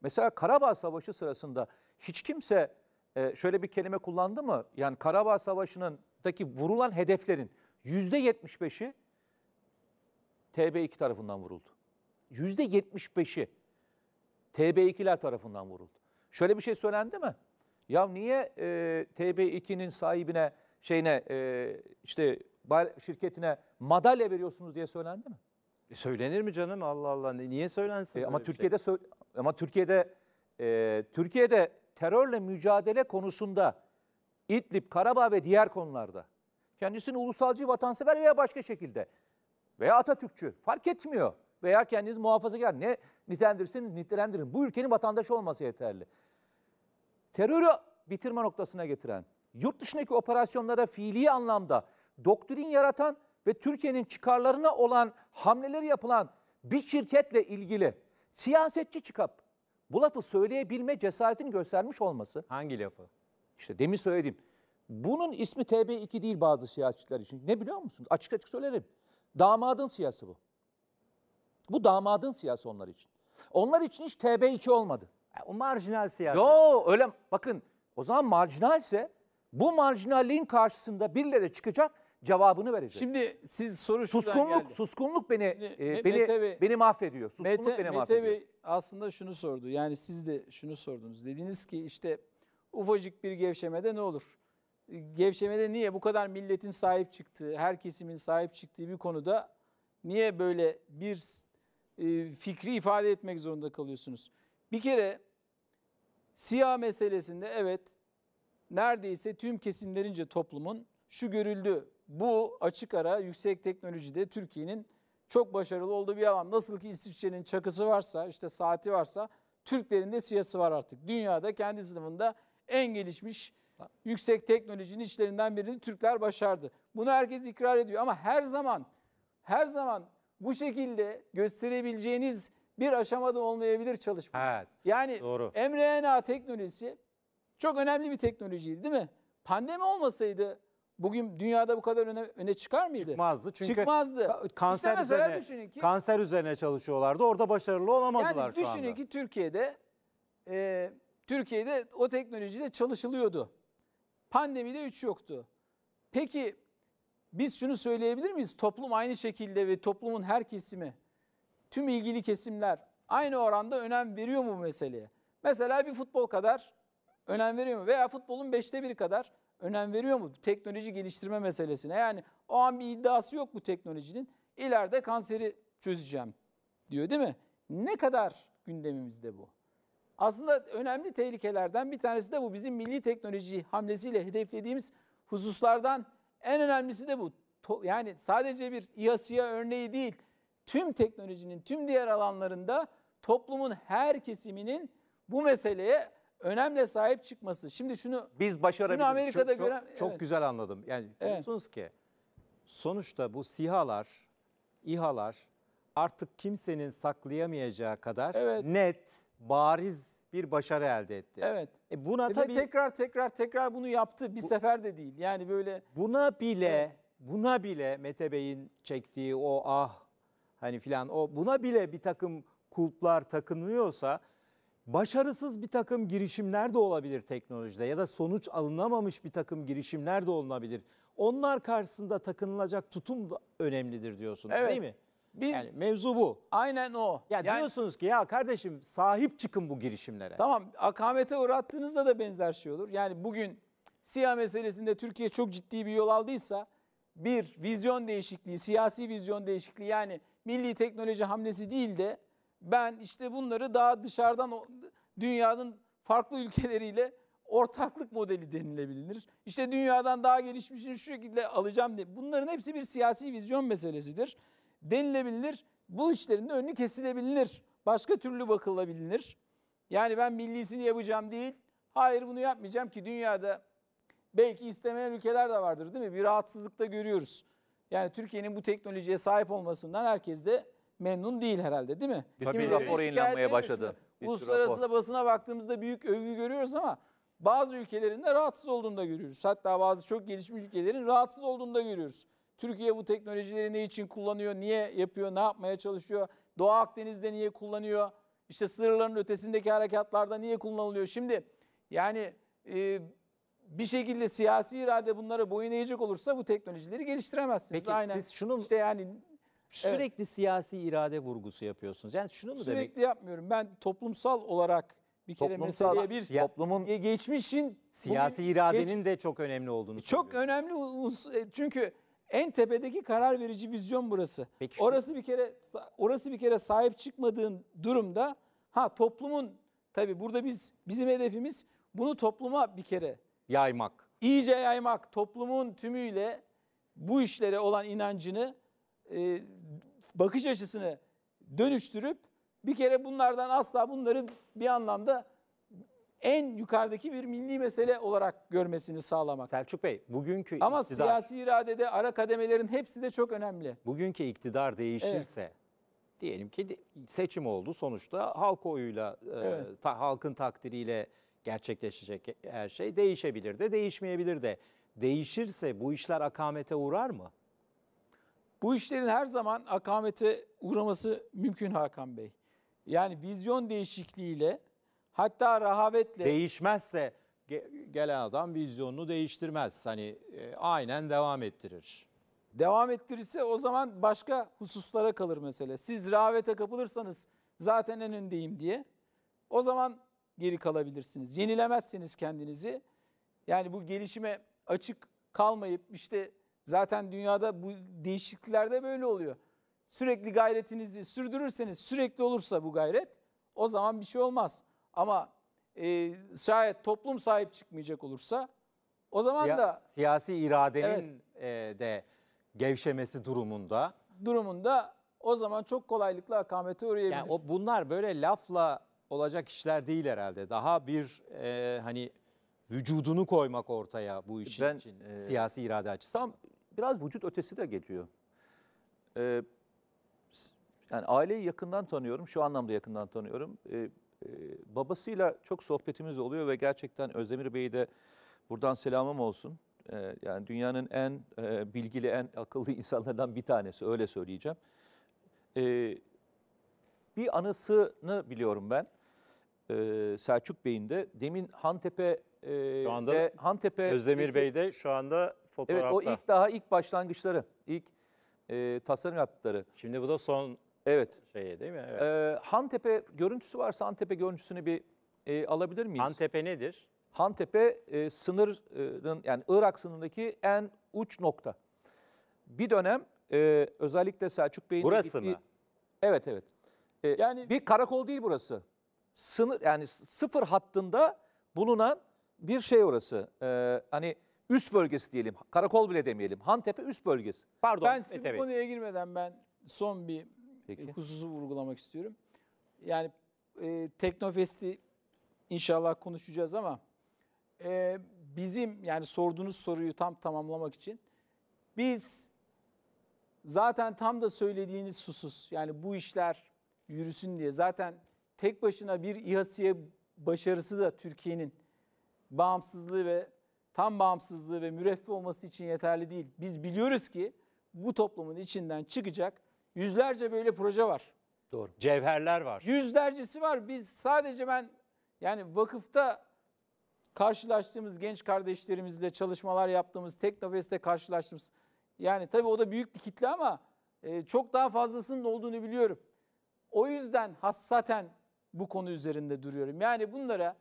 Mesela Karabağ Savaşı sırasında hiç kimse e, şöyle bir kelime kullandı mı? Yani Karabağ Savaşı'ndaki vurulan hedeflerin yüzde yetmiş beşi TB2 tarafından vuruldu. Yüzde yetmiş beşi TB2'ler tarafından vuruldu. Şöyle bir şey söylendi mi? Ya niye e, TB2'nin sahibine şeyine e, işte şirketine madalya veriyorsunuz diye söylendi mi? E söylenir mi canım Allah Allah niye söylensin? E ama şey? Türkiye'de şey? ama Türkiye'de e, Türkiye'de terörle mücadele konusunda İdlib, Karabağ ve diğer konularda kendisini ulusalcı, vatansever veya başka şekilde veya Atatürkçü fark etmiyor veya kendiniz muhafazakar ne nitelendirsin nitelendirin. Bu ülkenin vatandaşı olması yeterli. Terörü bitirme noktasına getiren, yurt dışındaki operasyonlara fiili anlamda doktrin yaratan ve Türkiye'nin çıkarlarına olan hamleleri yapılan bir şirketle ilgili siyasetçi çıkıp bu lafı söyleyebilme cesaretini göstermiş olması. Hangi lafı? İşte demin söyledim. Bunun ismi TB2 değil bazı siyasetçiler için. Ne biliyor musunuz? Açık açık söylerim. Damadın siyası bu. Bu damadın siyası onlar için. Onlar için hiç TB2 olmadı. O marjinal siyaset. Yo öyle bakın o zaman marjinalse bu marjinalliğin karşısında birileri çıkacak cevabını verecek. Şimdi siz soru şuradan suskunluk, geldi. Suskunluk beni Şimdi, e, beni Mete Bey, beni mahvediyor. Suskunluk Mete, beni mahvediyor. Mete Bey aslında şunu sordu. Yani siz de şunu sordunuz. Dediniz ki işte ufacık bir gevşemede ne olur? E, gevşemede niye bu kadar milletin sahip çıktığı, her kesimin sahip çıktığı bir konuda niye böyle bir e, fikri ifade etmek zorunda kalıyorsunuz? Bir kere siyah meselesinde evet neredeyse tüm kesimlerince toplumun şu görüldü bu açık ara yüksek teknolojide Türkiye'nin çok başarılı olduğu bir alan. Nasıl ki İsviçre'nin çakısı varsa, işte saati varsa Türklerin de siyasi var artık. Dünyada kendi sınıfında en gelişmiş yüksek teknolojinin işlerinden birini Türkler başardı. Bunu herkes ikrar ediyor ama her zaman her zaman bu şekilde gösterebileceğiniz bir aşamada olmayabilir çalışmanız. Evet, yani doğru. mRNA teknolojisi çok önemli bir teknolojiydi değil mi? Pandemi olmasaydı bugün dünyada bu kadar öne, öne çıkar mıydı? Çıkmazdı çünkü Çıkmazdı. kanser işte üzerine ki, kanser üzerine çalışıyorlardı. Orada başarılı olamadılar yani şu anda. Düşünün ki Türkiye'de e, Türkiye'de o teknolojide çalışılıyordu. Pandemide üç yoktu. Peki biz şunu söyleyebilir miyiz? Toplum aynı şekilde ve toplumun her kesimi, tüm ilgili kesimler aynı oranda önem veriyor mu bu meseleye? Mesela bir futbol kadar önem veriyor mu? Veya futbolun beşte bir kadar önem veriyor mu? Teknoloji geliştirme meselesine. Yani o an bir iddiası yok bu teknolojinin. İleride kanseri çözeceğim diyor değil mi? Ne kadar gündemimizde bu? Aslında önemli tehlikelerden bir tanesi de bu. Bizim milli teknoloji hamlesiyle hedeflediğimiz hususlardan en önemlisi de bu. Yani sadece bir İHA'ya örneği değil, tüm teknolojinin, tüm diğer alanlarında toplumun her kesiminin bu meseleye önemle sahip çıkması. Şimdi şunu biz başarabiliriz. Şunu Amerika'da çok, gören, çok evet. güzel anladım. Yani evet. diyorsunuz ki sonuçta bu sihalar, ihalar artık kimsenin saklayamayacağı kadar evet. net, bariz bir başarı elde etti. Evet. E buna e tabii tekrar tekrar tekrar bunu yaptı. Bir bu, sefer de değil. Yani böyle buna bile evet. buna bile Mete Bey'in çektiği o ah hani filan o buna bile bir takım kulplar takınıyorsa başarısız bir takım girişimler de olabilir teknolojide ya da sonuç alınamamış bir takım girişimler de olunabilir. Onlar karşısında takınılacak tutum da önemlidir diyorsunuz evet. değil mi? Biz, yani mevzu bu. Aynen o. Ya yani, diyorsunuz ki ya kardeşim sahip çıkın bu girişimlere. Tamam akamete uğrattığınızda da benzer şey olur. Yani bugün siyah meselesinde Türkiye çok ciddi bir yol aldıysa bir vizyon değişikliği, siyasi vizyon değişikliği yani milli teknoloji hamlesi değil de ben işte bunları daha dışarıdan dünyanın farklı ülkeleriyle ortaklık modeli denilebilir. İşte dünyadan daha gelişmişini şu şekilde alacağım diye. Bunların hepsi bir siyasi vizyon meselesidir. Denilebilir. Bu işlerin de önünü kesilebilir. Başka türlü bakılabilir. Yani ben millisini yapacağım değil. Hayır bunu yapmayacağım ki dünyada belki istemeyen ülkeler de vardır değil mi? Bir rahatsızlıkta görüyoruz. Yani Türkiye'nin bu teknolojiye sahip olmasından herkes de memnun değil herhalde değil mi? Tabii Kimin rapor yayınlanmaya başladı. Uluslararası da basına baktığımızda büyük övgü görüyoruz ama bazı ülkelerin de rahatsız olduğunu da görüyoruz. Hatta bazı çok gelişmiş ülkelerin rahatsız olduğunu da görüyoruz. Türkiye bu teknolojileri ne için kullanıyor, niye yapıyor, ne yapmaya çalışıyor? Doğu Akdeniz'de niye kullanıyor? İşte sınırların ötesindeki harekatlarda niye kullanılıyor? Şimdi yani e, bir şekilde siyasi irade bunlara boyun eğecek olursa bu teknolojileri geliştiremezsiniz. Peki Aynen. siz şunu... İşte yani Sürekli evet. siyasi irade vurgusu yapıyorsunuz. Yani şunu mu Sürekli demek? yapmıyorum. Ben toplumsal olarak bir kere meseleye bir siya, toplumun geçmişin siyasi bugün, iradenin geç, de çok önemli olduğunu Çok önemli e, çünkü en tepedeki karar verici vizyon burası. Peki orası şu... bir kere orası bir kere sahip çıkmadığın durumda ha toplumun tabi burada biz bizim hedefimiz bunu topluma bir kere yaymak. İyice yaymak toplumun tümüyle bu işlere olan inancını e, bakış açısını dönüştürüp bir kere bunlardan asla bunları bir anlamda en yukarıdaki bir milli mesele olarak görmesini sağlamak. Selçuk Bey, bugünkü Ama iktidar... siyasi iradede ara kademelerin hepsi de çok önemli. Bugünkü iktidar değişirse, evet. diyelim ki seçim oldu sonuçta halk oyuyla, e, evet. e, ta, halkın takdiriyle gerçekleşecek her şey değişebilir de değişmeyebilir de. Değişirse bu işler akamete uğrar mı? Bu işlerin her zaman akamete uğraması mümkün Hakan Bey. Yani vizyon değişikliğiyle hatta rahavetle... Değişmezse ge- gelen adam vizyonunu değiştirmez. Hani e, aynen devam ettirir. Devam ettirirse o zaman başka hususlara kalır mesele. Siz rahavete kapılırsanız zaten en öndeyim diye o zaman geri kalabilirsiniz. Yenilemezseniz kendinizi yani bu gelişime açık kalmayıp işte Zaten dünyada bu değişikliklerde böyle oluyor. Sürekli gayretinizi sürdürürseniz, sürekli olursa bu gayret o zaman bir şey olmaz. Ama e, şayet toplum sahip çıkmayacak olursa o zaman Siya, da... Siyasi iradenin evet, e, de gevşemesi durumunda. Durumunda o zaman çok kolaylıkla akamete uğrayabilir. Yani o, bunlar böyle lafla olacak işler değil herhalde. Daha bir e, hani vücudunu koymak ortaya bu işin ben, için e, siyasi irade açısından. Tam biraz vücut ötesi de geliyor. Ee, yani aileyi yakından tanıyorum, şu anlamda yakından tanıyorum. Ee, e, babasıyla çok sohbetimiz oluyor ve gerçekten Özdemir Bey'i de buradan selamım olsun. Ee, yani dünyanın en e, bilgili, en akıllı insanlardan bir tanesi, öyle söyleyeceğim. Ee, bir anısını biliyorum ben e, Selçuk Bey'in de. Demin Hantepe e, şu anda de, Hantepe Özdemir Bey de şu anda fotoğrafta. Evet o ilk daha ilk başlangıçları, ilk e, tasarım yaptıkları. Şimdi bu da son evet. şey değil mi? Evet. Ee, Hantepe görüntüsü varsa Hantepe görüntüsünü bir e, alabilir miyiz? Hantepe nedir? Hantepe e, sınırın yani Irak sınırındaki en uç nokta. Bir dönem e, özellikle Selçuk Bey'in Burası gittiği, mı? Evet evet. E, yani bir karakol değil burası. Sınır yani sıfır hattında bulunan bir şey orası. E, hani üst bölgesi diyelim. Karakol bile demeyelim. Hantepe üst bölgesi. Pardon. Ben sizin Mete konuya girmeden ben son bir e, Peki. hususu vurgulamak istiyorum. Yani e, Teknofest'i inşallah konuşacağız ama e, bizim yani sorduğunuz soruyu tam tamamlamak için biz zaten tam da söylediğiniz husus yani bu işler yürüsün diye zaten tek başına bir İHA'siye başarısı da Türkiye'nin bağımsızlığı ve tam bağımsızlığı ve müreffeh olması için yeterli değil. Biz biliyoruz ki bu toplumun içinden çıkacak yüzlerce böyle proje var. Doğru. Cevherler var. Yüzlercesi var. Biz sadece ben yani vakıfta karşılaştığımız genç kardeşlerimizle çalışmalar yaptığımız, Teknofest'te karşılaştığımız yani tabii o da büyük bir kitle ama e, çok daha fazlasının olduğunu biliyorum. O yüzden hassaten bu konu üzerinde duruyorum. Yani bunlara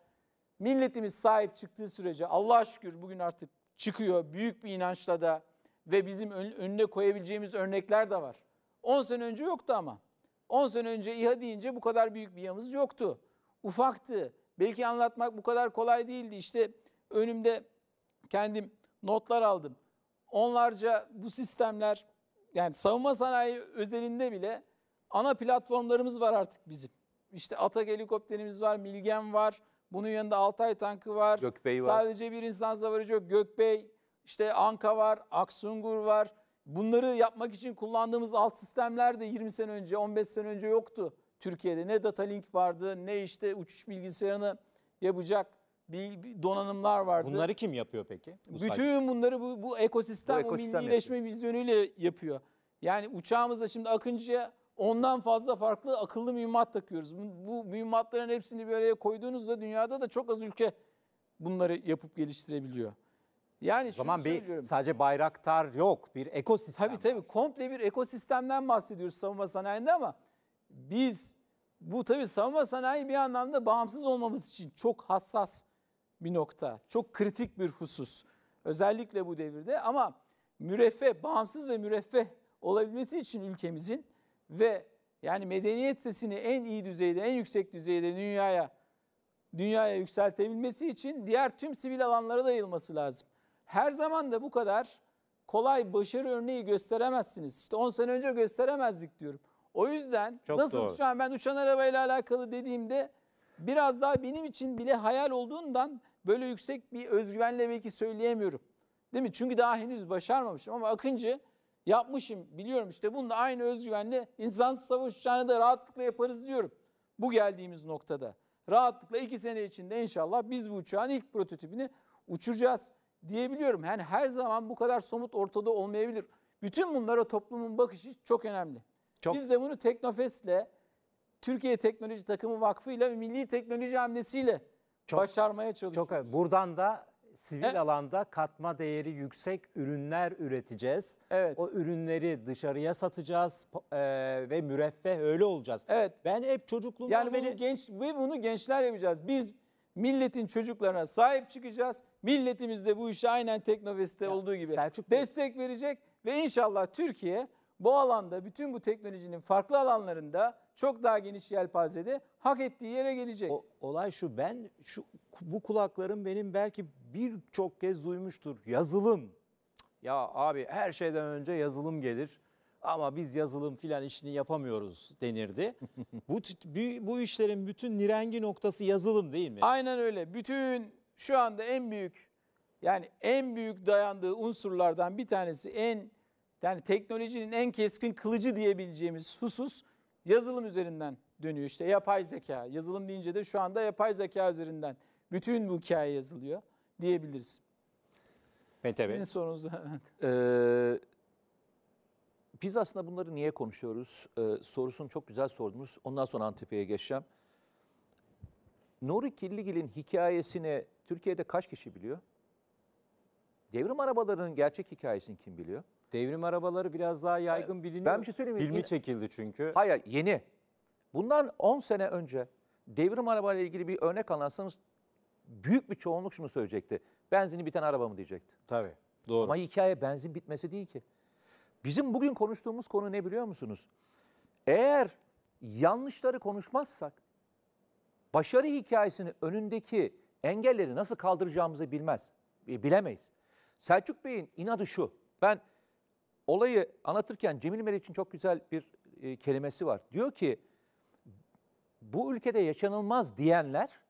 milletimiz sahip çıktığı sürece Allah'a şükür bugün artık çıkıyor büyük bir inançla da ve bizim önüne koyabileceğimiz örnekler de var. 10 sene önce yoktu ama. 10 sene önce İHA deyince bu kadar büyük bir yamız yoktu. Ufaktı. Belki anlatmak bu kadar kolay değildi. İşte önümde kendim notlar aldım. Onlarca bu sistemler yani savunma sanayi özelinde bile ana platformlarımız var artık bizim. İşte Atak helikopterimiz var, Milgen var, bunun yanında Altay tankı var. Gökbey var. Sadece bir insan zavarıcı yok. Gökbey, işte Anka var, Aksungur var. Bunları yapmak için kullandığımız alt sistemler de 20 sene önce, 15 sene önce yoktu Türkiye'de. Ne data link vardı, ne işte uçuş bilgisayarını yapacak bir donanımlar vardı. Bunları kim yapıyor peki? Bu Bütün sayede? bunları bu, bu ekosistem, bu ekosistem o millileşme yapıyor. vizyonuyla yapıyor. Yani uçağımızda şimdi Akıncı'ya ondan fazla farklı akıllı mühimmat takıyoruz. Bu mühimmatların hepsini bir araya koyduğunuzda dünyada da çok az ülke bunları yapıp geliştirebiliyor. Yani o zaman bir sadece bayraktar yok, bir ekosistem. Tabii tabii var. komple bir ekosistemden bahsediyoruz savunma sanayinde ama biz bu tabii savunma sanayi bir anlamda bağımsız olmamız için çok hassas bir nokta, çok kritik bir husus. Özellikle bu devirde ama müreffeh, bağımsız ve müreffeh olabilmesi için ülkemizin ve yani medeniyet sesini en iyi düzeyde, en yüksek düzeyde dünyaya dünyaya yükseltebilmesi için diğer tüm sivil alanlara da yayılması lazım. Her zaman da bu kadar kolay başarı örneği gösteremezsiniz. İşte 10 sene önce gösteremezdik diyorum. O yüzden Çok nasıl doğru. şu an ben uçan arabayla alakalı dediğimde biraz daha benim için bile hayal olduğundan böyle yüksek bir özgüvenle belki söyleyemiyorum. Değil mi? Çünkü daha henüz başarmamışım ama Akıncı yapmışım biliyorum işte bununla aynı özgüvenle insan savaşacağını da rahatlıkla yaparız diyorum. Bu geldiğimiz noktada rahatlıkla iki sene içinde inşallah biz bu uçağın ilk prototipini uçuracağız diyebiliyorum. Yani her zaman bu kadar somut ortada olmayabilir. Bütün bunlara toplumun bakışı çok önemli. Çok. Biz de bunu Teknofest'le, Türkiye Teknoloji Takımı Vakfı ile Milli Teknoloji Hamlesi'yle çok, başarmaya çalışıyoruz. Çok, buradan da sivil e, alanda katma değeri yüksek ürünler üreteceğiz. Evet. O ürünleri dışarıya satacağız e, ve müreffeh öyle olacağız. Evet. Ben hep çocukluğumdan yani beri... bunu genç ve bunu gençler yapacağız. Biz milletin çocuklarına sahip çıkacağız. Milletimiz de bu işe aynen Teknofest'te olduğu gibi Selçuk destek Bey. verecek ve inşallah Türkiye bu alanda bütün bu teknolojinin farklı alanlarında çok daha geniş yelpazede hak ettiği yere gelecek. O, olay şu ben şu bu kulaklarım benim belki birçok kez duymuştur. Yazılım. Ya abi her şeyden önce yazılım gelir ama biz yazılım filan işini yapamıyoruz denirdi. bu, bu işlerin bütün nirengi noktası yazılım değil mi? Aynen öyle. Bütün şu anda en büyük yani en büyük dayandığı unsurlardan bir tanesi en yani teknolojinin en keskin kılıcı diyebileceğimiz husus yazılım üzerinden dönüyor. İşte yapay zeka. Yazılım deyince de şu anda yapay zeka üzerinden bütün bu hikaye yazılıyor diyebiliriz. Mete Bey. Sizin sorunuzu evet. Ee, biz aslında bunları niye konuşuyoruz ee, sorusunu çok güzel sordunuz. Ondan sonra Antep'e geçeceğim. Nuri Killigil'in hikayesini Türkiye'de kaç kişi biliyor? Devrim arabalarının gerçek hikayesini kim biliyor? Devrim arabaları biraz daha yaygın ee, biliniyor. Ben bir şey söyleyeyim. Filmi yine. çekildi çünkü. Hayır yeni. Bundan 10 sene önce devrim arabayla ilgili bir örnek anlatsanız büyük bir çoğunluk şunu söyleyecekti. Benzini biten araba mı diyecekti. Tabii. Doğru. Ama hikaye benzin bitmesi değil ki. Bizim bugün konuştuğumuz konu ne biliyor musunuz? Eğer yanlışları konuşmazsak başarı hikayesini önündeki engelleri nasıl kaldıracağımızı bilmez. E, bilemeyiz. Selçuk Bey'in inadı şu. Ben olayı anlatırken Cemil Meriç'in çok güzel bir e, kelimesi var. Diyor ki bu ülkede yaşanılmaz diyenler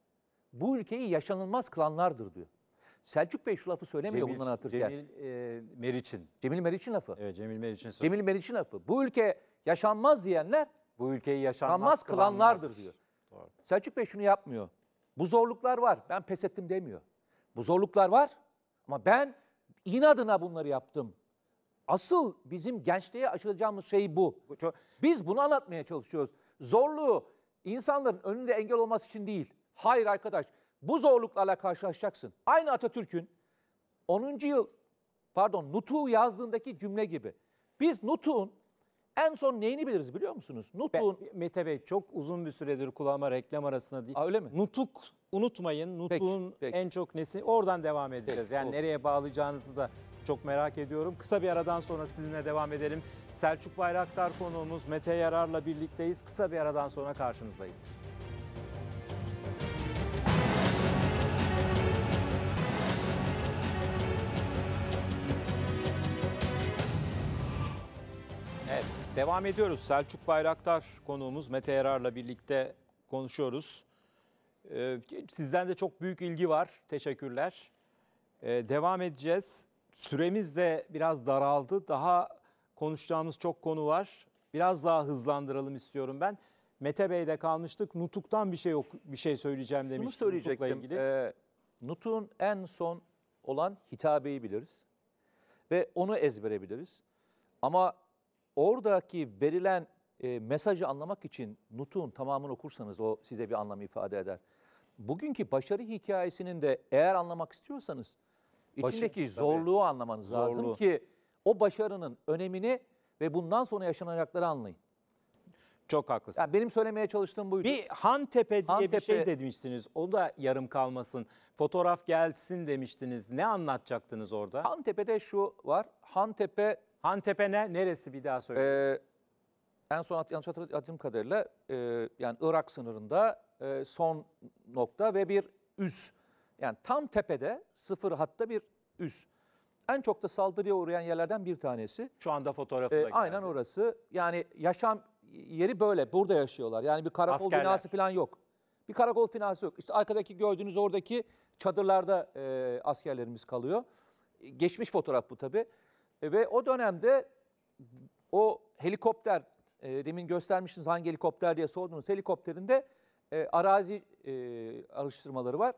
bu ülkeyi yaşanılmaz klanlardır diyor. Selçuk Bey şu lafı söylemiyor Cemil, bundan hatırlarken. Cemil e, Meriç'in. Cemil Meriç'in lafı. Evet Cemil Meriç'in Cemil Meriç'in lafı. Bu ülke yaşanmaz diyenler bu ülkeyi yaşanmaz klanlardır kılanlardır diyor. Doğru. Selçuk Bey şunu yapmıyor. Bu zorluklar var. Ben pes ettim demiyor. Bu zorluklar var ama ben inadına bunları yaptım. Asıl bizim gençliğe aşılacağımız şey bu. Biz bunu anlatmaya çalışıyoruz. Zorluğu insanların önünde engel olması için değil. Hayır arkadaş. Bu zorluklarla karşılaşacaksın. Aynı Atatürk'ün 10. yıl pardon Nutuk'u yazdığındaki cümle gibi. Biz Nutuk'un en son neyini biliriz biliyor musunuz? Nutuk'un... Mete Bey çok uzun bir süredir kulağıma reklam arasında değil. Aa, öyle mi? Nutuk unutmayın. Nutuk'un en çok nesi? Oradan devam edeceğiz. Peki, yani olur. nereye bağlayacağınızı da çok merak ediyorum. Kısa bir aradan sonra sizinle devam edelim. Selçuk Bayraktar konuğumuz Mete Yarar'la birlikteyiz. Kısa bir aradan sonra karşınızdayız. Devam ediyoruz. Selçuk Bayraktar konuğumuz Mete Erar'la birlikte konuşuyoruz. Ee, sizden de çok büyük ilgi var. Teşekkürler. Ee, devam edeceğiz. Süremiz de biraz daraldı. Daha konuşacağımız çok konu var. Biraz daha hızlandıralım istiyorum ben. Mete Bey'de kalmıştık. Nutuk'tan bir şey yok, bir şey söyleyeceğim demiştim. Şunu söyleyecektim. Nutuk'la ilgili. Ee, Nutuk'un en son olan hitabeyi biliriz. Ve onu ezberebiliriz. Ama oradaki verilen e, mesajı anlamak için Nut'un tamamını okursanız o size bir anlam ifade eder. Bugünkü başarı hikayesinin de eğer anlamak istiyorsanız içindeki Başı, zorluğu tabii. anlamanız Zorluğu. lazım ki o başarının önemini ve bundan sonra yaşanacakları anlayın. Çok haklısın. Yani benim söylemeye çalıştığım buydu. Bir Hantepe diye Hantepe, bir şey demiştiniz. O da yarım kalmasın. Fotoğraf gelsin demiştiniz. Ne anlatacaktınız orada? Hantepe'de şu var. Hantepe Hantep'e ne, neresi bir daha söyle. Ee, en son at, yanlış hatırladığım kadarıyla e, yani Irak sınırında e, son nokta ve bir üs. Yani tam tepede sıfır hatta bir üs. En çok da saldırıya uğrayan yerlerden bir tanesi. Şu anda fotoğrafı e, da ee, Aynen orası. Yani yaşam yeri böyle. Burada yaşıyorlar. Yani bir karakol Askerler. binası falan yok. Bir karakol binası yok. İşte arkadaki gördüğünüz oradaki çadırlarda e, askerlerimiz kalıyor. Geçmiş fotoğraf bu tabii. E, ve o dönemde o helikopter, e, demin göstermiştiniz hangi helikopter diye sordunuz, helikopterinde e, arazi e, araştırmaları var.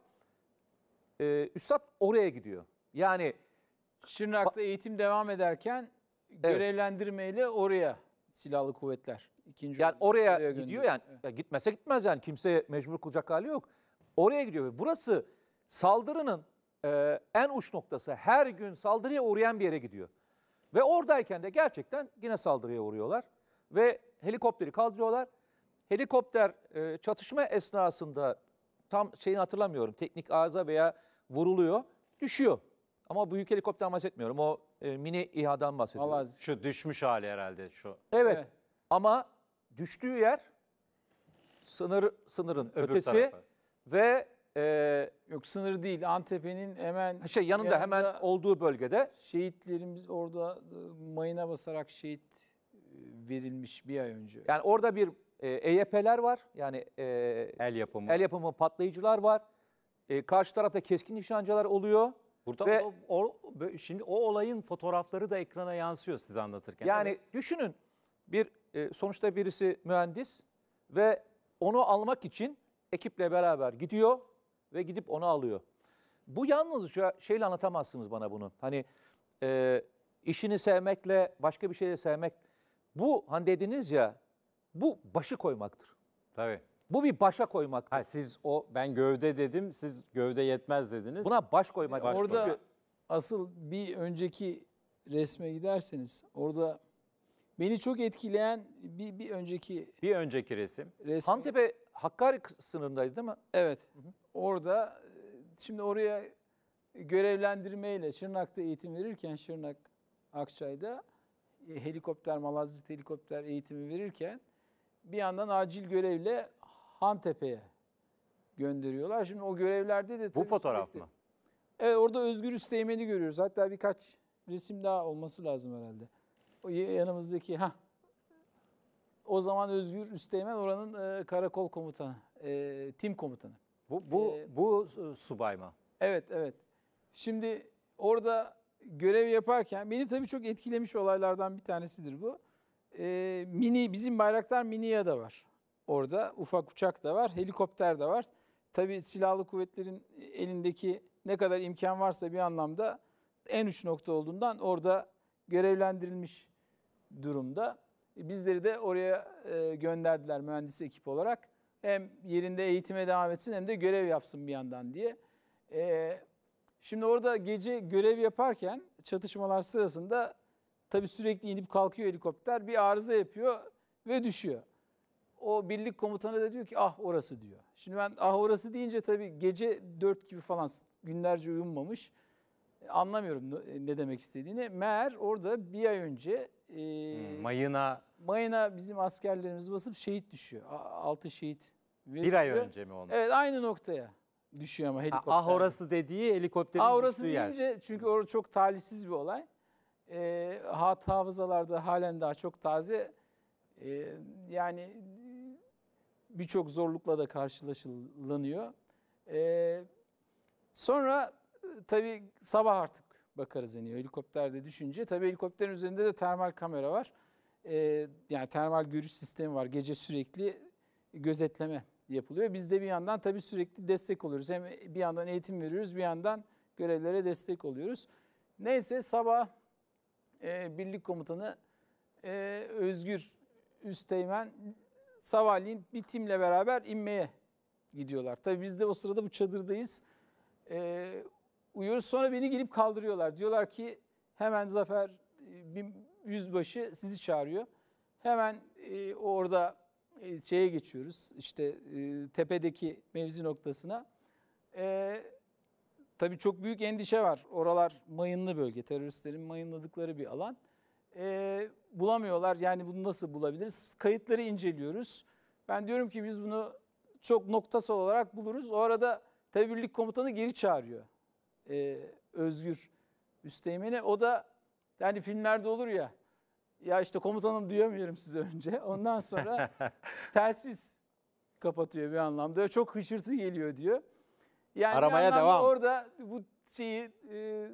E, Üstad oraya gidiyor. Yani Şırnak'ta eğitim devam ederken evet. görevlendirmeyle oraya silahlı kuvvetler. ikinci yani oraya, oraya gidiyor yani evet. ya gitmese gitmez yani kimseye mecbur kılacak hali yok. Oraya gidiyor. ve Burası saldırının e, en uç noktası. Her gün saldırıya uğrayan bir yere gidiyor. Ve oradayken de gerçekten yine saldırıya uğruyorlar ve helikopteri kaldırıyorlar. Helikopter e, çatışma esnasında tam şeyini hatırlamıyorum teknik arıza veya vuruluyor düşüyor. Ama büyük helikopter bahsetmiyorum o e, mini İHA'dan bahsediyorum. Valla şu düşmüş hali herhalde şu. Evet, evet. ama düştüğü yer sınır sınırın Öbür ötesi tarafı. ve e, yok sınır değil Antep'in hemen şey yanında, yanında hemen olduğu bölgede şehitlerimiz orada e, mayına basarak şehit e, verilmiş bir ay önce. Yani orada bir e, EYP'ler var. Yani e, el yapımı. El yapımı patlayıcılar var. E, karşı tarafta keskin nişancılar oluyor. Burada ve, o, o, şimdi o olayın fotoğrafları da ekrana yansıyor siz anlatırken. Yani evet. düşünün bir e, sonuçta birisi mühendis ve onu almak için ekiple beraber gidiyor ve gidip onu alıyor. Bu yalnızca şeyle anlatamazsınız bana bunu. Hani e, işini sevmekle başka bir şeyle sevmek. Bu hani dediniz ya bu başı koymaktır. Tabii. Bu bir başa koymak. siz o ben gövde dedim, siz gövde yetmez dediniz. Buna baş koymak. Baş orada koymak. asıl bir önceki resme giderseniz orada beni çok etkileyen bir, bir önceki bir önceki resim. resim. Hantepe Hakkari sınırındaydı değil mi? Evet. Hı hı. Orada e, şimdi oraya görevlendirmeyle Şırnak'ta eğitim verirken Şırnak Akçay'da e, helikopter Malazgirt helikopter eğitimi verirken bir yandan acil görevle Hantepe'ye gönderiyorlar. Şimdi o görevlerde de Bu fotoğraf sürekli, mı? Evet orada Özgür Üsteğmen'i görüyoruz. Hatta birkaç resim daha olması lazım herhalde. O yanımızdaki ha o zaman Özgür Üsteğmen oranın e, karakol komutanı, e, tim komutanı. Bu bu ee, bu e, subay mı? Evet, evet. Şimdi orada görev yaparken beni tabii çok etkilemiş olaylardan bir tanesidir bu. Ee, mini bizim Bayraktar miniya da var. Orada ufak uçak da var, helikopter de var. Tabii silahlı kuvvetlerin elindeki ne kadar imkan varsa bir anlamda en uç nokta olduğundan orada görevlendirilmiş durumda. Bizleri de oraya e, gönderdiler mühendis ekip olarak. Hem yerinde eğitime devam etsin hem de görev yapsın bir yandan diye. E, şimdi orada gece görev yaparken çatışmalar sırasında tabii sürekli inip kalkıyor helikopter. Bir arıza yapıyor ve düşüyor. O birlik komutanı da diyor ki ah orası diyor. Şimdi ben ah orası deyince tabii gece dört gibi falan günlerce uyumamış. E, anlamıyorum ne demek istediğini. Meğer orada bir ay önce e, mayına mayına bizim askerlerimiz basıp şehit düşüyor. Altı şehit. veriliyor. bir ay önce mi olmuş? Evet aynı noktaya düşüyor ama helikopter. Ah orası dediği helikopterin Ah, orası düştüğü yer. çünkü orası çok talihsiz bir olay. Ee, hat hafızalarda halen daha çok taze. Ee, yani birçok zorlukla da karşılaşılanıyor. Ee, sonra e, tabii sabah artık bakarız iniyor. Helikopterde düşünce. Tabii helikopterin üzerinde de termal kamera var. Ee, yani termal görüş sistemi var. Gece sürekli gözetleme yapılıyor. Biz de bir yandan tabii sürekli destek oluyoruz. Hem bir yandan eğitim veriyoruz, bir yandan görevlere destek oluyoruz. Neyse sabah e, birlik komutanı e, Özgür Üsteğmen sabahleyin bir timle beraber inmeye gidiyorlar. Tabii biz de o sırada bu çadırdayız. E, uyuyoruz. Sonra beni gelip kaldırıyorlar. Diyorlar ki hemen Zafer e, yüzbaşı sizi çağırıyor. Hemen e, orada e, şeye geçiyoruz. İşte e, tepedeki mevzi noktasına. E, tabii çok büyük endişe var. Oralar mayınlı bölge. Teröristlerin mayınladıkları bir alan. E, bulamıyorlar. Yani bunu nasıl bulabiliriz? Kayıtları inceliyoruz. Ben diyorum ki biz bunu çok noktasal olarak buluruz. O arada tabii birlik komutanı geri çağırıyor e, Özgür Üsteğmen'e. O da yani filmlerde olur ya ya işte komutanım diyemiyorum size önce. Ondan sonra telsiz kapatıyor bir anlamda. Çok hışırtı geliyor diyor. Yani Aramaya devam. Orada bu şeyi e,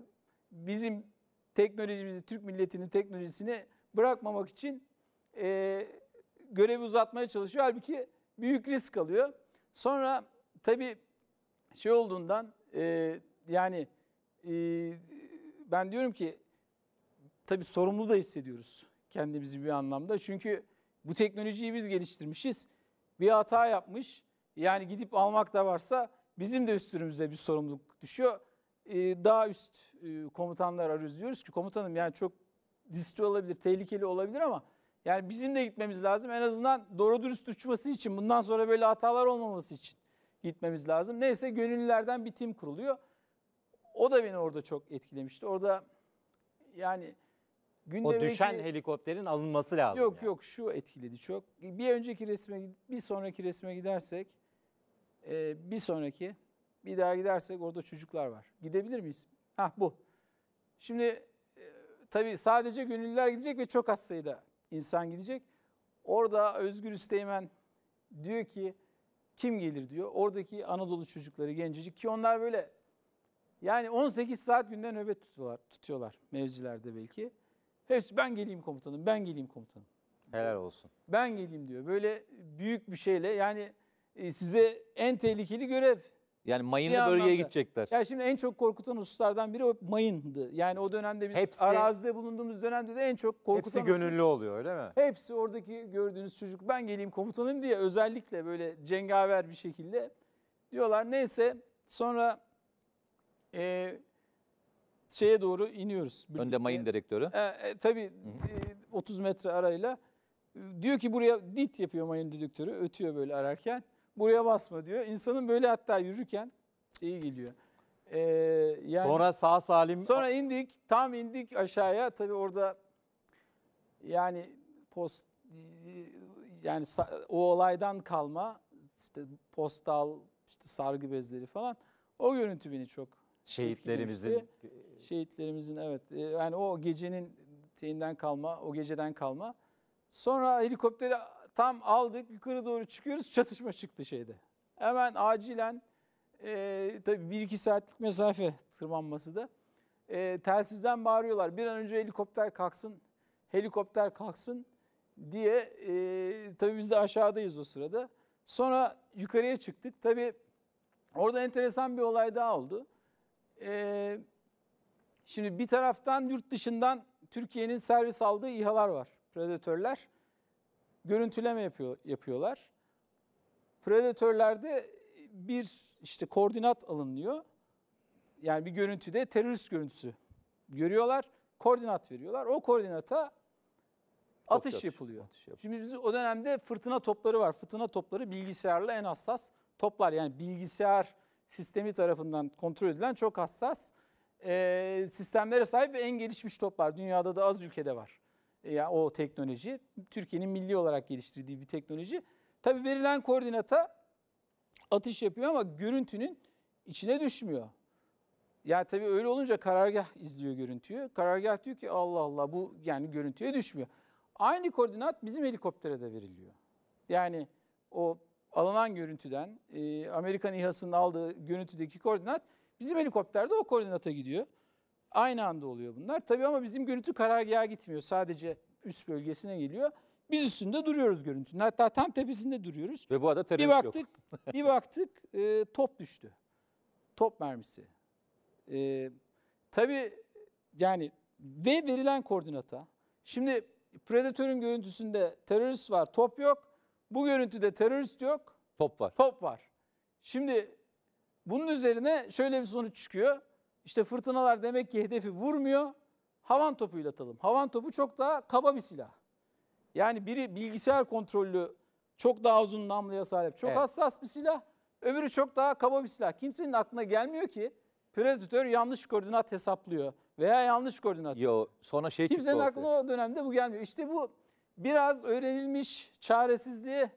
bizim teknolojimizi, Türk milletinin teknolojisini bırakmamak için e, görevi uzatmaya çalışıyor. Halbuki büyük risk alıyor. Sonra tabii şey olduğundan e, yani e, ben diyorum ki tabii sorumlu da hissediyoruz kendimizi bir anlamda. Çünkü bu teknolojiyi biz geliştirmişiz. Bir hata yapmış. Yani gidip almak da varsa bizim de üstümüze bir sorumluluk düşüyor. E, daha üst e, komutanlar arıyoruz diyoruz ki komutanım yani çok riskli olabilir, tehlikeli olabilir ama yani bizim de gitmemiz lazım. En azından doğru dürüst uçması için bundan sonra böyle hatalar olmaması için gitmemiz lazım. Neyse gönüllülerden bir tim kuruluyor. O da beni orada çok etkilemişti. Orada yani günde O düşen helikopterin alınması lazım. Yok yani. yok şu etkiledi çok. Bir önceki resme bir sonraki resme gidersek e, bir sonraki bir daha gidersek orada çocuklar var. Gidebilir miyiz? Ha bu. Şimdi e, tabii sadece gönüllüler gidecek ve çok az sayıda insan gidecek. Orada Özgür Üsteğmen diyor ki kim gelir diyor. Oradaki Anadolu çocukları gencecik ki onlar böyle yani 18 saat günde nöbet tutuyorlar, tutuyorlar mevzilerde belki. Hepsi ben geleyim komutanım, ben geleyim komutanım. Helal olsun. Ben geleyim diyor. Böyle büyük bir şeyle yani e, size en tehlikeli görev. Yani mayınlı bölgeye gidecekler. Ya şimdi en çok korkutan hususlardan biri o mayındı. Yani o dönemde biz hepsi, arazide bulunduğumuz dönemde de en çok korkutan Hepsi gönüllü husus, oluyor öyle mi? Hepsi oradaki gördüğünüz çocuk ben geleyim komutanım diye özellikle böyle cengaver bir şekilde diyorlar. Neyse sonra e, şeye doğru iniyoruz. Önde mayın e, direktörü. E, e, tabii e, 30 metre arayla. E, diyor ki buraya dit yapıyor mayın direktörü. Ötüyor böyle ararken. Buraya basma diyor. İnsanın böyle hatta yürürken iyi geliyor. Ee, yani, sonra sağ salim... Sonra indik, tam indik aşağıya. Tabii orada yani post yani o olaydan kalma işte postal işte sargı bezleri falan o görüntü beni çok Şehitlerimizin şehitlerimizin evet ee, yani o gecenin teyinden kalma, o geceden kalma. Sonra helikopteri tam aldık yukarı doğru çıkıyoruz çatışma çıktı şeyde. Hemen acilen e, tabii bir iki saatlik mesafe tırmanması da e, telsizden bağırıyorlar bir an önce helikopter kalksın helikopter kalksın diye e, tabii biz de aşağıdayız o sırada. Sonra yukarıya çıktık tabii orada enteresan bir olay daha oldu. Ee, şimdi bir taraftan yurt dışından Türkiye'nin servis aldığı İHA'lar var. Predatörler görüntüleme yapıyor, yapıyorlar. Predatörlerde bir işte koordinat alınıyor. Yani bir görüntüde terörist görüntüsü görüyorlar, koordinat veriyorlar. O koordinata atış, yapılıyor. Atış yap. Şimdi bizim o dönemde fırtına topları var. Fırtına topları bilgisayarla en hassas toplar. Yani bilgisayar sistemi tarafından kontrol edilen çok hassas e, sistemlere sahip ve en gelişmiş toplar. Dünyada da az ülkede var e, ya yani o teknoloji. Türkiye'nin milli olarak geliştirdiği bir teknoloji. Tabi verilen koordinata atış yapıyor ama görüntünün içine düşmüyor. Yani tabii öyle olunca karargah izliyor görüntüyü. Karargah diyor ki Allah Allah bu yani görüntüye düşmüyor. Aynı koordinat bizim helikoptere de veriliyor. Yani o alınan görüntüden e, Amerikan İHA'sının aldığı görüntüdeki koordinat bizim helikopterde o koordinata gidiyor. Aynı anda oluyor bunlar. Tabii ama bizim görüntü karargaha gitmiyor. Sadece üst bölgesine geliyor. Biz üstünde duruyoruz görüntünün. Hatta tam tepesinde duruyoruz. Ve bu arada terörist bir baktık, yok. bir baktık e, top düştü. Top mermisi. E, tabii yani ve verilen koordinata. Şimdi Predatör'ün görüntüsünde terörist var, top yok. Bu görüntüde terörist yok. Top var. Top var. Şimdi bunun üzerine şöyle bir sonuç çıkıyor. İşte fırtınalar demek ki hedefi vurmuyor. Havan topuyla atalım. Havan topu çok daha kaba bir silah. Yani biri bilgisayar kontrollü çok daha uzun namluya sahip. Çok evet. hassas bir silah. Öbürü çok daha kaba bir silah. Kimsenin aklına gelmiyor ki predator yanlış koordinat hesaplıyor veya yanlış koordinat. Yo, sonra şey Kimsenin aklına o dönemde bu gelmiyor. İşte bu biraz öğrenilmiş çaresizliğe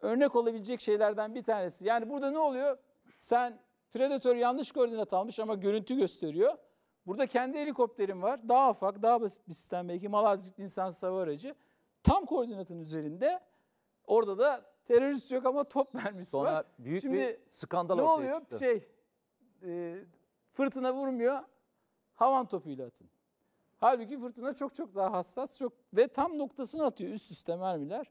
örnek olabilecek şeylerden bir tanesi. Yani burada ne oluyor? Sen Predator yanlış koordinat almış ama görüntü gösteriyor. Burada kendi helikopterim var. Daha ufak, daha basit bir sistem belki. Malazgirt insan hava aracı. Tam koordinatın üzerinde. Orada da terörist yok ama top mermisi Sonra var. büyük Şimdi bir skandal ne oluyor? Çıktı. Şey, e, fırtına vurmuyor. Havan topuyla atın. Halbuki fırtına çok çok daha hassas çok ve tam noktasını atıyor üst üste mermiler.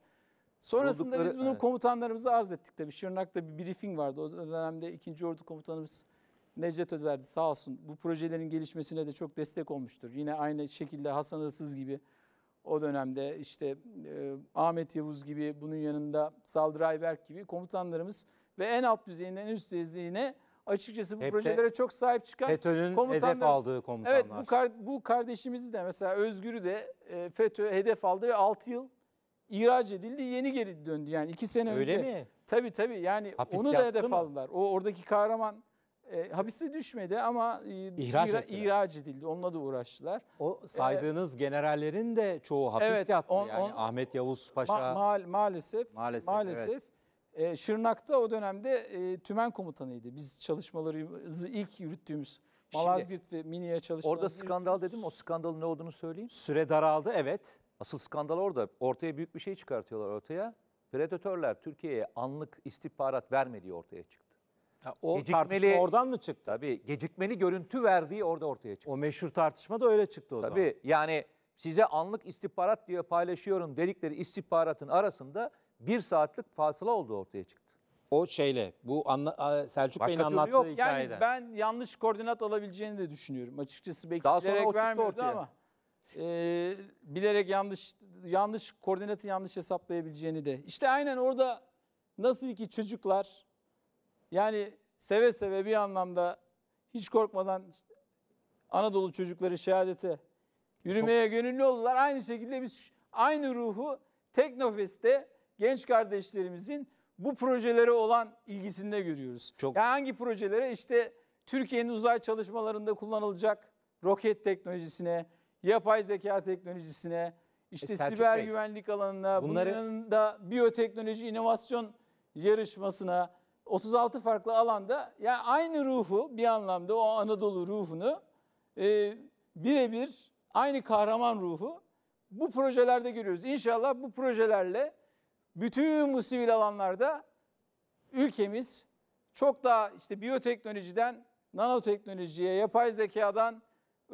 Sonrasında Oldukları, biz bunu evet. komutanlarımıza arz ettik tabii. Şırnak'ta bir briefing vardı. O dönemde 2. Ordu Komutanımız Necdet Özer'di sağ olsun. Bu projelerin gelişmesine de çok destek olmuştur. Yine aynı şekilde Hasan Isız gibi o dönemde işte e, Ahmet Yavuz gibi bunun yanında Saldırı Ayberk gibi komutanlarımız ve en alt düzeyinden en üst düzeyine açıkçası bu Hep projelere çok sahip çıkan FETÖ'nün komutanlar. hedef aldığı komutanlar. Evet bu, kar, bu kardeşimizi de mesela Özgür'ü de e, FETÖ hedef aldı ve 6 yıl ihraç edildi yeni geri döndü yani 2 sene Öyle önce. Öyle mi? Tabii tabii yani Hapis onu da hedef mı? aldılar. O oradaki kahraman e, hapiste düşmedi ama e, ihraç, ihra, ihraç edildi. Onunla da uğraştılar. O saydığınız ee, generallerin de çoğu hapis evet, yattı. On, yani on, Ahmet Yavuz Paşa. Ma, ma, maalesef. Maalesef. maalesef. Evet. E, Şırnak'ta o dönemde e, tümen komutanıydı. Biz çalışmalarımızı ilk yürüttüğümüz Malazgirt ve Mini'ye çalışmalarımızı Orada skandal dedim o skandalın ne olduğunu söyleyeyim. Süre daraldı evet. Asıl skandal orada. Ortaya büyük bir şey çıkartıyorlar ortaya. Predatörler Türkiye'ye anlık istihbarat vermediği ortaya çıktı. Ha, o gecikmeli, tartışma oradan mı çıktı? Tabii gecikmeli görüntü verdiği orada ortaya çıktı. O meşhur tartışma da öyle çıktı o tabii, zaman. Tabii yani size anlık istihbarat diye paylaşıyorum dedikleri istihbaratın arasında bir saatlik fasıla olduğu ortaya çıktı. O şeyle bu anla, Selçuk Başka Bey'in anlattığı yok. hikayede. Yani ben yanlış koordinat alabileceğini de düşünüyorum. Açıkçası belki Daha sonra o ortaya. ama e, bilerek yanlış yanlış koordinatı yanlış hesaplayabileceğini de. İşte aynen orada nasıl ki çocuklar yani seve seve bir anlamda hiç korkmadan işte Anadolu çocukları şehadete yürümeye Çok... gönüllü oldular. Aynı şekilde biz aynı ruhu Teknofest'te genç kardeşlerimizin bu projelere olan ilgisinde görüyoruz. Çok... Yani hangi projelere? işte Türkiye'nin uzay çalışmalarında kullanılacak roket teknolojisine, yapay zeka teknolojisine, işte e, siber Bey, güvenlik alanına, bunları... bunların da biyoteknoloji inovasyon yarışmasına 36 farklı alanda yani aynı ruhu bir anlamda o Anadolu ruhunu e, birebir aynı kahraman ruhu bu projelerde görüyoruz. İnşallah bu projelerle bütün bu sivil alanlarda ülkemiz çok daha işte biyoteknolojiden nanoteknolojiye, yapay zekadan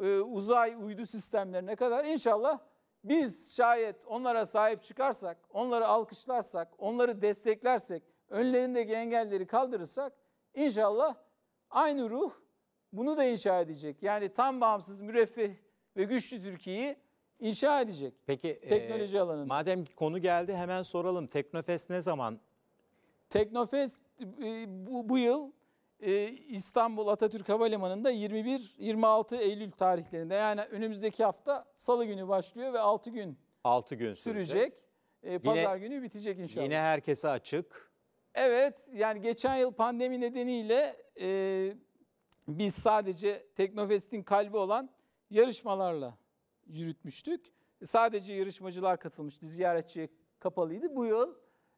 e, uzay uydu sistemlerine kadar inşallah biz şayet onlara sahip çıkarsak, onları alkışlarsak, onları desteklersek, önlerindeki engelleri kaldırırsak inşallah aynı ruh bunu da inşa edecek. Yani tam bağımsız, müreffeh ve güçlü Türkiye'yi inşa edecek. Peki e, teknoloji e, alanında. Madem konu geldi hemen soralım. Teknofest ne zaman? Teknofest e, bu, bu yıl e, İstanbul Atatürk Havalimanı'nda 21-26 Eylül tarihlerinde yani önümüzdeki hafta salı günü başlıyor ve 6 gün 6 gün sürecek. sürecek. E, pazar yine, günü bitecek inşallah. Yine herkese açık. Evet yani geçen yıl pandemi nedeniyle e, biz sadece Teknofest'in kalbi olan yarışmalarla yürütmüştük. Sadece yarışmacılar katılmıştı, ziyaretçi kapalıydı. Bu yıl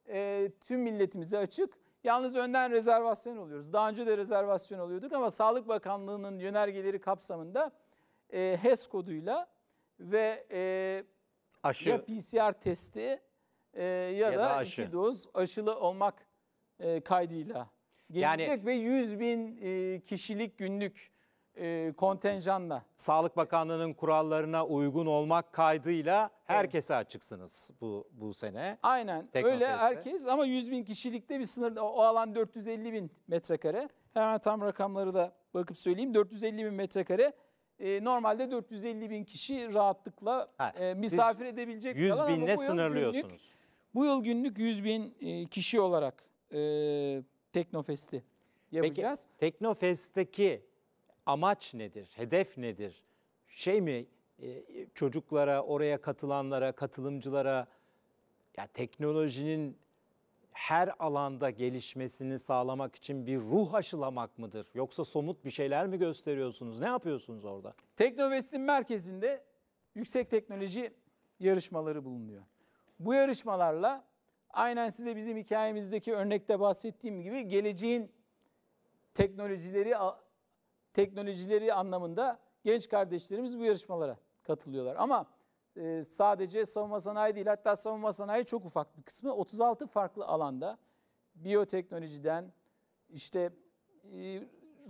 e, tüm milletimize açık. Yalnız önden rezervasyon alıyoruz. Daha önce de rezervasyon alıyorduk ama Sağlık Bakanlığı'nın yönergeleri kapsamında e, HES koduyla ve e, aşı. ya PCR testi e, ya, ya da, da aşı. iki doz aşılı olmak e, kaydıyla gelecek yani, ve 100 bin e, kişilik günlük e, kontenjanla. Sağlık Bakanlığı'nın kurallarına uygun olmak kaydıyla herkese evet. açıksınız bu bu sene. Aynen öyle herkes ama 100 bin kişilikte bir sınır o alan 450 bin metrekare. Hemen tam rakamları da bakıp söyleyeyim 450 bin metrekare. E, normalde 450 bin kişi rahatlıkla ha, e, misafir edebilecek. 100 alan. binle bu sınırlıyorsunuz. Günlük, bu yıl günlük 100 bin e, kişi olarak e, Teknofest'i yapacağız. Peki Teknofest'teki amaç nedir, hedef nedir? Şey mi e, çocuklara, oraya katılanlara, katılımcılara ya teknolojinin her alanda gelişmesini sağlamak için bir ruh aşılamak mıdır? Yoksa somut bir şeyler mi gösteriyorsunuz? Ne yapıyorsunuz orada? Teknovest'in merkezinde yüksek teknoloji yarışmaları bulunuyor. Bu yarışmalarla aynen size bizim hikayemizdeki örnekte bahsettiğim gibi geleceğin teknolojileri teknolojileri anlamında genç kardeşlerimiz bu yarışmalara katılıyorlar. Ama e, sadece savunma sanayi değil hatta savunma sanayi çok ufak bir kısmı 36 farklı alanda biyoteknolojiden işte e,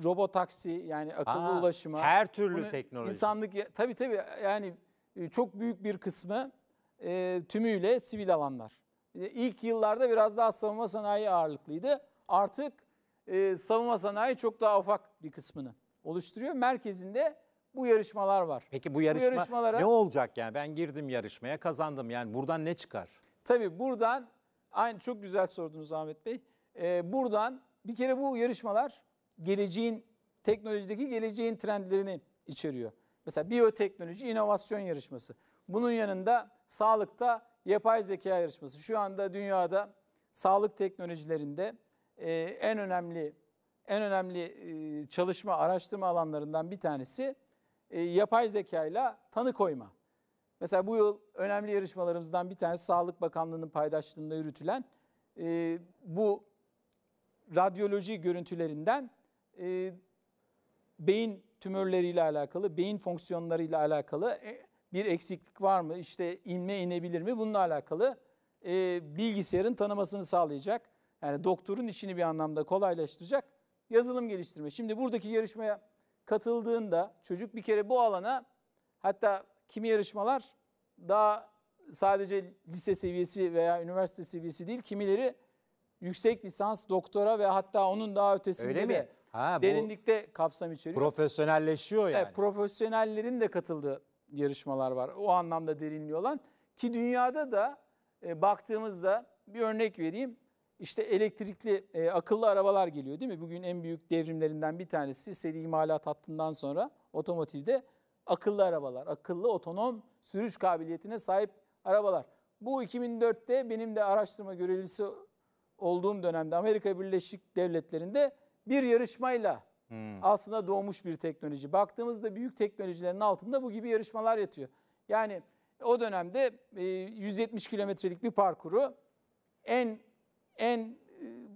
robotaksi yani akıllı Aa, ulaşıma her türlü bunu, teknoloji insanlık tabi tabi yani e, çok büyük bir kısmı e, tümüyle sivil alanlar. E, ilk yıllarda biraz daha savunma sanayi ağırlıklıydı. Artık e, savunma sanayi çok daha ufak bir kısmını oluşturuyor. Merkezinde bu yarışmalar var. Peki bu yarışma bu yarışmalara, ne olacak yani? Ben girdim yarışmaya kazandım yani buradan ne çıkar? Tabii buradan aynı çok güzel sordunuz Ahmet Bey. Ee, buradan bir kere bu yarışmalar geleceğin teknolojideki geleceğin trendlerini içeriyor. Mesela biyoteknoloji inovasyon yarışması. Bunun yanında sağlıkta yapay zeka yarışması. Şu anda dünyada sağlık teknolojilerinde e, en önemli en önemli çalışma, araştırma alanlarından bir tanesi yapay zeka ile tanı koyma. Mesela bu yıl önemli yarışmalarımızdan bir tanesi Sağlık Bakanlığı'nın paydaşlığında yürütülen bu radyoloji görüntülerinden beyin tümörleriyle alakalı, beyin fonksiyonlarıyla alakalı e, bir eksiklik var mı, işte inme inebilir mi bununla alakalı bilgisayarın tanımasını sağlayacak. Yani doktorun işini bir anlamda kolaylaştıracak yazılım geliştirme. Şimdi buradaki yarışmaya katıldığında çocuk bir kere bu alana hatta kimi yarışmalar daha sadece lise seviyesi veya üniversite seviyesi değil kimileri yüksek lisans, doktora ve hatta onun daha ötesinde Öyle mi? de ha, derinlikte kapsam içeriyor. Profesyonelleşiyor yani. Evet, profesyonellerin de katıldığı yarışmalar var. O anlamda derinliği olan ki dünyada da e, baktığımızda bir örnek vereyim. İşte elektrikli e, akıllı arabalar geliyor değil mi? Bugün en büyük devrimlerinden bir tanesi seri imalat hattından sonra otomotivde akıllı arabalar, akıllı otonom sürüş kabiliyetine sahip arabalar. Bu 2004'te benim de araştırma görevlisi olduğum dönemde Amerika Birleşik Devletleri'nde bir yarışmayla hmm. aslında doğmuş bir teknoloji. Baktığımızda büyük teknolojilerin altında bu gibi yarışmalar yatıyor. Yani o dönemde e, 170 kilometrelik bir parkuru en en e,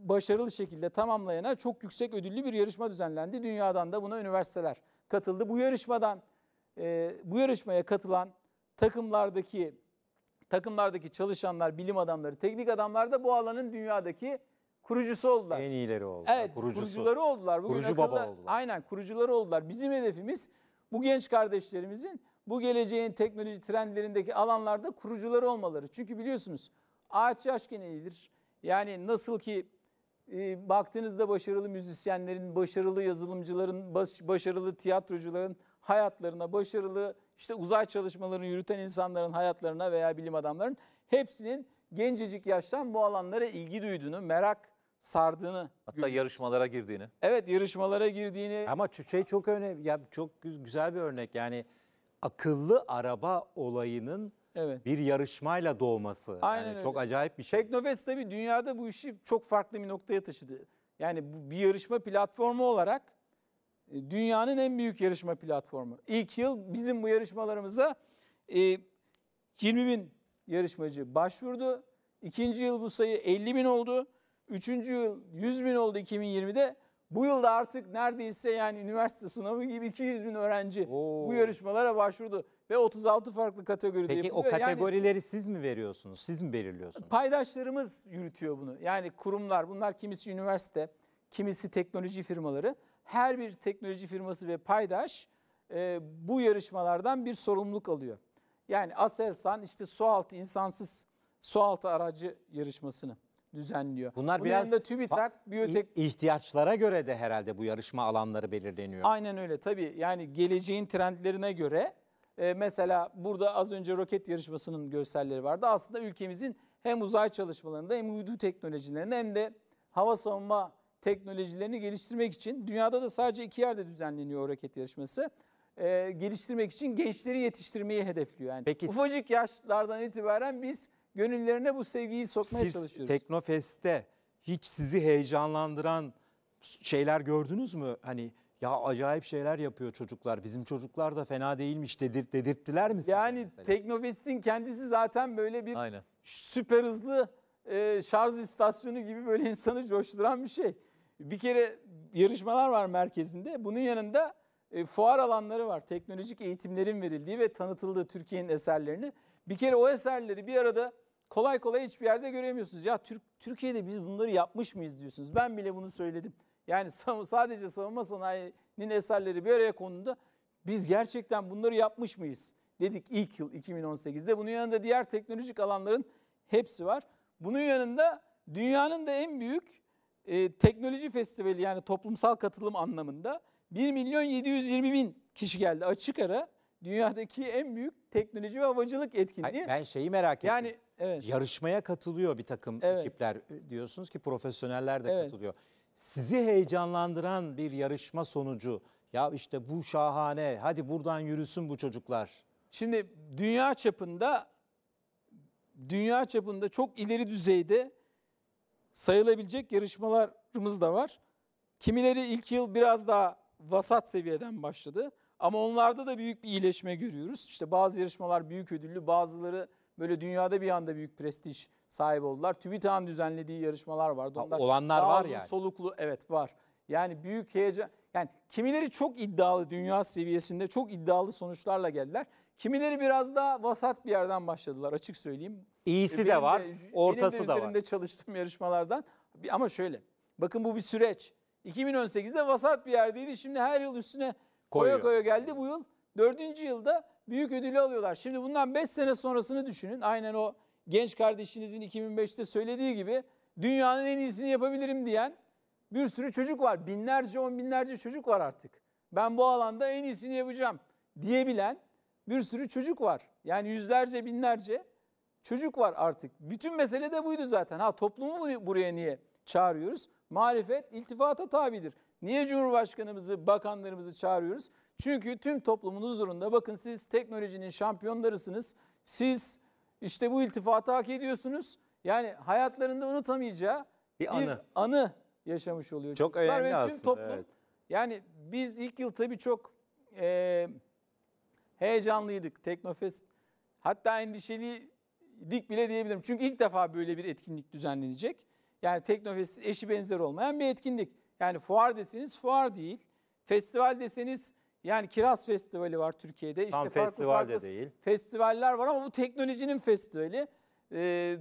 başarılı şekilde tamamlayana çok yüksek ödüllü bir yarışma düzenlendi. Dünyadan da buna üniversiteler katıldı. Bu yarışmadan e, bu yarışmaya katılan takımlardaki takımlardaki çalışanlar, bilim adamları, teknik adamlar da bu alanın dünyadaki kurucusu oldular. En iyileri oldular. Evet, kurucusu. kurucuları oldular. Bugün Kurucu akıllı, baba oldular. Aynen, kurucuları oldular. Bizim hedefimiz bu genç kardeşlerimizin bu geleceğin teknoloji trendlerindeki alanlarda kurucuları olmaları. Çünkü biliyorsunuz ağaç yaş genelidir. Yani nasıl ki e, baktığınızda başarılı müzisyenlerin, başarılı yazılımcıların, baş, başarılı tiyatrocuların hayatlarına, başarılı işte uzay çalışmalarını yürüten insanların hayatlarına veya bilim adamların hepsinin gencecik yaştan bu alanlara ilgi duyduğunu, merak sardığını. Hatta görüyoruz. yarışmalara girdiğini. Evet yarışmalara girdiğini. Ama şey çok önemli, ya çok güzel bir örnek yani akıllı araba olayının Evet. Bir yarışmayla doğması. Aynen yani öyle. Çok acayip bir şey. Teknofest tabii dünyada bu işi çok farklı bir noktaya taşıdı. Yani bu bir yarışma platformu olarak e, dünyanın en büyük yarışma platformu. İlk yıl bizim bu yarışmalarımıza e, 20 bin yarışmacı başvurdu. İkinci yıl bu sayı 50 bin oldu. Üçüncü yıl 100 bin oldu 2020'de. Bu yılda artık neredeyse yani üniversite sınavı gibi 200 bin öğrenci Oo. bu yarışmalara başvurdu ve 36 farklı kategori. Peki, yapılıyor. Peki o kategorileri yani, siz mi veriyorsunuz? Siz mi belirliyorsunuz? Paydaşlarımız yürütüyor bunu. Yani kurumlar bunlar kimisi üniversite, kimisi teknoloji firmaları. Her bir teknoloji firması ve paydaş e, bu yarışmalardan bir sorumluluk alıyor. Yani Aselsan işte sualtı insansız sualtı aracı yarışmasını düzenliyor. Bunlar Bunun biraz yanında TÜBİTAK, biyotek... ihtiyaçlara göre de herhalde bu yarışma alanları belirleniyor. Aynen öyle tabii. Yani geleceğin trendlerine göre ee, mesela burada az önce roket yarışmasının görselleri vardı. Aslında ülkemizin hem uzay çalışmalarında hem uydu teknolojilerinde hem de hava savunma teknolojilerini geliştirmek için dünyada da sadece iki yerde düzenleniyor roket yarışması. E, geliştirmek için gençleri yetiştirmeyi hedefliyor. Yani Peki. ufacık yaşlardan itibaren biz gönüllerine bu sevgiyi sokmaya Siz çalışıyoruz. Siz Teknofest'te hiç sizi heyecanlandıran şeyler gördünüz mü? Hani ya acayip şeyler yapıyor çocuklar. Bizim çocuklar da fena değilmiş dedir, dedirttiler mi? Yani Teknofest'in kendisi zaten böyle bir Aynen. süper hızlı e, şarj istasyonu gibi böyle insanı coşturan bir şey. Bir kere yarışmalar var merkezinde. Bunun yanında e, fuar alanları var. Teknolojik eğitimlerin verildiği ve tanıtıldığı Türkiye'nin eserlerini. Bir kere o eserleri bir arada kolay kolay hiçbir yerde göremiyorsunuz. Ya Türk, Türkiye'de biz bunları yapmış mıyız diyorsunuz. Ben bile bunu söyledim. Yani sadece savunma sanayinin eserleri bir araya konuldu. Biz gerçekten bunları yapmış mıyız? Dedik ilk yıl 2018'de. Bunun yanında diğer teknolojik alanların hepsi var. Bunun yanında dünyanın da en büyük e, teknoloji festivali yani toplumsal katılım anlamında 1 milyon 720 bin kişi geldi açık ara. Dünyadaki en büyük teknoloji ve havacılık etkinliği. Ben şeyi merak yani, ettim. Yani evet. yarışmaya katılıyor bir takım evet. ekipler e, diyorsunuz ki profesyoneller de evet. katılıyor sizi heyecanlandıran bir yarışma sonucu. Ya işte bu şahane, hadi buradan yürüsün bu çocuklar. Şimdi dünya çapında dünya çapında çok ileri düzeyde sayılabilecek yarışmalarımız da var. Kimileri ilk yıl biraz daha vasat seviyeden başladı. Ama onlarda da büyük bir iyileşme görüyoruz. İşte bazı yarışmalar büyük ödüllü, bazıları böyle dünyada bir anda büyük prestij sahip oldular. TÜBİTAK'ın düzenlediği yarışmalar vardı. Onlar ha, olanlar var yani. Soluklu evet var. Yani büyük heyecan. Yani kimileri çok iddialı dünya seviyesinde çok iddialı sonuçlarla geldiler. Kimileri biraz daha vasat bir yerden başladılar açık söyleyeyim. İyisi e, benim de var, de, ortası benim de da var. Benim çalıştığım yarışmalardan. Ama şöyle bakın bu bir süreç. 2018'de vasat bir yerdeydi. Şimdi her yıl üstüne koya koya geldi bu yıl. Dördüncü yılda büyük ödülü alıyorlar. Şimdi bundan beş sene sonrasını düşünün. Aynen o genç kardeşinizin 2005'te söylediği gibi dünyanın en iyisini yapabilirim diyen bir sürü çocuk var. Binlerce, on binlerce çocuk var artık. Ben bu alanda en iyisini yapacağım diyebilen bir sürü çocuk var. Yani yüzlerce, binlerce çocuk var artık. Bütün mesele de buydu zaten. Ha toplumu buraya niye çağırıyoruz? Marifet iltifata tabidir. Niye Cumhurbaşkanımızı, bakanlarımızı çağırıyoruz? Çünkü tüm toplumun huzurunda bakın siz teknolojinin şampiyonlarısınız. Siz işte bu iltifatı hak ediyorsunuz. Yani hayatlarında unutamayacağı bir, bir anı. anı yaşamış oluyor. Çok önemli ve tüm aslında. Toplum, evet. Yani biz ilk yıl tabii çok e, heyecanlıydık Teknofest. Hatta endişeliydik bile diyebilirim. Çünkü ilk defa böyle bir etkinlik düzenlenecek. Yani Teknofest eşi benzer olmayan bir etkinlik. Yani fuar deseniz fuar değil. Festival deseniz yani Kiraz Festivali var Türkiye'de. Tam farklı festival farklı de değil. Festivaller var ama bu teknolojinin festivali. Ee,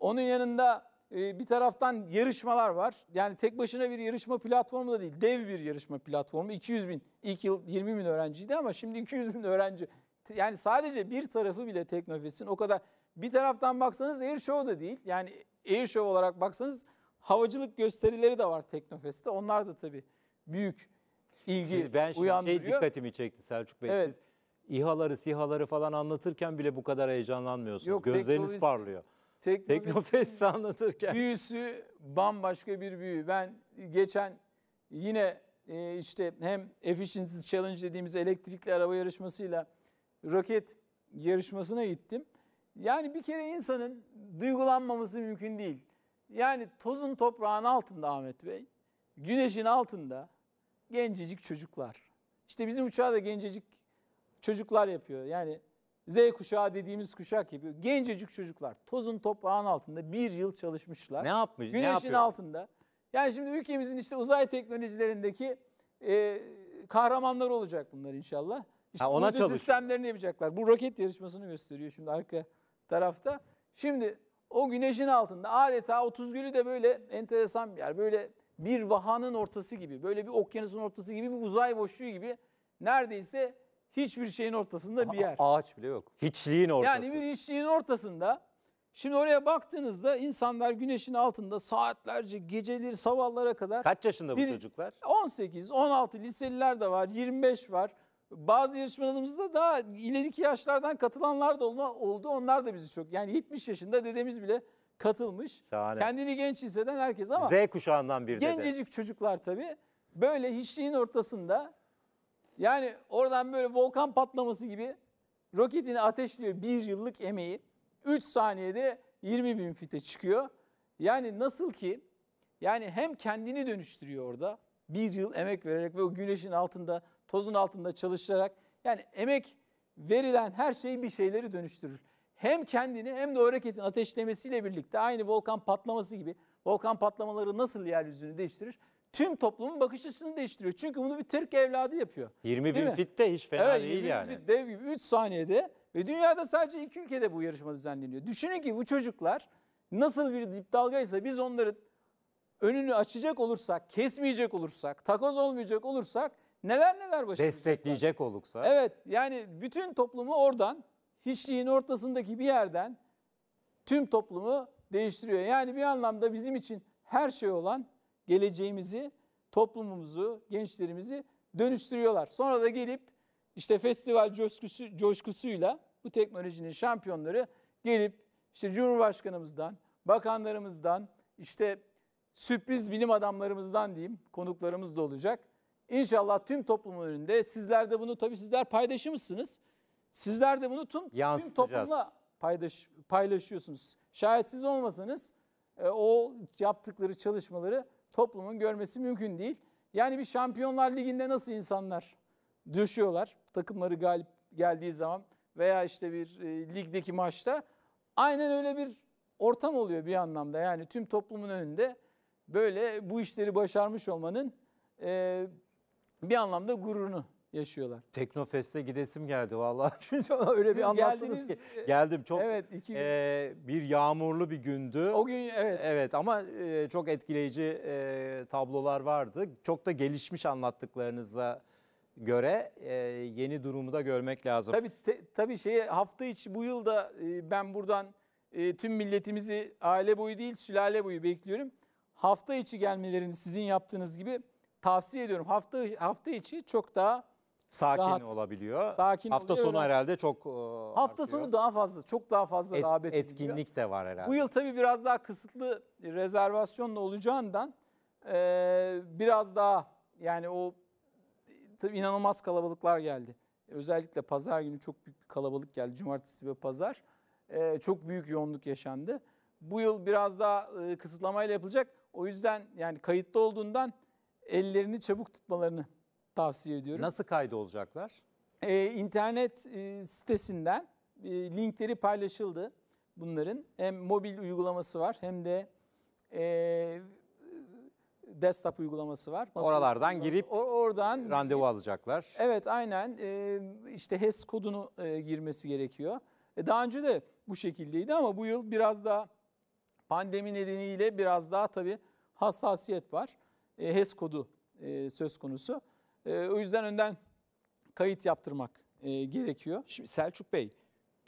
onun yanında e, bir taraftan yarışmalar var. Yani tek başına bir yarışma platformu da değil. Dev bir yarışma platformu. 200 bin, ilk yıl 20 bin öğrenciydi ama şimdi 200 bin öğrenci. Yani sadece bir tarafı bile Teknofest'in o kadar. Bir taraftan baksanız Air Show da değil. Yani Air Show olarak baksanız havacılık gösterileri de var Teknofest'te. Onlar da tabii büyük ilgi Siz, ben şey uyandırıyor. Şey dikkatimi çekti Selçuk Bey. Evet. Siz İHA'ları, SİHA'ları falan anlatırken bile bu kadar heyecanlanmıyorsunuz. Yok, Gözleriniz parlıyor. Teknofest anlatırken. Büyüsü bambaşka bir büyü. Ben geçen yine e, işte hem Efficiency Challenge dediğimiz elektrikli araba yarışmasıyla roket yarışmasına gittim. Yani bir kere insanın duygulanmaması mümkün değil. Yani tozun toprağın altında Ahmet Bey, güneşin altında gencecik çocuklar. İşte bizim uçağı da gencecik çocuklar yapıyor. Yani Z kuşağı dediğimiz kuşak yapıyor. Gencecik çocuklar tozun toprağın altında bir yıl çalışmışlar. Ne yapmış? Güneşin ne yapıyor? altında. Yani şimdi ülkemizin işte uzay teknolojilerindeki e, kahramanlar olacak bunlar inşallah. İşte ha, ona çalışıyor. sistemlerini yapacaklar. Bu roket yarışmasını gösteriyor şimdi arka tarafta. Şimdi o güneşin altında adeta 30 gülü de böyle enteresan bir yer. Böyle bir vahanın ortası gibi, böyle bir okyanusun ortası gibi, bir uzay boşluğu gibi neredeyse hiçbir şeyin ortasında bir yer. ağaç bile yok. Hiçliğin ortası. Yani bir hiçliğin ortasında. Şimdi oraya baktığınızda insanlar güneşin altında saatlerce geceleri sabahlara kadar. Kaç yaşında bu çocuklar? 18, 16 liseliler de var, 25 var. Bazı yarışmalarımızda daha ileriki yaşlardan katılanlar da olma, oldu. Onlar da bizi çok. Yani 70 yaşında dedemiz bile katılmış. Şahane. Kendini genç hisseden herkes ama Z kuşağından bir dede. gencecik çocuklar tabii. Böyle hiçliğin ortasında yani oradan böyle volkan patlaması gibi roketini ateşliyor bir yıllık emeği. 3 saniyede 20 bin fite çıkıyor. Yani nasıl ki yani hem kendini dönüştürüyor orada bir yıl emek vererek ve o güneşin altında tozun altında çalışarak yani emek verilen her şey bir şeyleri dönüştürür hem kendini hem de o hareketin ateşlemesiyle birlikte aynı volkan patlaması gibi volkan patlamaları nasıl yeryüzünü değiştirir? Tüm toplumun bakış açısını değiştiriyor. Çünkü bunu bir Türk evladı yapıyor. 20 bin fit de hiç fena evet, değil 20 yani. Fit dev gibi 3 saniyede ve dünyada sadece iki ülkede bu yarışma düzenleniyor. Düşünün ki bu çocuklar nasıl bir dip dalgaysa biz onların önünü açacak olursak, kesmeyecek olursak, takoz olmayacak olursak neler neler başaracaklar. Destekleyecek olursak. Evet yani bütün toplumu oradan hiçliğin ortasındaki bir yerden tüm toplumu değiştiriyor. Yani bir anlamda bizim için her şey olan geleceğimizi, toplumumuzu, gençlerimizi dönüştürüyorlar. Sonra da gelip işte festival coşkusu, coşkusuyla bu teknolojinin şampiyonları gelip işte Cumhurbaşkanımızdan, bakanlarımızdan, işte sürpriz bilim adamlarımızdan diyeyim konuklarımız da olacak. İnşallah tüm toplumun önünde sizler de bunu tabii sizler paydaşımızsınız. Sizler de bunu tüm, tüm toplumla paylaş, paylaşıyorsunuz. Şayet siz olmasanız e, o yaptıkları çalışmaları toplumun görmesi mümkün değil. Yani bir Şampiyonlar Ligi'nde nasıl insanlar düşüyorlar takımları galip geldiği zaman veya işte bir e, ligdeki maçta aynen öyle bir ortam oluyor bir anlamda. Yani tüm toplumun önünde böyle bu işleri başarmış olmanın e, bir anlamda gururunu yaşıyorlar. Teknofest'e gidesim geldi vallahi. Çünkü öyle Siz bir anlattınız geldiniz, ki. E, Geldim çok. Evet. Iki gün. E, bir yağmurlu bir gündü. O gün evet. Evet ama e, çok etkileyici e, tablolar vardı. Çok da gelişmiş anlattıklarınıza göre e, yeni durumu da görmek lazım. Tabii te, tabii şey hafta içi bu yıl da e, ben buradan e, tüm milletimizi aile boyu değil sülale boyu bekliyorum. Hafta içi gelmelerini sizin yaptığınız gibi tavsiye ediyorum. Hafta hafta içi çok daha sakin rahat, olabiliyor. Sakin hafta oluyor, sonu herhalde çok e, Hafta artıyor. sonu daha fazla, çok daha fazla Et, rağbet etkinlik ediliyor. de var herhalde. Bu yıl tabii biraz daha kısıtlı rezervasyonla olacağından e, biraz daha yani o tabii inanılmaz kalabalıklar geldi. Özellikle pazar günü çok büyük bir kalabalık geldi. Cumartesi ve pazar e, çok büyük yoğunluk yaşandı. Bu yıl biraz daha e, kısıtlamayla yapılacak. O yüzden yani kayıtlı olduğundan ellerini çabuk tutmalarını tavsiye ediyorum. Nasıl kaydolacaklar? Ee, internet e, sitesinden e, linkleri paylaşıldı bunların. Hem mobil uygulaması var hem de e, desktop uygulaması var. Masa Oralardan uygulaması. girip o, oradan randevu alacaklar. Evet aynen e, işte HES kodunu e, girmesi gerekiyor. E, daha önce de bu şekildeydi ama bu yıl biraz daha pandemi nedeniyle biraz daha tabii hassasiyet var. E, HES kodu e, söz konusu. E, o yüzden önden kayıt yaptırmak e, gerekiyor. Şimdi Selçuk Bey,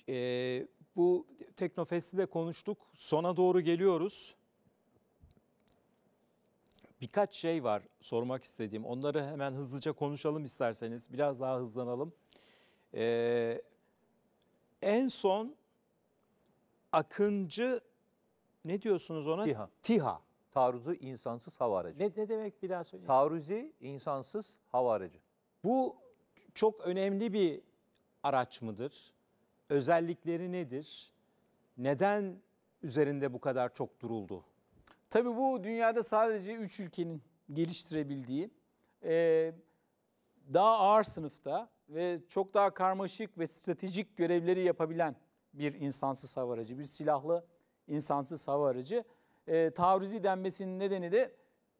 e, bu Teknofest'i de konuştuk. Sona doğru geliyoruz. Birkaç şey var sormak istediğim. Onları hemen hızlıca konuşalım isterseniz. Biraz daha hızlanalım. Ee, en son Akıncı ne diyorsunuz ona? TİHA. TİHA. Taarruzu insansız hava aracı. Ne, ne demek bir daha söyleyeyim? Taarruzi insansız hava aracı. Bu çok önemli bir araç mıdır? Özellikleri nedir? Neden üzerinde bu kadar çok duruldu? Tabii bu dünyada sadece 3 ülkenin geliştirebildiği e, daha ağır sınıfta ve çok daha karmaşık ve stratejik görevleri yapabilen bir insansız hava aracı, bir silahlı insansız hava aracı e, taarruzi denmesinin nedeni de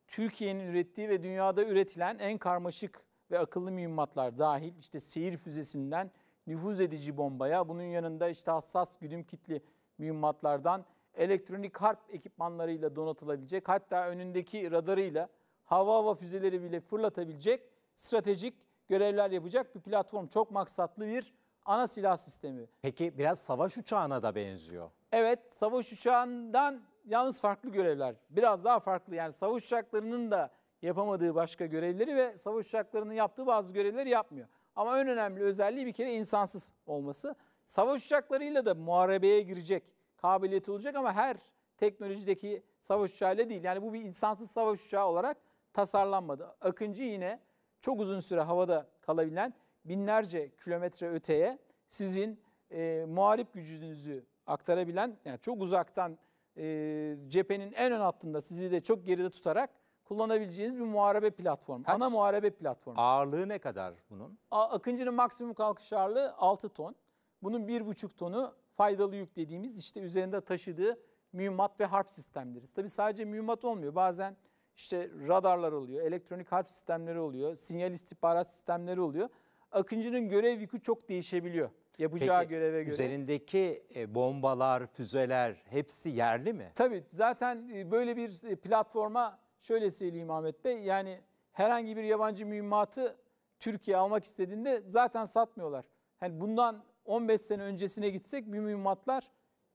Türkiye'nin ürettiği ve dünyada üretilen en karmaşık ve akıllı mühimmatlar dahil işte seyir füzesinden nüfuz edici bombaya bunun yanında işte hassas güdüm kitli mühimmatlardan elektronik harp ekipmanlarıyla donatılabilecek hatta önündeki radarıyla hava hava füzeleri bile fırlatabilecek stratejik görevler yapacak bir platform. Çok maksatlı bir ana silah sistemi. Peki biraz savaş uçağına da benziyor. Evet savaş uçağından yalnız farklı görevler. Biraz daha farklı yani savaş uçaklarının da yapamadığı başka görevleri ve savaş uçaklarının yaptığı bazı görevleri yapmıyor. Ama en önemli özelliği bir kere insansız olması. Savaş uçaklarıyla da muharebeye girecek kabiliyeti olacak ama her teknolojideki savaş uçağıyla değil. Yani bu bir insansız savaş uçağı olarak tasarlanmadı. Akıncı yine çok uzun süre havada kalabilen binlerce kilometre öteye sizin e, muharip gücünüzü aktarabilen yani çok uzaktan e, cephenin en ön hattında sizi de çok geride tutarak kullanabileceğiniz bir muharebe platformu. Kaç? Ana muharebe platformu. Ağırlığı ne kadar bunun? A, Akıncı'nın maksimum kalkış ağırlığı 6 ton. Bunun 1,5 tonu faydalı yük dediğimiz işte üzerinde taşıdığı mühimmat ve harp sistemleri. Tabii sadece mühimmat olmuyor. Bazen işte radarlar oluyor, elektronik harp sistemleri oluyor, sinyal istihbarat sistemleri oluyor. Akıncı'nın görev yükü çok değişebiliyor. Yapacağı Peki, göreve göre. Üzerindeki e, bombalar, füzeler hepsi yerli mi? Tabii zaten e, böyle bir e, platforma şöyle söyleyeyim Ahmet Bey. Yani herhangi bir yabancı mühimmatı Türkiye almak istediğinde zaten satmıyorlar. Yani bundan 15 sene öncesine gitsek bir mühimmatlar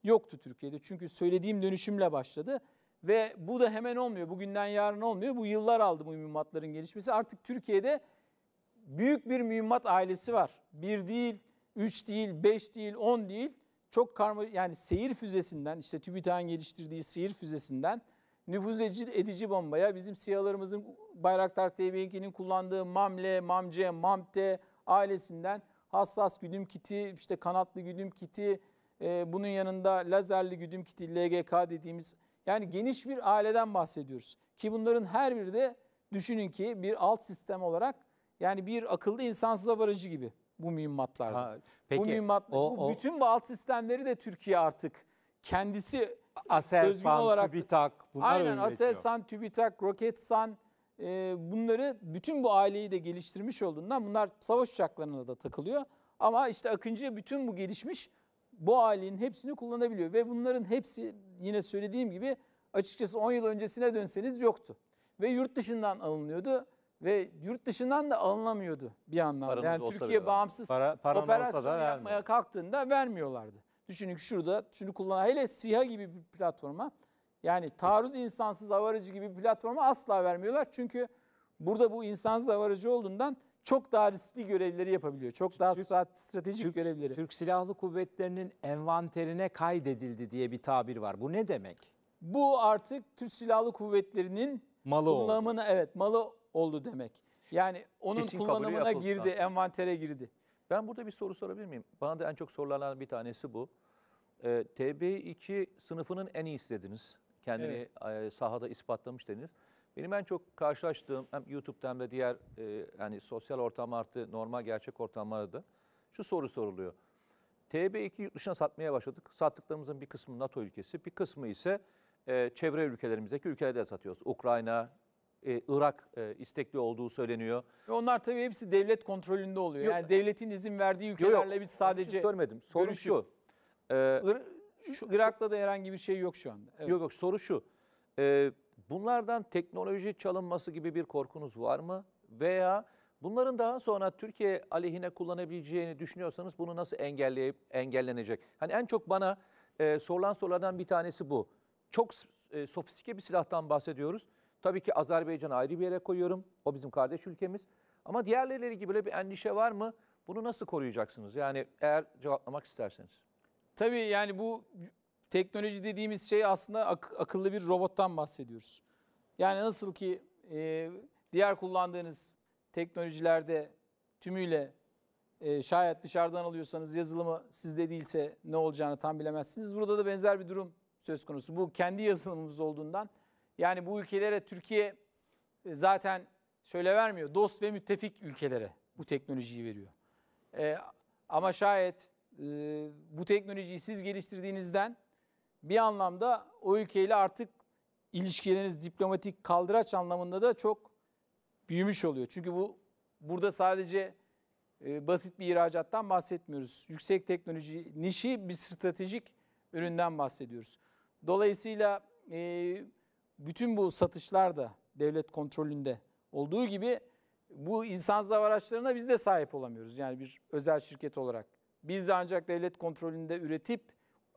yoktu Türkiye'de. Çünkü söylediğim dönüşümle başladı. Ve bu da hemen olmuyor. Bugünden yarın olmuyor. Bu yıllar aldı bu mühimmatların gelişmesi. Artık Türkiye'de büyük bir mühimmat ailesi var. Bir değil, 3 değil, 5 değil, 10 değil çok karma yani seyir füzesinden işte TÜBİTAK'ın geliştirdiği seyir füzesinden nüfuz edici, bombaya bizim siyalarımızın Bayraktar TB2'nin kullandığı MAMLE, Mamce, MAMTE ailesinden hassas güdüm kiti, işte kanatlı güdüm kiti, e, bunun yanında lazerli güdüm kiti LGK dediğimiz yani geniş bir aileden bahsediyoruz. Ki bunların her biri de düşünün ki bir alt sistem olarak yani bir akıllı insansız avarajı gibi bu mühimmatlarda. peki, bu mühimmat, o, bu o. bütün bağıt sistemleri de Türkiye artık kendisi Aselsan, olarak, TÜBİTAK bunlar Aynen üretiyor. Aselsan, TÜBİTAK, Roketsan e, bunları bütün bu aileyi de geliştirmiş olduğundan bunlar savaş uçaklarına da takılıyor. Ama işte Akıncı bütün bu gelişmiş bu ailenin hepsini kullanabiliyor. Ve bunların hepsi yine söylediğim gibi açıkçası 10 yıl öncesine dönseniz yoktu. Ve yurt dışından alınıyordu ve yurt dışından da alınamıyordu bir anlamda. Paranız yani Türkiye bile bağımsız para, operasyon yapmaya vermiyor. kalktığında vermiyorlardı. Düşünün ki şurada şunu kullanan hele SİHA gibi bir platforma yani taarruz insansız hava gibi bir platforma asla vermiyorlar. Çünkü burada bu insansız hava olduğundan çok daha riskli görevleri yapabiliyor. Çok daha Türk, stratejik Türk, görevleri. Türk Silahlı Kuvvetleri'nin envanterine kaydedildi diye bir tabir var. Bu ne demek? Bu artık Türk Silahlı Kuvvetleri'nin malı kullanımına oldu. evet malı oldu demek. Yani onun Kesin kullanımına yapıldı. girdi, envantere girdi. Ben burada bir soru sorabilir miyim? Bana da en çok sorulardan bir tanesi bu. E, ee, TB2 sınıfının en iyi dediniz. Kendini evet. e, sahada ispatlamış dediniz. Benim en çok karşılaştığım hem YouTube'da hem de diğer e, yani sosyal ortam artı normal gerçek ortamlarda da şu soru soruluyor. TB2 yurt dışına satmaya başladık. Sattıklarımızın bir kısmı NATO ülkesi, bir kısmı ise e, çevre ülkelerimizdeki ülkelerde satıyoruz. Ukrayna, e, Irak e, istekli olduğu söyleniyor. onlar tabii hepsi devlet kontrolünde oluyor. Yok. Yani e, devletin izin verdiği ülkelerle yok, biz şey sadece söylemedim. Soru şu. E, şu Irak'la da herhangi bir şey yok şu anda. Evet. Yok yok soru şu. bunlardan teknoloji çalınması gibi bir korkunuz var mı? Veya bunların daha sonra Türkiye aleyhine kullanabileceğini düşünüyorsanız bunu nasıl engelleyip engellenecek? Hani en çok bana e, sorulan sorulardan bir tanesi bu. Çok e, sofistike bir silahtan bahsediyoruz. Tabii ki Azerbaycan'ı ayrı bir yere koyuyorum. O bizim kardeş ülkemiz. Ama diğerleri gibi böyle bir endişe var mı? Bunu nasıl koruyacaksınız? Yani eğer cevaplamak isterseniz. Tabii yani bu teknoloji dediğimiz şey aslında ak- akıllı bir robottan bahsediyoruz. Yani nasıl ki e, diğer kullandığınız teknolojilerde tümüyle e, şayet dışarıdan alıyorsanız yazılımı sizde değilse ne olacağını tam bilemezsiniz. Burada da benzer bir durum söz konusu. Bu kendi yazılımımız olduğundan yani bu ülkelere Türkiye e, zaten söyle vermiyor. Dost ve müttefik ülkelere bu teknolojiyi veriyor. E, ama şayet e, bu teknolojiyi siz geliştirdiğinizden bir anlamda o ülkeyle artık ilişkileriniz diplomatik kaldıraç anlamında da çok büyümüş oluyor. Çünkü bu burada sadece e, basit bir ihracattan bahsetmiyoruz. Yüksek teknoloji, nişi bir stratejik üründen bahsediyoruz. Dolayısıyla e, bütün bu satışlar da devlet kontrolünde olduğu gibi bu insan zavar araçlarına biz de sahip olamıyoruz. Yani bir özel şirket olarak. Biz de ancak devlet kontrolünde üretip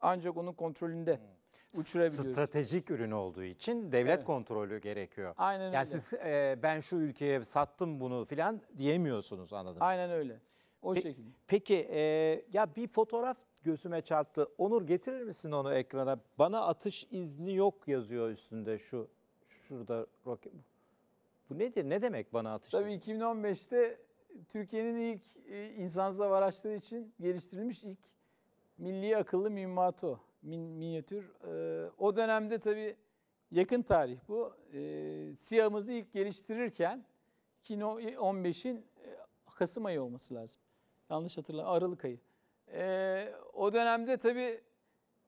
ancak onun kontrolünde hmm. uçurabiliyoruz. Stratejik ürün olduğu için devlet evet. kontrolü gerekiyor. Aynen yani öyle. siz e, ben şu ülkeye sattım bunu filan diyemiyorsunuz anladım. Aynen öyle. O Pe şekilde. Peki e, ya bir fotoğraf gözüme çarptı. Onur getirir misin onu ekrana? Bana atış izni yok yazıyor üstünde şu şurada roket. Bu nedir? Ne demek bana atış? Tabii 2015'te Türkiye'nin ilk e, insansız hava araçları için geliştirilmiş ilk milli akıllı mühimmatı min, minyatür. E, o dönemde tabii yakın tarih bu. Ee, SİHA'mızı ilk geliştirirken 2015'in e, Kasım ayı olması lazım. Yanlış hatırla Aralık ayı e, o dönemde tabii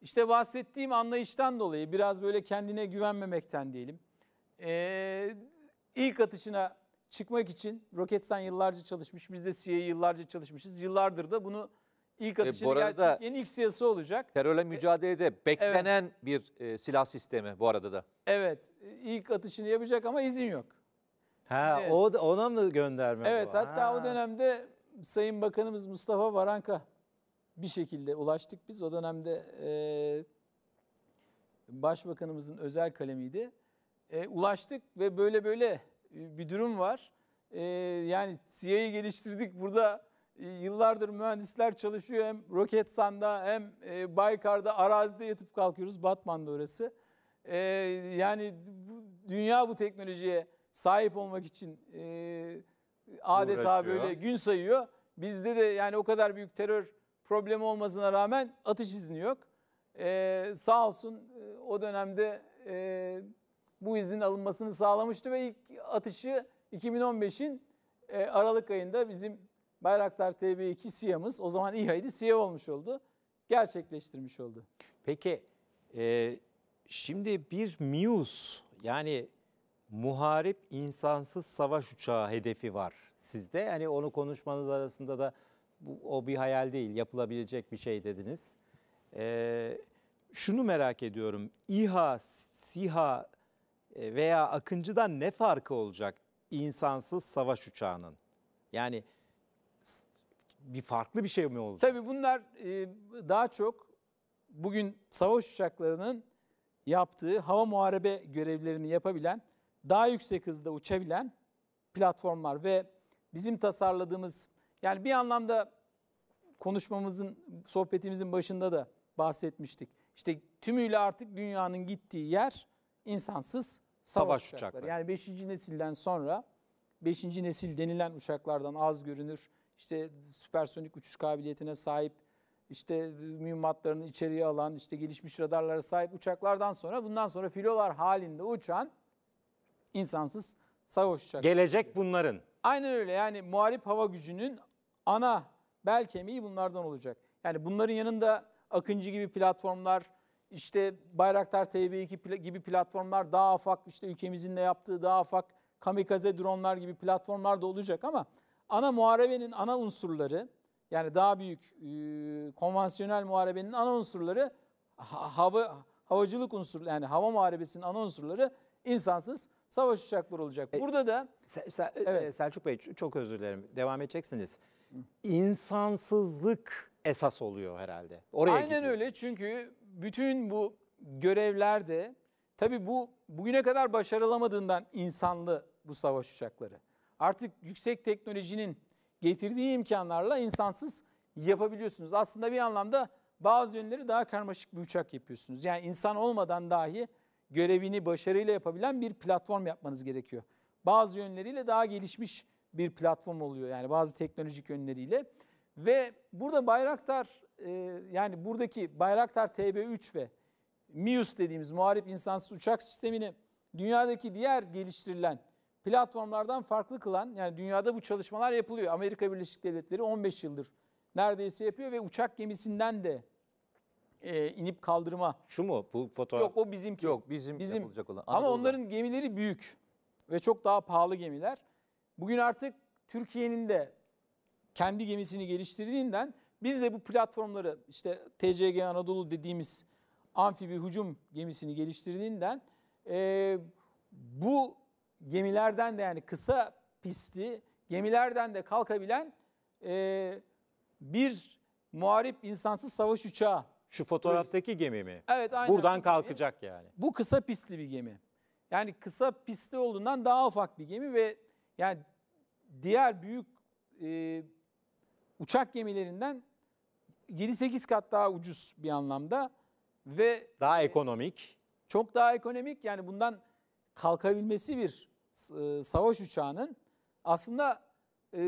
işte bahsettiğim anlayıştan dolayı biraz böyle kendine güvenmemekten diyelim. E, ilk atışına çıkmak için Roketsan yıllarca çalışmış. Biz de CIA yıllarca çalışmışız. Yıllardır da bunu ilk atışına e, geldi. Yeni ilk siyasi olacak. Terörle mücadelede beklenen evet. bir e, silah sistemi bu arada da. Evet. ilk atışını yapacak ama izin yok. Ha evet. o ona mı gönderme? Evet. Bu? Hatta ha. o dönemde Sayın Bakanımız Mustafa Varanka bir şekilde ulaştık biz. O dönemde e, başbakanımızın özel kalemiydi. E, ulaştık ve böyle böyle e, bir durum var. E, yani CIA'yı geliştirdik burada e, yıllardır mühendisler çalışıyor. Hem roket sanda hem e, Baykar'da arazide yatıp kalkıyoruz. Batman'da orası. E, yani bu, dünya bu teknolojiye sahip olmak için e, adeta Uğraşıyor. böyle gün sayıyor. Bizde de yani o kadar büyük terör problemi olmasına rağmen atış izni yok. Ee, sağ olsun e, o dönemde e, bu izin alınmasını sağlamıştı ve ilk atışı 2015'in e, Aralık ayında bizim Bayraktar TB2 SİHA'mız, e o zaman İHA'ydı SİHA e olmuş oldu, gerçekleştirmiş oldu. Peki, e, şimdi bir MIUS yani muharip insansız savaş uçağı hedefi var sizde. Yani onu konuşmanız arasında da bu, o bir hayal değil, yapılabilecek bir şey dediniz. E, şunu merak ediyorum, İHA, SİHA e, veya Akıncı'dan ne farkı olacak insansız savaş uçağının? Yani bir farklı bir şey mi olacak? Tabii bunlar e, daha çok bugün savaş uçaklarının yaptığı hava muharebe görevlerini yapabilen, daha yüksek hızda uçabilen platformlar ve bizim tasarladığımız yani bir anlamda konuşmamızın, sohbetimizin başında da bahsetmiştik. İşte tümüyle artık dünyanın gittiği yer insansız savaş, savaş uçakları. Yani 5. nesilden sonra 5. nesil denilen uçaklardan az görünür. İşte süpersonik uçuş kabiliyetine sahip, işte mühimmatlarını içeriye alan, işte gelişmiş radarlara sahip uçaklardan sonra bundan sonra filolar halinde uçan insansız savaş uçakları. Gelecek bunların. Aynen öyle yani muharip hava gücünün ana bel kemiği bunlardan olacak. Yani bunların yanında Akıncı gibi platformlar, işte Bayraktar TB2 gibi platformlar, daha afak işte ülkemizin de yaptığı daha afak kamikaze dronlar gibi platformlar da olacak ama ana muharebenin ana unsurları yani daha büyük konvansiyonel muharebenin ana unsurları hava havacılık unsur yani hava muharebesinin ana unsurları insansız savaş uçakları olacak. E, Burada da e, Sel Sel evet. Selçuk Bey çok özür dilerim. Devam edeceksiniz insansızlık esas oluyor herhalde. Oraya Aynen gidiyor. öyle çünkü bütün bu görevlerde tabii bu bugüne kadar başarılamadığından insanlı bu savaş uçakları. Artık yüksek teknolojinin getirdiği imkanlarla insansız yapabiliyorsunuz. Aslında bir anlamda bazı yönleri daha karmaşık bir uçak yapıyorsunuz. Yani insan olmadan dahi görevini başarıyla yapabilen bir platform yapmanız gerekiyor. Bazı yönleriyle daha gelişmiş bir platform oluyor. Yani bazı teknolojik yönleriyle. Ve burada Bayraktar e, yani buradaki Bayraktar TB3 ve MIUS dediğimiz muharip insansız uçak sistemini dünyadaki diğer geliştirilen platformlardan farklı kılan yani dünyada bu çalışmalar yapılıyor. Amerika Birleşik Devletleri 15 yıldır neredeyse yapıyor ve uçak gemisinden de e, inip kaldırma. Şu mu? Bu fotoğraf. Yok o bizimki. Yok bizim, bizim yapılacak olan. Ama onların gemileri büyük ve çok daha pahalı gemiler. Bugün artık Türkiye'nin de kendi gemisini geliştirdiğinden biz de bu platformları işte TCG Anadolu dediğimiz amfibi hücum gemisini geliştirdiğinden e, bu gemilerden de yani kısa pisti gemilerden de kalkabilen e, bir muharip insansız savaş uçağı. Şu fotoğraftaki gemi mi? Evet aynen. Buradan kalkacak yani. Bu kısa pistli bir gemi. Yani kısa pisti olduğundan daha ufak bir gemi ve yani diğer büyük e, uçak gemilerinden 7-8 kat daha ucuz bir anlamda ve daha ekonomik. Çok daha ekonomik yani bundan kalkabilmesi bir e, savaş uçağının aslında e,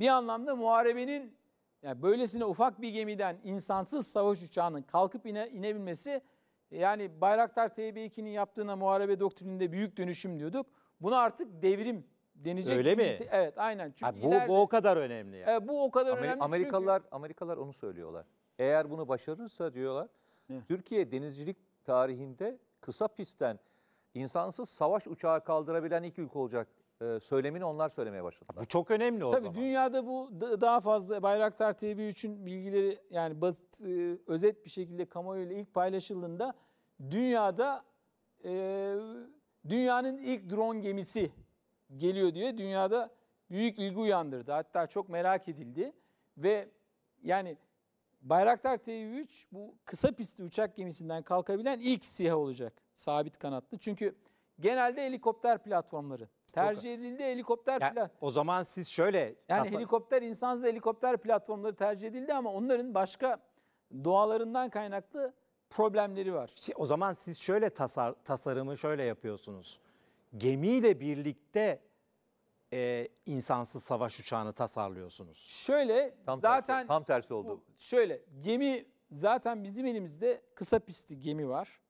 bir anlamda muharebenin yani böylesine ufak bir gemiden insansız savaş uçağının kalkıp ine, inebilmesi yani Bayraktar TB2'nin yaptığına muharebe doktrininde büyük dönüşüm diyorduk. bunu artık devrim denecek. Öyle mi? Evet aynen. Çünkü ha, bu, ileride, bu o kadar önemli. Yani. E, bu o kadar Ameri önemli Amerikalılar, çünkü... Amerikalılar onu söylüyorlar. Eğer bunu başarırsa diyorlar, Hı. Türkiye denizcilik tarihinde kısa pistten insansız savaş uçağı kaldırabilen ilk ülke olacak e, söylemini onlar söylemeye başladılar. Bu çok önemli o Tabii zaman. Tabii dünyada bu daha fazla Bayraktar TV 3'ün bilgileri yani basit e, özet bir şekilde kamuoyuyla ilk paylaşıldığında dünyada e, dünyanın ilk drone gemisi geliyor diye dünyada büyük ilgi uyandırdı. Hatta çok merak edildi ve yani Bayraktar TV-3 bu kısa pistli uçak gemisinden kalkabilen ilk SİHA olacak sabit kanatlı. Çünkü genelde helikopter platformları tercih edildi helikopter yani, plat. O zaman siz şöyle yani tasla... helikopter insansız helikopter platformları tercih edildi ama onların başka doğalarından kaynaklı problemleri var. o zaman siz şöyle tasar, tasarımı şöyle yapıyorsunuz gemiyle birlikte e, insansız savaş uçağını tasarlıyorsunuz. Şöyle Tam zaten tersi, tam tersi oldu. Bu, şöyle gemi zaten bizim elimizde kısa pistli gemi var.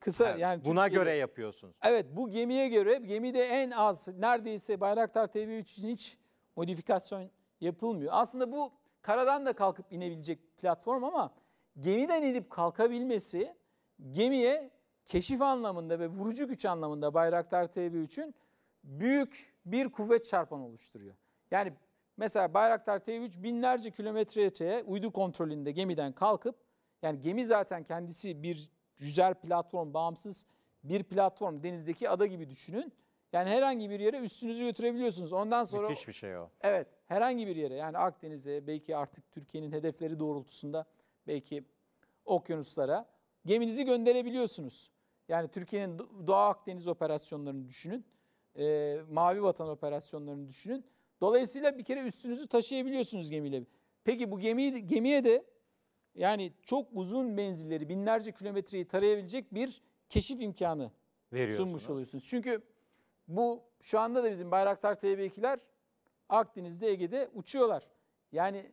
Kısa evet, yani buna Türkiye'de, göre yapıyorsunuz. Evet bu gemiye göre gemide en az neredeyse Bayraktar TB3 için hiç modifikasyon yapılmıyor. Aslında bu karadan da kalkıp inebilecek platform ama gemiden inip kalkabilmesi gemiye keşif anlamında ve vurucu güç anlamında Bayraktar TB3'ün büyük bir kuvvet çarpanı oluşturuyor. Yani mesela Bayraktar TB3 binlerce kilometre öteye uydu kontrolünde gemiden kalkıp yani gemi zaten kendisi bir yüzer platform, bağımsız bir platform. Denizdeki ada gibi düşünün. Yani herhangi bir yere üstünüzü götürebiliyorsunuz. Ondan sonra... Müthiş bir şey o. Evet. Herhangi bir yere yani Akdeniz'e belki artık Türkiye'nin hedefleri doğrultusunda belki okyanuslara geminizi gönderebiliyorsunuz. Yani Türkiye'nin Doğu Akdeniz operasyonlarını düşünün. E, Mavi Vatan operasyonlarını düşünün. Dolayısıyla bir kere üstünüzü taşıyabiliyorsunuz gemiyle. Peki bu gemi, gemiye de yani çok uzun menzilleri, binlerce kilometreyi tarayabilecek bir keşif imkanı sunmuş oluyorsunuz. Çünkü bu şu anda da bizim Bayraktar TB2'ler Akdeniz'de, Ege'de uçuyorlar. Yani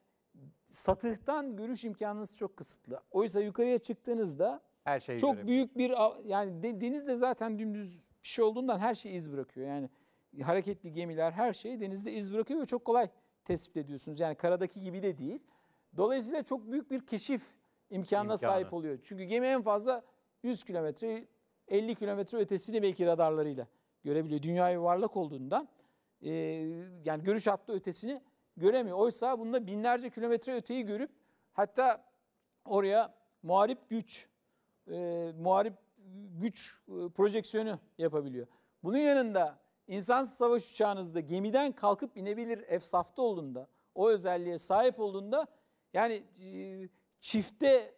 satıhtan görüş imkanınız çok kısıtlı. Oysa yukarıya çıktığınızda her şeyi Çok büyük bir yani denizde zaten dümdüz bir şey olduğundan her şey iz bırakıyor. Yani hareketli gemiler her şey denizde iz bırakıyor ve çok kolay tespit ediyorsunuz. Yani karadaki gibi de değil. Dolayısıyla çok büyük bir keşif imkanına İmkanı. sahip oluyor. Çünkü gemi en fazla 100 kilometre 50 kilometre ötesini belki radarlarıyla görebiliyor. Dünya yuvarlak olduğundan e, yani görüş hattı ötesini göremiyor. Oysa bunda binlerce kilometre öteyi görüp hatta oraya muharip güç e, muharip güç e, projeksiyonu yapabiliyor. Bunun yanında insansız savaş uçağınızda gemiden kalkıp inebilir efsafta olduğunda, o özelliğe sahip olduğunda yani e, çifte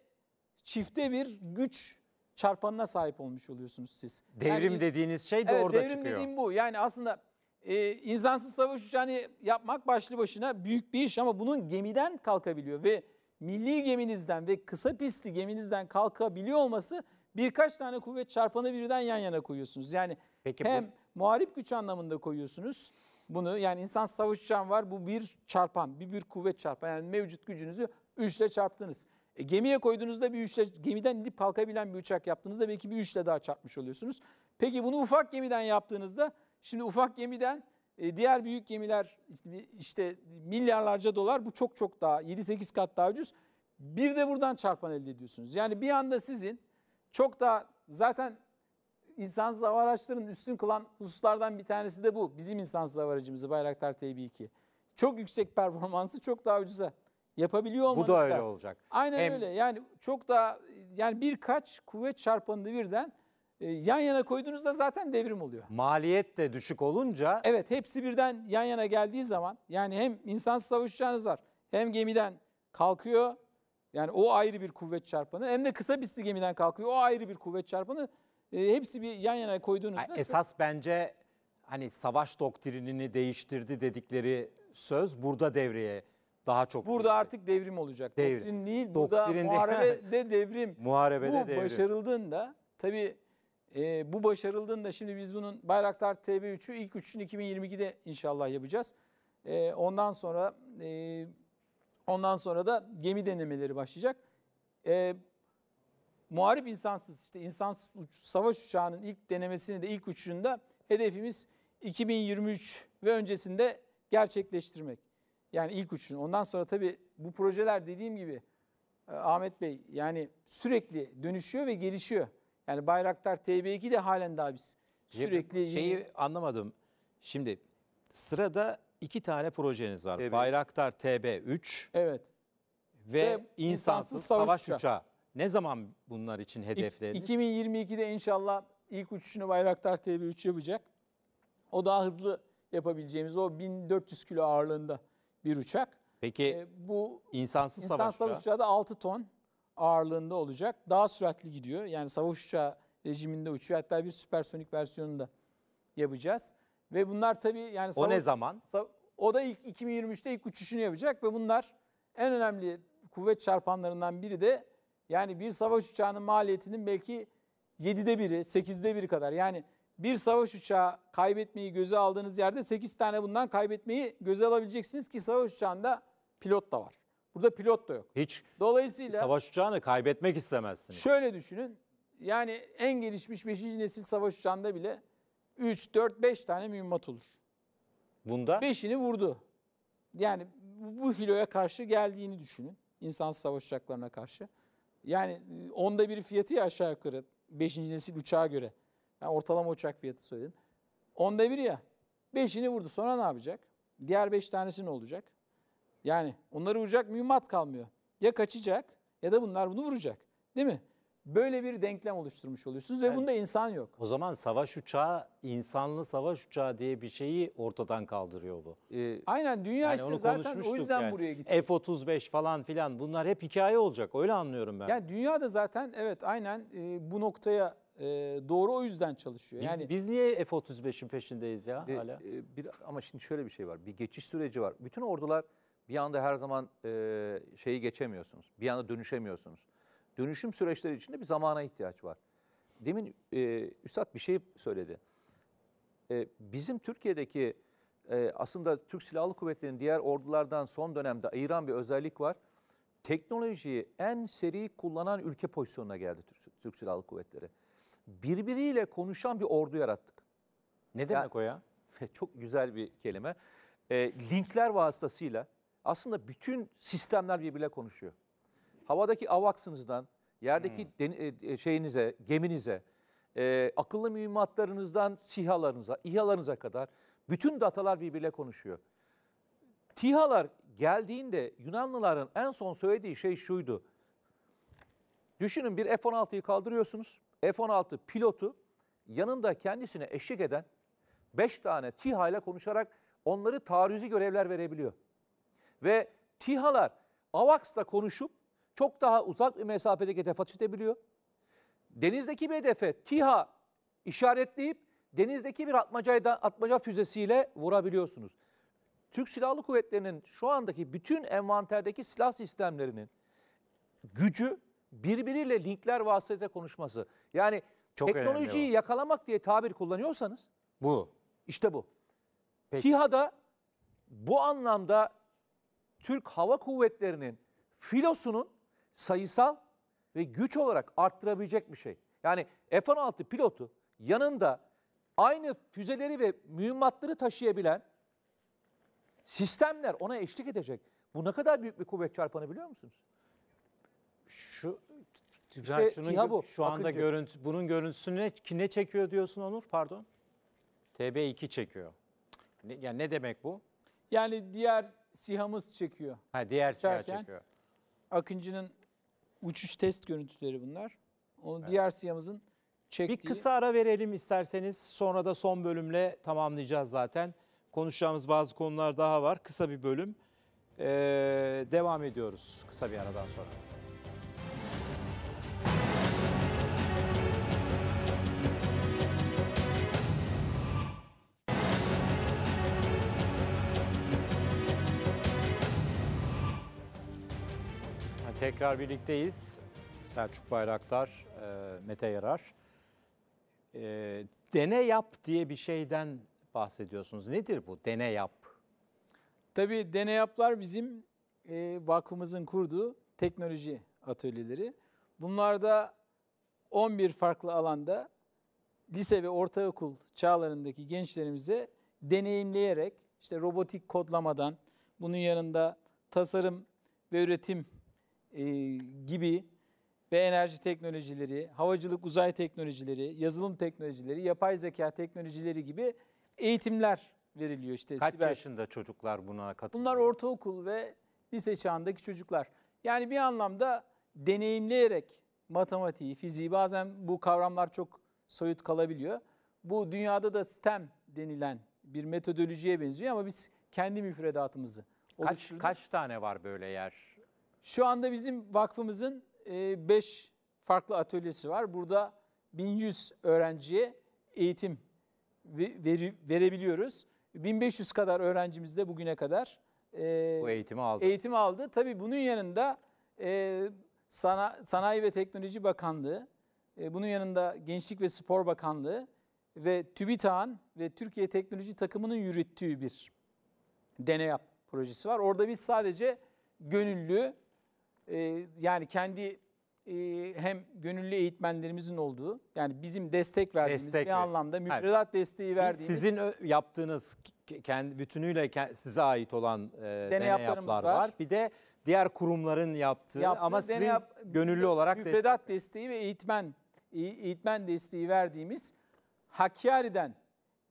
çifte bir güç çarpanına sahip olmuş oluyorsunuz siz. Devrim yani, dediğiniz şey de evet, orada devrim çıkıyor. Devrim dediğim bu. Yani aslında e, insansız savaş uçağını yapmak başlı başına büyük bir iş ama bunun gemiden kalkabiliyor ve milli geminizden ve kısa pistli geminizden kalkabiliyor olması birkaç tane kuvvet çarpanı birden yan yana koyuyorsunuz. Yani Peki hem bu... muharip güç anlamında koyuyorsunuz bunu. Yani insan savaş uçağın var bu bir çarpan, bir bir kuvvet çarpan. Yani mevcut gücünüzü üçle çarptınız. E, gemiye koyduğunuzda bir üçle, gemiden inip kalkabilen bir uçak yaptığınızda belki bir üçle daha çarpmış oluyorsunuz. Peki bunu ufak gemiden yaptığınızda, şimdi ufak gemiden e, diğer büyük gemiler işte milyarlarca dolar bu çok çok daha 7-8 kat daha ucuz. Bir de buradan çarpan elde ediyorsunuz. Yani bir anda sizin çok da zaten insansız hava araçlarının üstün kılan hususlardan bir tanesi de bu. Bizim insansız hava aracımızı Bayraktar TB2. Çok yüksek performansı çok daha ucuza yapabiliyor olmadık Bu da öyle olacak. Aynen Hem... öyle. Yani çok daha yani birkaç kuvvet çarpanını birden ee, yan yana koyduğunuzda zaten devrim oluyor. Maliyet de düşük olunca. Evet hepsi birden yan yana geldiği zaman yani hem insansız savaş var hem gemiden kalkıyor. Yani o ayrı bir kuvvet çarpanı hem de kısa pisti gemiden kalkıyor. O ayrı bir kuvvet çarpanı. E, hepsi bir yan yana koyduğunuzda. Esas çok... bence hani savaş doktrinini değiştirdi dedikleri söz burada devreye daha çok. Burada değil. artık devrim olacak. Devrim. Doktrin değil, Doktrin burada değil. muharebede devrim. muharebede Bu devrim. Bu başarıldığında tabii e, bu başarıldığında şimdi biz bunun Bayraktar TB3'ü ilk üçünü 2022'de inşallah yapacağız. E, ondan sonra e, ondan sonra da gemi denemeleri başlayacak. E, muharip insansız işte insansız uç, savaş uçağının ilk denemesini de ilk uçuşunda hedefimiz 2023 ve öncesinde gerçekleştirmek. Yani ilk uçuşun. Ondan sonra tabii bu projeler dediğim gibi e, Ahmet Bey yani sürekli dönüşüyor ve gelişiyor. Yani Bayraktar TB2 de halen daha biz sürekli... Şeyi anlamadım. Şimdi sırada iki tane projeniz var. Evet. Bayraktar TB3 evet. ve, ve insansız, insansız savaş, savaş uçağı. uçağı. Ne zaman bunlar için hedefleriniz? 2022'de inşallah ilk uçuşunu Bayraktar TB3 yapacak. O daha hızlı yapabileceğimiz o 1400 kilo ağırlığında bir uçak. Peki ee, bu insansız, insansız savaş uçağı da 6 ton ağırlığında olacak. Daha süratli gidiyor. Yani savaş uçağı rejiminde uçuyor. Hatta bir süpersonik versiyonunu da yapacağız. Ve bunlar tabii yani... o ne zaman? O da ilk 2023'te ilk uçuşunu yapacak ve bunlar en önemli kuvvet çarpanlarından biri de yani bir savaş uçağının maliyetinin belki 7'de biri, 8'de biri kadar. Yani bir savaş uçağı kaybetmeyi göze aldığınız yerde 8 tane bundan kaybetmeyi göze alabileceksiniz ki savaş uçağında pilot da var. Burada pilot da yok. Hiç Dolayısıyla savaş uçağını kaybetmek istemezsiniz. şöyle düşünün. Yani en gelişmiş 5. nesil savaş uçağında bile 3, 4, 5 tane mühimmat olur. Bunda Beşini vurdu. Yani bu filoya karşı geldiğini düşünün. İnsansız savaş uçaklarına karşı. Yani e, onda bir fiyatı ya aşağı yukarı 5. nesil uçağa göre. Yani ortalama uçak fiyatı söyledim. Onda bir ya. Beşini vurdu. Sonra ne yapacak? Diğer beş tanesi ne olacak? Yani onları vuracak mühimmat kalmıyor. Ya kaçacak ya da bunlar bunu vuracak. Değil mi? Böyle bir denklem oluşturmuş oluyorsunuz ve evet. bunda insan yok. O zaman savaş uçağı, insanlı savaş uçağı diye bir şeyi ortadan kaldırıyor bu. Ee, Aynen dünya yani işte zaten o yüzden yani. buraya gitti. F-35 falan filan bunlar hep hikaye olacak öyle anlıyorum ben. Yani dünya da zaten evet aynen e, bu noktaya e, doğru o yüzden çalışıyor. Biz, yani biz niye F-35'in peşindeyiz ya de, hala? E, bir, ama şimdi şöyle bir şey var. Bir geçiş süreci var. Bütün ordular bir anda her zaman e, şeyi geçemiyorsunuz. Bir anda dönüşemiyorsunuz. Dönüşüm süreçleri içinde bir zamana ihtiyaç var. Demin e, Üstad bir şey söyledi. E, bizim Türkiye'deki e, aslında Türk Silahlı Kuvvetleri'nin diğer ordulardan son dönemde ayıran bir özellik var. Teknolojiyi en seri kullanan ülke pozisyonuna geldi Türk, Türk Silahlı Kuvvetleri. Birbiriyle konuşan bir ordu yarattık. Ne demek ya, o ya? Çok güzel bir kelime. E, linkler vasıtasıyla aslında bütün sistemler birbirle konuşuyor. Havadaki avaksınızdan, yerdeki hmm. den, e, e, şeyinize, geminize, e, akıllı mühimmatlarınızdan sihalarınıza, İHA'larınıza kadar bütün datalar birbirle konuşuyor. TİHA'lar geldiğinde Yunanlıların en son söylediği şey şuydu. Düşünün bir F-16'yı kaldırıyorsunuz. F-16 pilotu yanında kendisine eşlik eden 5 tane TİHA ile konuşarak onları taarruzi görevler verebiliyor. Ve TİHA'lar AVAX'la konuşup çok daha uzak bir mesafedeki hedefe atış Denizdeki bir hedefe TİHA işaretleyip denizdeki bir atmacayla, atmaca füzesiyle vurabiliyorsunuz. Türk Silahlı Kuvvetleri'nin şu andaki bütün envanterdeki silah sistemlerinin gücü birbiriyle linkler vasıtasıyla konuşması. Yani Çok teknolojiyi yakalamak diye tabir kullanıyorsanız bu işte bu. Peki. TİHA'da bu anlamda Türk Hava Kuvvetleri'nin filosunun sayısal ve güç olarak arttırabilecek bir şey. Yani F-16 pilotu yanında aynı füzeleri ve mühimmatları taşıyabilen sistemler ona eşlik edecek. Bu ne kadar büyük bir kuvvet çarpanı biliyor musunuz? Şu işte yani şunun, bu, şu anda Akıncı. görüntü bunun görüntüsünü ne çekiyor diyorsun Onur? Pardon. TB2 çekiyor. Ne, yani ne demek bu? Yani diğer sihamız çekiyor. Ha diğer siha çekiyor. Akıncı'nın uçuş test görüntüleri bunlar. Onu evet. diğer sihamızın çektiği. Bir kısa ara verelim isterseniz. Sonra da son bölümle tamamlayacağız zaten. Konuşacağımız bazı konular daha var. Kısa bir bölüm. Ee, devam ediyoruz kısa bir aradan sonra. Tekrar birlikteyiz. Selçuk Bayraktar, e, Mete Yarar. E, dene yap diye bir şeyden bahsediyorsunuz. Nedir bu dene yap? Tabii dene yaplar bizim e, vakfımızın kurduğu teknoloji atölyeleri. Bunlarda 11 farklı alanda lise ve ortaokul çağlarındaki gençlerimize deneyimleyerek işte robotik kodlamadan bunun yanında tasarım ve üretim e, gibi ve enerji teknolojileri, havacılık uzay teknolojileri, yazılım teknolojileri, yapay zeka teknolojileri gibi eğitimler veriliyor işte. Kaç siber. yaşında çocuklar buna katılıyor? Bunlar ortaokul ve lise çağındaki çocuklar. Yani bir anlamda deneyimleyerek matematiği, fiziği bazen bu kavramlar çok soyut kalabiliyor. Bu dünyada da STEM denilen bir metodolojiye benziyor ama biz kendi müfredatımızı kaç, kaç tane var böyle yer şu anda bizim vakfımızın 5 e, farklı atölyesi var. Burada 1100 öğrenciye eğitim verebiliyoruz. 1500 kadar öğrencimiz de bugüne kadar e, bu eğitimi aldı. Eğitimi aldı. Tabii bunun yanında e, Sanayi ve Teknoloji Bakanlığı, bunun yanında Gençlik ve Spor Bakanlığı ve TÜBİTAK'ın ve Türkiye Teknoloji Takımı'nın yürüttüğü bir deney yap projesi var. Orada biz sadece gönüllü ee, yani kendi e, hem gönüllü eğitmenlerimizin olduğu yani bizim destek verdiğimiz destek bir ver. anlamda müfredat evet. desteği verdiğimiz. Sizin yaptığınız kendi bütünüyle size ait olan e, deney yaplar var. var. Bir de diğer kurumların yaptığı Yaptığı ama sizin yap, gönüllü olarak müfredat destek. desteği ve eğitmen e, eğitmen desteği verdiğimiz Hakkari'den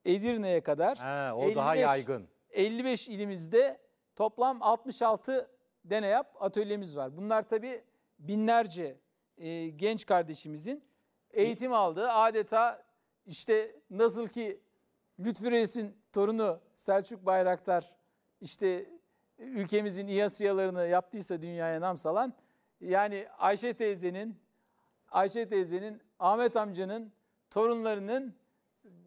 Edirne'ye kadar ha, o 55, daha yaygın. 55 ilimizde toplam 66 dene yap atölyemiz var. Bunlar tabii binlerce e, genç kardeşimizin eğitim aldığı adeta işte nasıl ki Lütfü Reis'in torunu Selçuk Bayraktar işte ülkemizin İHA yaptıysa dünyaya nam salan yani Ayşe teyzenin Ayşe teyzenin Ahmet amcanın torunlarının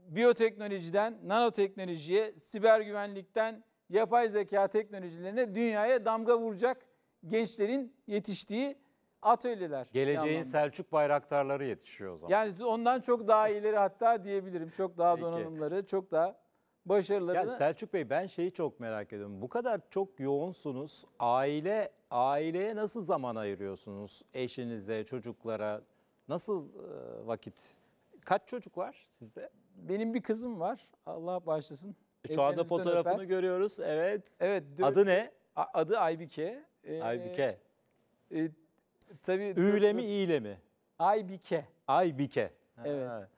biyoteknolojiden nanoteknolojiye, siber güvenlikten yapay zeka teknolojilerine dünyaya damga vuracak gençlerin yetiştiği atölyeler. Geleceğin Selçuk bayraktarları yetişiyor o zaman. Yani ondan çok daha ileri hatta diyebilirim. Çok daha donanımları, çok daha başarıları. Yani Selçuk Bey ben şeyi çok merak ediyorum. Bu kadar çok yoğunsunuz. Aile aileye nasıl zaman ayırıyorsunuz? Eşinize, çocuklara nasıl e, vakit? Kaç çocuk var sizde? Benim bir kızım var. Allah bağışlasın. E, şu anda fotoğrafını öper. görüyoruz. Evet. Evet. Dört, adı ne? Adı Aybike. Ee, Aybike. E, tabii. Üyle mi, iyle mi? Aybike. Aybike. Ha. Evet.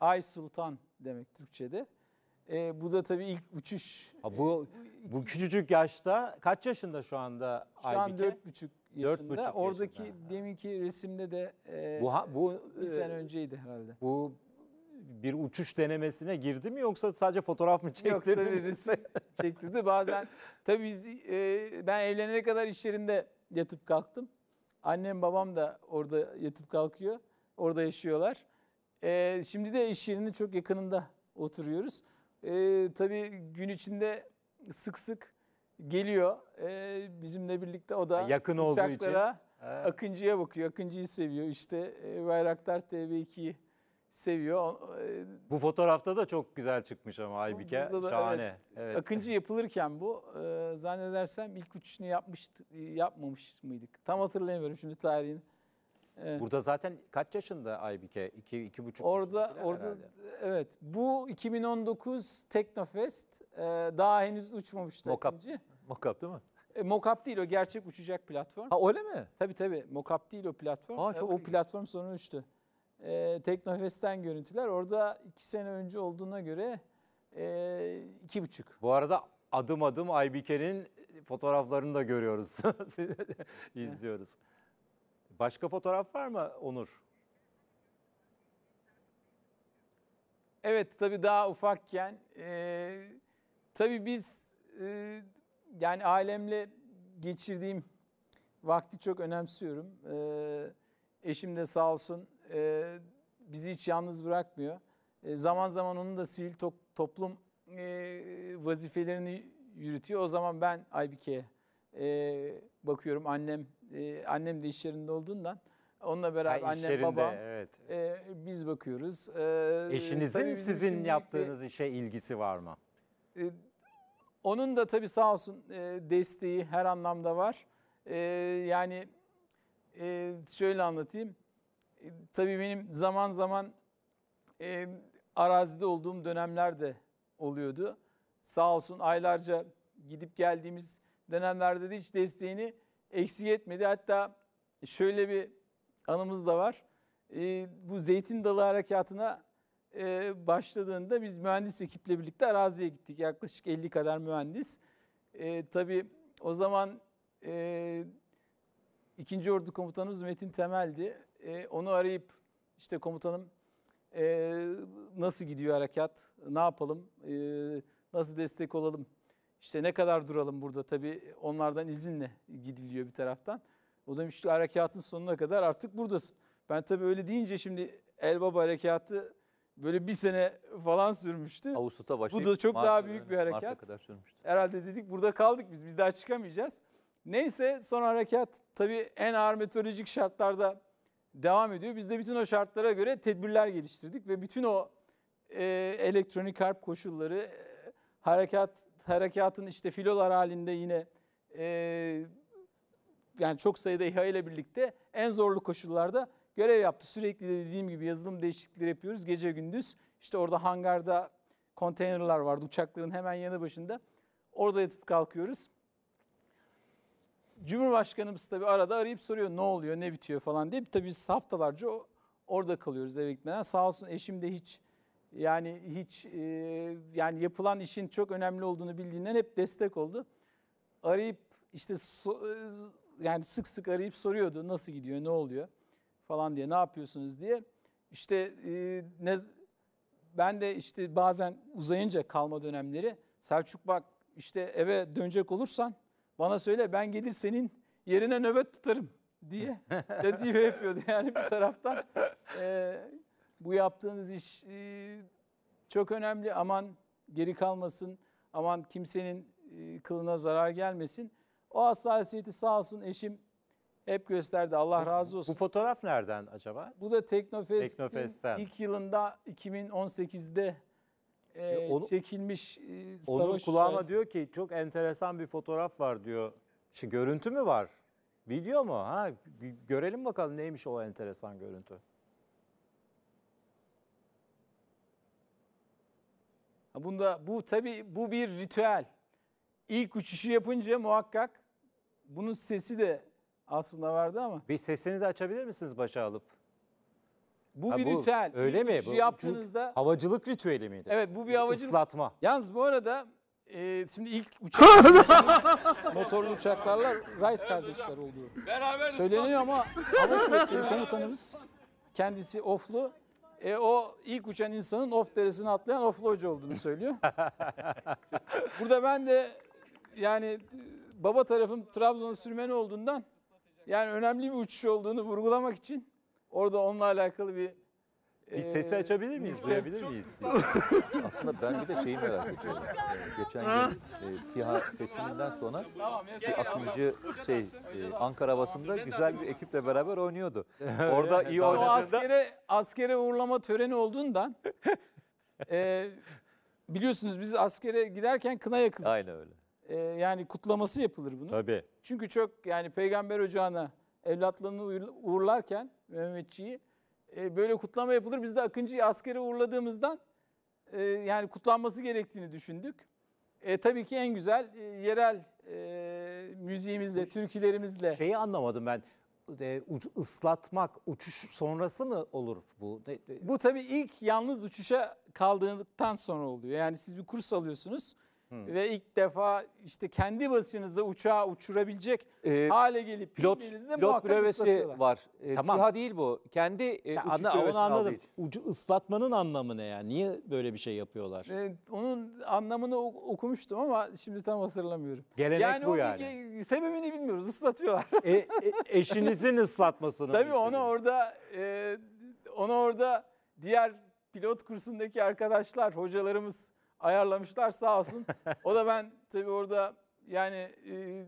Ay Sultan demek Türkçe'de. E, bu da tabii ilk uçuş. Ha, bu e, bu küçücük yaşta kaç yaşında şu anda şu Aybike? Şu an dört buçuk yaşında. Dört buçuk. Oradaki yaşında. deminki resimde de e, bu, ha, bu bir sene e, önceydi herhalde. Bu bir uçuş denemesine girdi mi yoksa sadece fotoğraf mı çektirdi? Yok tabii resim çektirdi. Bazen tabii biz, e, ben evlenene kadar iş yerinde yatıp kalktım. Annem babam da orada yatıp kalkıyor. Orada yaşıyorlar. E, şimdi de iş yerinin çok yakınında oturuyoruz. E, tabii gün içinde sık sık geliyor. E, bizimle birlikte o da yakın olduğu için. Akıncı'ya bakıyor. Akıncı'yı seviyor. İşte e, Bayraktar TB2'yi seviyor. E, bu fotoğrafta da çok güzel çıkmış ama Aybike. Da, Şahane. Evet. evet. Akıncı yapılırken bu e, zannedersem ilk uçuşunu yapmış yapmamış mıydık? Tam hatırlayamıyorum şimdi tarihini. Evet. Burada zaten kaç yaşında Aybike? 2 iki, buçuk. Orada orada herhalde. evet. Bu 2019 Teknofest. E, daha henüz uçmamıştı Mokap. Akıncı. Mokap değil mi? E, değil o gerçek uçacak platform. Ha öyle mi? Tabii tabii. mokap değil o platform. Aa, çok o iyi. platform sonra uçtu e, Teknofest'ten görüntüler. Orada iki sene önce olduğuna göre e, iki buçuk. Bu arada adım adım Aybiker'in fotoğraflarını da görüyoruz, izliyoruz. Başka fotoğraf var mı Onur? Evet tabii daha ufakken e, tabii biz e, yani ailemle geçirdiğim vakti çok önemsiyorum. E, eşim de sağ olsun e, bizi hiç yalnız bırakmıyor. E, zaman zaman onun da sivil to toplum e, vazifelerini yürütüyor. O zaman ben Aybike'ye e, bakıyorum. Annem e, annem de iş yerinde olduğundan onunla beraber ha, annem yerinde, babam evet. e, biz bakıyoruz. E, Eşinizin sizin yaptığınız işe ilgisi var mı? E, onun da tabii sağ olsun e, desteği her anlamda var. E, yani e, şöyle anlatayım. E, tabii benim zaman zaman e, arazide olduğum dönemler de oluyordu. Sağ olsun aylarca gidip geldiğimiz dönemlerde de hiç desteğini eksik etmedi. Hatta şöyle bir anımız da var. E, bu Zeytin Dalı Harekatı'na e, başladığında biz mühendis ekiple birlikte araziye gittik. Yaklaşık 50 kadar mühendis. E, tabii o zaman e, 2. Ordu Komutanımız Metin Temel'di e, onu arayıp işte komutanım e, nasıl gidiyor harekat, ne yapalım, e, nasıl destek olalım, işte ne kadar duralım burada tabii onlardan izinle gidiliyor bir taraftan. O demiş ki harekatın sonuna kadar artık buradasın. Ben tabii öyle deyince şimdi Elbaba harekatı böyle bir sene falan sürmüştü. Ağustos'ta başlayıp Bu da çok Mart, daha büyük öyle, bir harekat. Mart'a kadar sürmüştü. Herhalde dedik burada kaldık biz, biz daha çıkamayacağız. Neyse son harekat tabii en ağır meteorolojik şartlarda devam ediyor. Biz de bütün o şartlara göre tedbirler geliştirdik ve bütün o e, elektronik harp koşulları e, harekat harekatın işte filolar halinde yine e, yani çok sayıda İHA ile birlikte en zorlu koşullarda görev yaptı. Sürekli de dediğim gibi yazılım değişiklikleri yapıyoruz gece gündüz. İşte orada hangarda konteynerlar vardı uçakların hemen yanı başında. Orada yatıp kalkıyoruz. Cumhurbaşkanımız tabii arada arayıp soruyor ne oluyor, ne bitiyor falan diye. Tabii biz haftalarca orada kalıyoruz eve gitmeden. Sağ olsun eşim de hiç yani hiç e, yani yapılan işin çok önemli olduğunu bildiğinden hep destek oldu. Arayıp işte so, e, yani sık sık arayıp soruyordu nasıl gidiyor, ne oluyor falan diye, ne yapıyorsunuz diye. İşte e, ne, ben de işte bazen uzayınca kalma dönemleri Selçuk bak işte eve dönecek olursan bana söyle ben gelir senin yerine nöbet tutarım diye latife yapıyordu. Yani bir taraftan e, bu yaptığınız iş e, çok önemli. Aman geri kalmasın, aman kimsenin e, kılına zarar gelmesin. O hassasiyeti sağ olsun eşim hep gösterdi. Allah razı olsun. Bu fotoğraf nereden acaba? Bu da Teknofest'in Teknofest'ten. ilk yılında 2018'de e, onu, çekilmiş e, Onun kulağıma şey... diyor ki çok enteresan bir fotoğraf var diyor. Şimdi şey, görüntü mü var? Video mu? Ha görelim bakalım neymiş o enteresan görüntü. Bunda bu tabi bu bir ritüel. İlk uçuşu yapınca muhakkak bunun sesi de aslında vardı ama. Bir sesini de açabilir misiniz başa alıp? Bu Ha, bir bu ritüel. Öyle mi? Bu yaptığınızda havacılık ritüeli miydi? evet bu bir havacılık. Islatma. Yalnız bu arada e, şimdi ilk uçak motorlu uçaklarla Wright kardeşler oldu. Beraber söyleniyor ama hava kuvvetleri komutanımız kendisi oflu. E, o ilk uçan insanın of deresini atlayan oflu hoca olduğunu söylüyor. Burada ben de yani baba tarafım Trabzon sürmeni olduğundan yani önemli bir uçuş olduğunu vurgulamak için Orada onunla alakalı bir bir sesi açabilir miyiz? Duyabilir miyiz? Aslında ben bir de şeyi merak ediyorum. Geçen gün e, TİHA tesliminden sonra bir akımcı şey Ankara havasında güzel bir ekiple beraber oynuyordu. Orada iyi O oynadığında askere, askere uğurlama töreni olduğundan e, biliyorsunuz biz askere giderken kına yakılır. aynı öyle. E, yani kutlaması yapılır bunu. Tabii. Çünkü çok yani peygamber ocağına evlatlığını uğurlarken Mehmetçiği. E, böyle kutlama yapılır. Biz de Akıncı'yı askere uğurladığımızdan e, yani kutlanması gerektiğini düşündük. E, tabii ki en güzel e, yerel e, müziğimizle, şey, türkülerimizle. Şeyi anlamadım ben. E, uç, ıslatmak, uçuş sonrası mı olur bu? Bu tabii ilk yalnız uçuşa kaldıktan sonra oluyor. Yani siz bir kurs alıyorsunuz Hı. Ve ilk defa işte kendi basınıza uçağı uçurabilecek ee, hale gelip pilot, elinizde pilot brevesi var. E, tamam. TİHA değil bu. Kendi e, ya uçuş anla, brevesini anladım. Ucu ıslatmanın anlamı ne yani? Niye böyle bir şey yapıyorlar? E, onun anlamını okumuştum ama şimdi tam hatırlamıyorum. Gelenek yani bu yani. Yani sebebini bilmiyoruz. Islatıyorlar. E, e, eşinizin ıslatmasını. Tabii onu orada e, onu orada diğer pilot kursundaki arkadaşlar, hocalarımız ayarlamışlar sağ olsun. o da ben tabii orada yani e,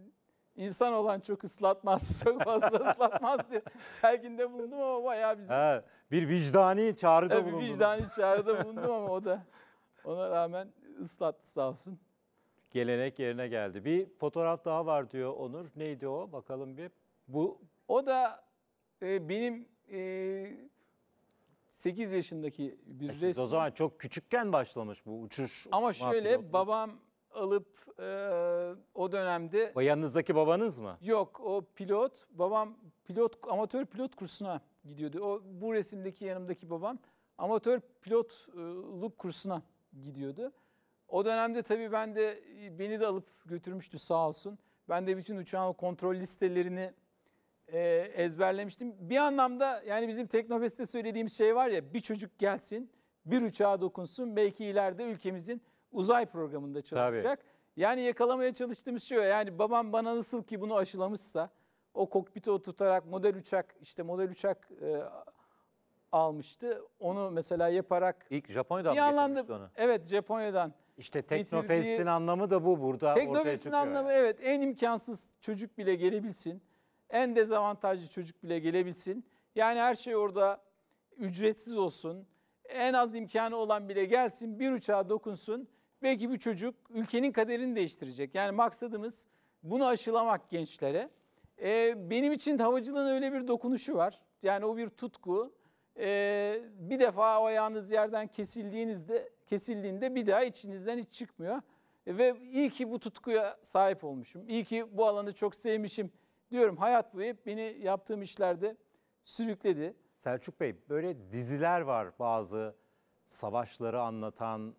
insan olan çok ıslatmaz, çok fazla ıslatmaz diye telkinde bulundum ama bayağı bizim. Ha, bir vicdani çağrıda bulundum. Bir vicdani çağrıda bulundum ama o da ona rağmen ıslattı sağ olsun. Gelenek yerine geldi. Bir fotoğraf daha var diyor Onur. Neydi o? Bakalım bir. Bu o da e, benim e, 8 yaşındaki bir e resmi. O zaman çok küçükken başlamış bu uçuş. Ama şöyle pilotlu. babam alıp e, o dönemde... O yanınızdaki babanız mı? Yok o pilot. Babam pilot amatör pilot kursuna gidiyordu. O bu resimdeki yanımdaki babam amatör pilotluk e, kursuna gidiyordu. O dönemde tabii ben de e, beni de alıp götürmüştü sağ olsun. Ben de bütün uçağın kontrol listelerini e, ezberlemiştim. Bir anlamda yani bizim Teknofest'te söylediğimiz şey var ya bir çocuk gelsin, bir uçağa dokunsun belki ileride ülkemizin uzay programında çalışacak. Tabii. Yani yakalamaya çalıştığımız şey o. Yani babam bana nasıl ki bunu aşılamışsa o kokpite oturtarak model uçak işte model uçak e, almıştı. Onu mesela yaparak ilk Japonya'dan bir anlamda onu. Evet Japonya'dan. İşte Teknofest'in anlamı da bu burada Teknofest'in anlamı evet en imkansız çocuk bile gelebilsin en dezavantajlı çocuk bile gelebilsin. Yani her şey orada ücretsiz olsun. En az imkanı olan bile gelsin bir uçağa dokunsun. Belki bu çocuk ülkenin kaderini değiştirecek. Yani maksadımız bunu aşılamak gençlere. Ee, benim için havacılığın öyle bir dokunuşu var. Yani o bir tutku. Ee, bir defa o ayağınız yerden kesildiğinizde kesildiğinde bir daha içinizden hiç çıkmıyor. Ve iyi ki bu tutkuya sahip olmuşum. İyi ki bu alanı çok sevmişim diyorum hayat bu hep beni yaptığım işlerde sürükledi. Selçuk Bey böyle diziler var bazı savaşları anlatan.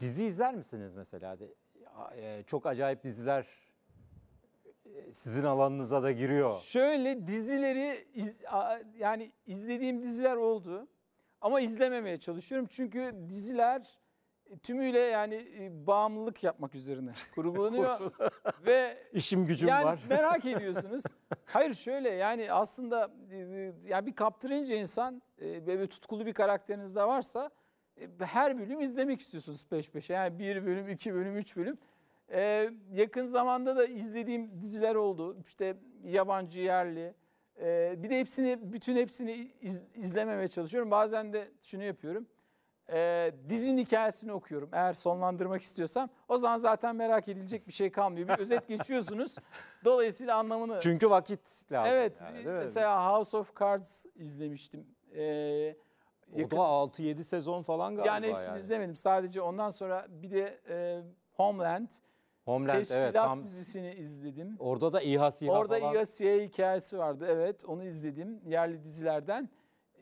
Dizi izler misiniz mesela? E, çok acayip diziler e, sizin alanınıza da giriyor. Şöyle dizileri iz, yani izlediğim diziler oldu ama izlememeye çalışıyorum. Çünkü diziler tümüyle yani e, bağımlılık yapmak üzerine kurgulanıyor ve işim gücüm yani var. merak ediyorsunuz. Hayır şöyle yani aslında e, e, yani bir kaptırınca insan ve tutkulu bir karakteriniz de varsa her bölüm izlemek istiyorsunuz peş peşe. Yani bir bölüm, iki bölüm, üç bölüm. yakın zamanda da izlediğim diziler oldu. İşte yabancı, yerli. bir de hepsini, bütün hepsini iz, izlememeye çalışıyorum. Bazen de şunu yapıyorum e, ee, dizin hikayesini okuyorum eğer sonlandırmak istiyorsam. O zaman zaten merak edilecek bir şey kalmıyor. Bir özet geçiyorsunuz. Dolayısıyla anlamını... Çünkü vakit lazım. Evet. Yani, mesela House of Cards izlemiştim. Ee, yakın... O da 6-7 sezon falan galiba. Yani hepsini yani. izlemedim. Sadece ondan sonra bir de e, Homeland. Homeland Teşkilat evet. Tam... dizisini izledim. Orada da İHA SİHA Orada falan. İHA SİHA hikayesi vardı. Evet onu izledim yerli dizilerden.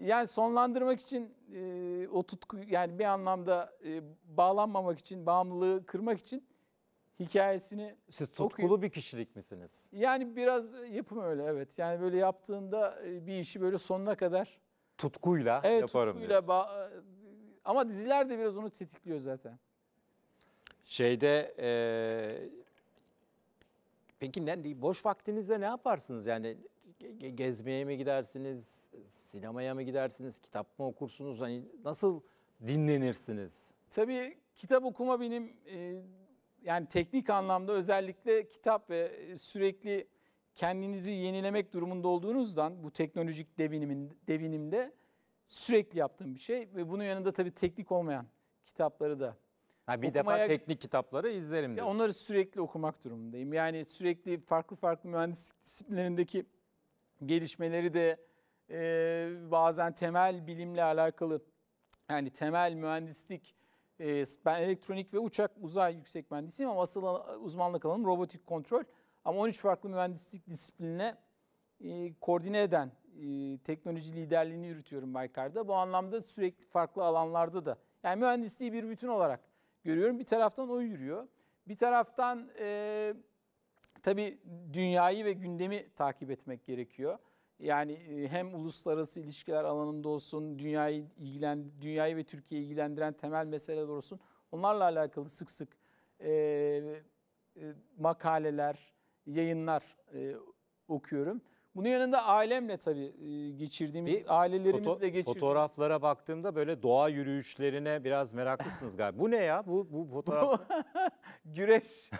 Yani sonlandırmak için e, o tutku yani bir anlamda e, bağlanmamak için, bağımlılığı kırmak için hikayesini Siz tutkulu okuyun. bir kişilik misiniz? Yani biraz yapım öyle evet. Yani böyle yaptığında e, bir işi böyle sonuna kadar tutkuyla evet, yaparım. Tutkuyla ba- e, ama diziler de biraz onu tetikliyor zaten. Şeyde e, peki ne, boş vaktinizde ne yaparsınız? Yani gezmeye mi gidersiniz, sinemaya mı gidersiniz, kitap mı okursunuz? Hani nasıl dinlenirsiniz? Tabii kitap okuma benim e, yani teknik anlamda özellikle kitap ve e, sürekli kendinizi yenilemek durumunda olduğunuzdan bu teknolojik devinimin devinimde sürekli yaptığım bir şey ve bunun yanında tabii teknik olmayan kitapları da Ha bir Okumaya, defa teknik kitapları izlerim diyor. Onları sürekli okumak durumundayım. Yani sürekli farklı farklı mühendislik disiplinlerindeki gelişmeleri de e, bazen temel bilimle alakalı yani temel mühendislik e, ben elektronik ve uçak uzay yüksek mühendisiyim ama asıl uzmanlık alanım robotik kontrol. Ama 13 farklı mühendislik disiplinine e, koordine eden e, teknoloji liderliğini yürütüyorum Baykar'da. Bu anlamda sürekli farklı alanlarda da. Yani mühendisliği bir bütün olarak görüyorum. Bir taraftan o yürüyor. Bir taraftan e, Tabii dünyayı ve gündemi takip etmek gerekiyor. Yani e, hem uluslararası ilişkiler alanında olsun, dünyayı ilgilen, dünyayı ve Türkiye'yi ilgilendiren temel meseleler olsun. Onlarla alakalı sık sık e, e, makaleler, yayınlar e, okuyorum. Bunun yanında ailemle tabii e, geçirdiğimiz, Bir e, ailelerimizle foto, geçirdiğimiz. Fotoğraflara baktığımda böyle doğa yürüyüşlerine biraz meraklısınız galiba. Bu ne ya? Bu, bu fotoğraf? güreş.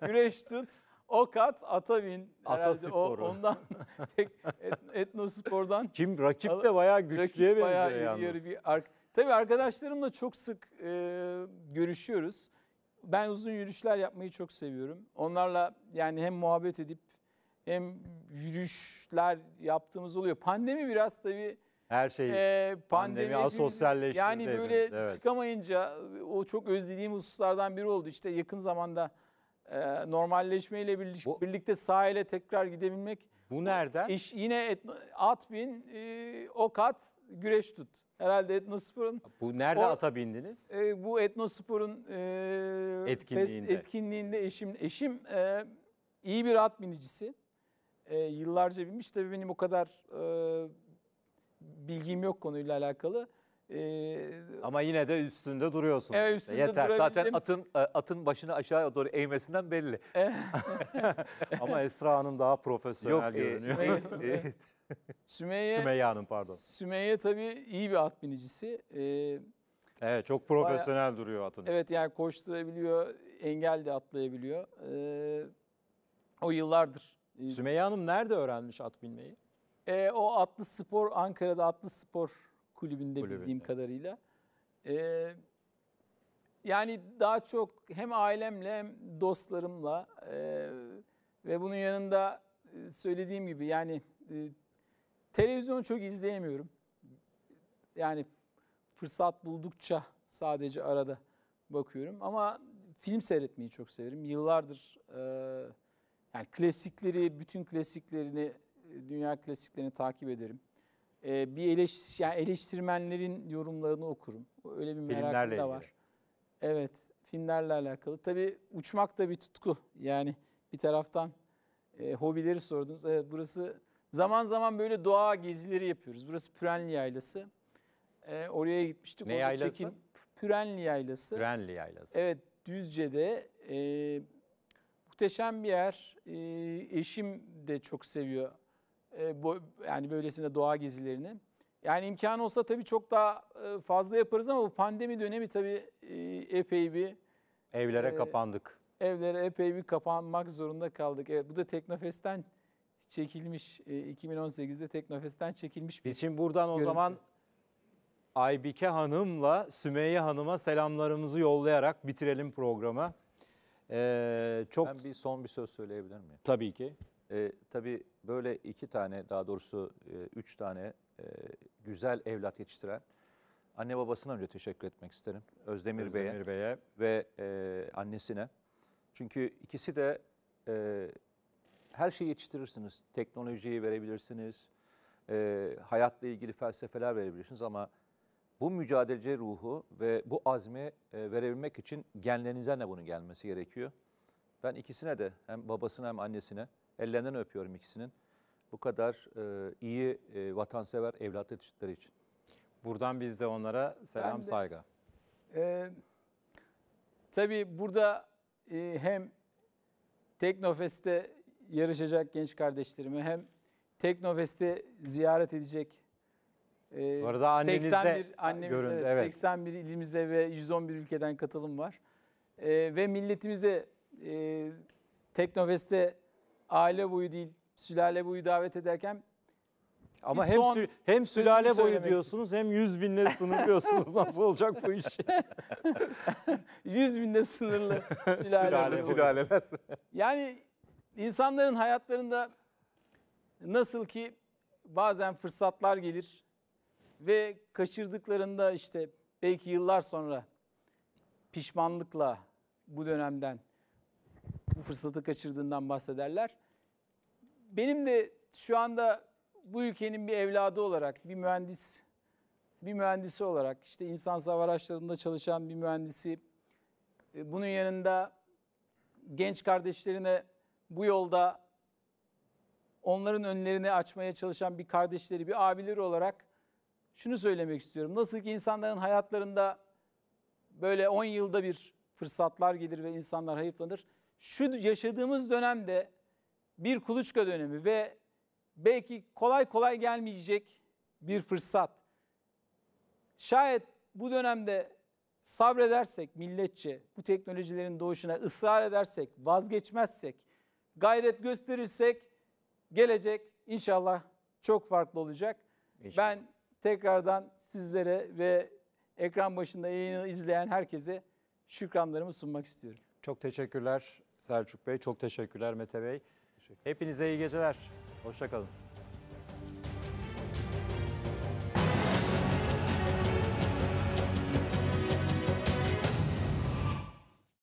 güreş tut. Okat, Atavin herhalde o, Atasporu. ondan tek et, etnospordan Kim rakip de bayağı güçlüye rakip benziyor bayağı yalnız. yarı bir ar- Tabii arkadaşlarımla çok sık e, görüşüyoruz. Ben uzun yürüyüşler yapmayı çok seviyorum. Onlarla yani hem muhabbet edip hem yürüyüşler yaptığımız oluyor. Pandemi biraz tabii Her şey ee, pandemi pandemi asosyalleştirdi Yani böyle evet. çıkamayınca o çok özlediğim hususlardan biri oldu. İşte yakın zamanda e, normalleşmeyle birlik, Bu- birlikte sahile tekrar gidebilmek. Bu nereden? İş yine etno, at bin, e, ok at, güreş tut. Herhalde Etnospor'un Bu nerede O- ata bindiniz? e, bu Etnospor'un e, Etkinliğinde. fest- etkinliğinde eşim eşim e, iyi bir at binicisi. E, yıllarca binmiş. Tabii benim o kadar e, bilgim yok konuyla alakalı. Ee, Ama yine de üstünde duruyorsun. Evet, üstünde Yeter. Zaten atın e, atın başını aşağıya doğru eğmesinden belli. Eh. Ama Esra Hanım daha profesyonel Yok, e, görünüyor. Sümeyye, Sümeyye, Sümeyye Hanım pardon. Sümeyye tabii iyi bir at binicisi. Ee, evet çok profesyonel bayağı, duruyor atın. Evet yani koşturabiliyor, engel de atlayabiliyor. Ee, o yıllardır. E, Sümeyye Hanım nerede öğrenmiş at binmeyi? Ee, o atlı spor, Ankara'da atlı spor kulübünde, kulübünde. bildiğim kadarıyla. E, yani daha çok hem ailemle hem dostlarımla e, ve bunun yanında e, söylediğim gibi yani e, televizyonu çok izleyemiyorum. Yani fırsat buldukça sadece arada bakıyorum ama film seyretmeyi çok severim. Yıllardır e, yani klasikleri, bütün klasiklerini, e, dünya klasiklerini takip ederim e, bir eleş, yani eleştirmenlerin yorumlarını okurum. Öyle bir merakım da var. Ilgili. Evet, filmlerle alakalı. Tabii uçmak da bir tutku. Yani bir taraftan e, hobileri sordunuz. Evet, burası zaman zaman böyle doğa gezileri yapıyoruz. Burası Pürenli Yaylası. E, oraya gitmiştik. Ne yaylası? Çekim, Pürenli Yaylası. Pürenli Yaylası. Evet, Düzce'de e, muhteşem bir yer. E, eşim de çok seviyor e, bu, yani böylesine doğa gezilerini. Yani imkan olsa tabii çok daha e, fazla yaparız ama bu pandemi dönemi tabii e, epey bir... Evlere e, kapandık. Evlere epey bir kapanmak zorunda kaldık. Evet, bu da Teknofest'ten çekilmiş, 2018'de e, Teknofest'ten çekilmiş bir Için buradan görüntü. o zaman Aybike Hanım'la Sümeyye Hanım'a selamlarımızı yollayarak bitirelim programı. Ee, çok... Ben bir son bir söz söyleyebilir miyim? Tabii ki. Ee, tabii böyle iki tane daha doğrusu e, üç tane e, güzel evlat yetiştiren anne babasına önce teşekkür etmek isterim. Özdemir, Özdemir Bey'e Bey ve e, annesine. Çünkü ikisi de e, her şeyi yetiştirirsiniz. Teknolojiyi verebilirsiniz, e, hayatla ilgili felsefeler verebilirsiniz ama bu mücadeleci ruhu ve bu azmi e, verebilmek için genlerinize ne bunun gelmesi gerekiyor? Ben ikisine de hem babasına hem annesine Ellerinden öpüyorum ikisinin. Bu kadar e, iyi e, vatansever evlat yetiştikleri için. Buradan biz de onlara selam de, saygı. E, tabii burada e, hem Teknofest'te yarışacak genç kardeşlerimi hem Teknofest'te ziyaret edecek e, arada 81 annemize, göründü, evet. 81 ilimize ve 111 ülkeden katılım var. E, ve milletimize e, Teknofest'te aile boyu değil, sülale boyu davet ederken ama hem, sü- hem sülale boyu diyorsunuz istedim. hem yüz binle sınırlıyorsunuz. Nasıl olacak bu iş? Yüz binle sınırlı sülale sülaleler. Yani insanların hayatlarında nasıl ki bazen fırsatlar gelir ve kaçırdıklarında işte belki yıllar sonra pişmanlıkla bu dönemden bu fırsatı kaçırdığından bahsederler benim de şu anda bu ülkenin bir evladı olarak, bir mühendis, bir mühendisi olarak, işte insan hava araçlarında çalışan bir mühendisi, e, bunun yanında genç kardeşlerine bu yolda onların önlerini açmaya çalışan bir kardeşleri, bir abileri olarak şunu söylemek istiyorum. Nasıl ki insanların hayatlarında böyle 10 yılda bir fırsatlar gelir ve insanlar hayıflanır. Şu yaşadığımız dönemde bir kuluçka dönemi ve belki kolay kolay gelmeyecek bir fırsat. Şayet bu dönemde sabredersek milletçe, bu teknolojilerin doğuşuna ısrar edersek, vazgeçmezsek, gayret gösterirsek gelecek inşallah çok farklı olacak. İnşallah. Ben tekrardan sizlere ve ekran başında yayını izleyen herkese şükranlarımı sunmak istiyorum. Çok teşekkürler Selçuk Bey, çok teşekkürler Mete Bey. Hepinize iyi geceler. Hoşçakalın.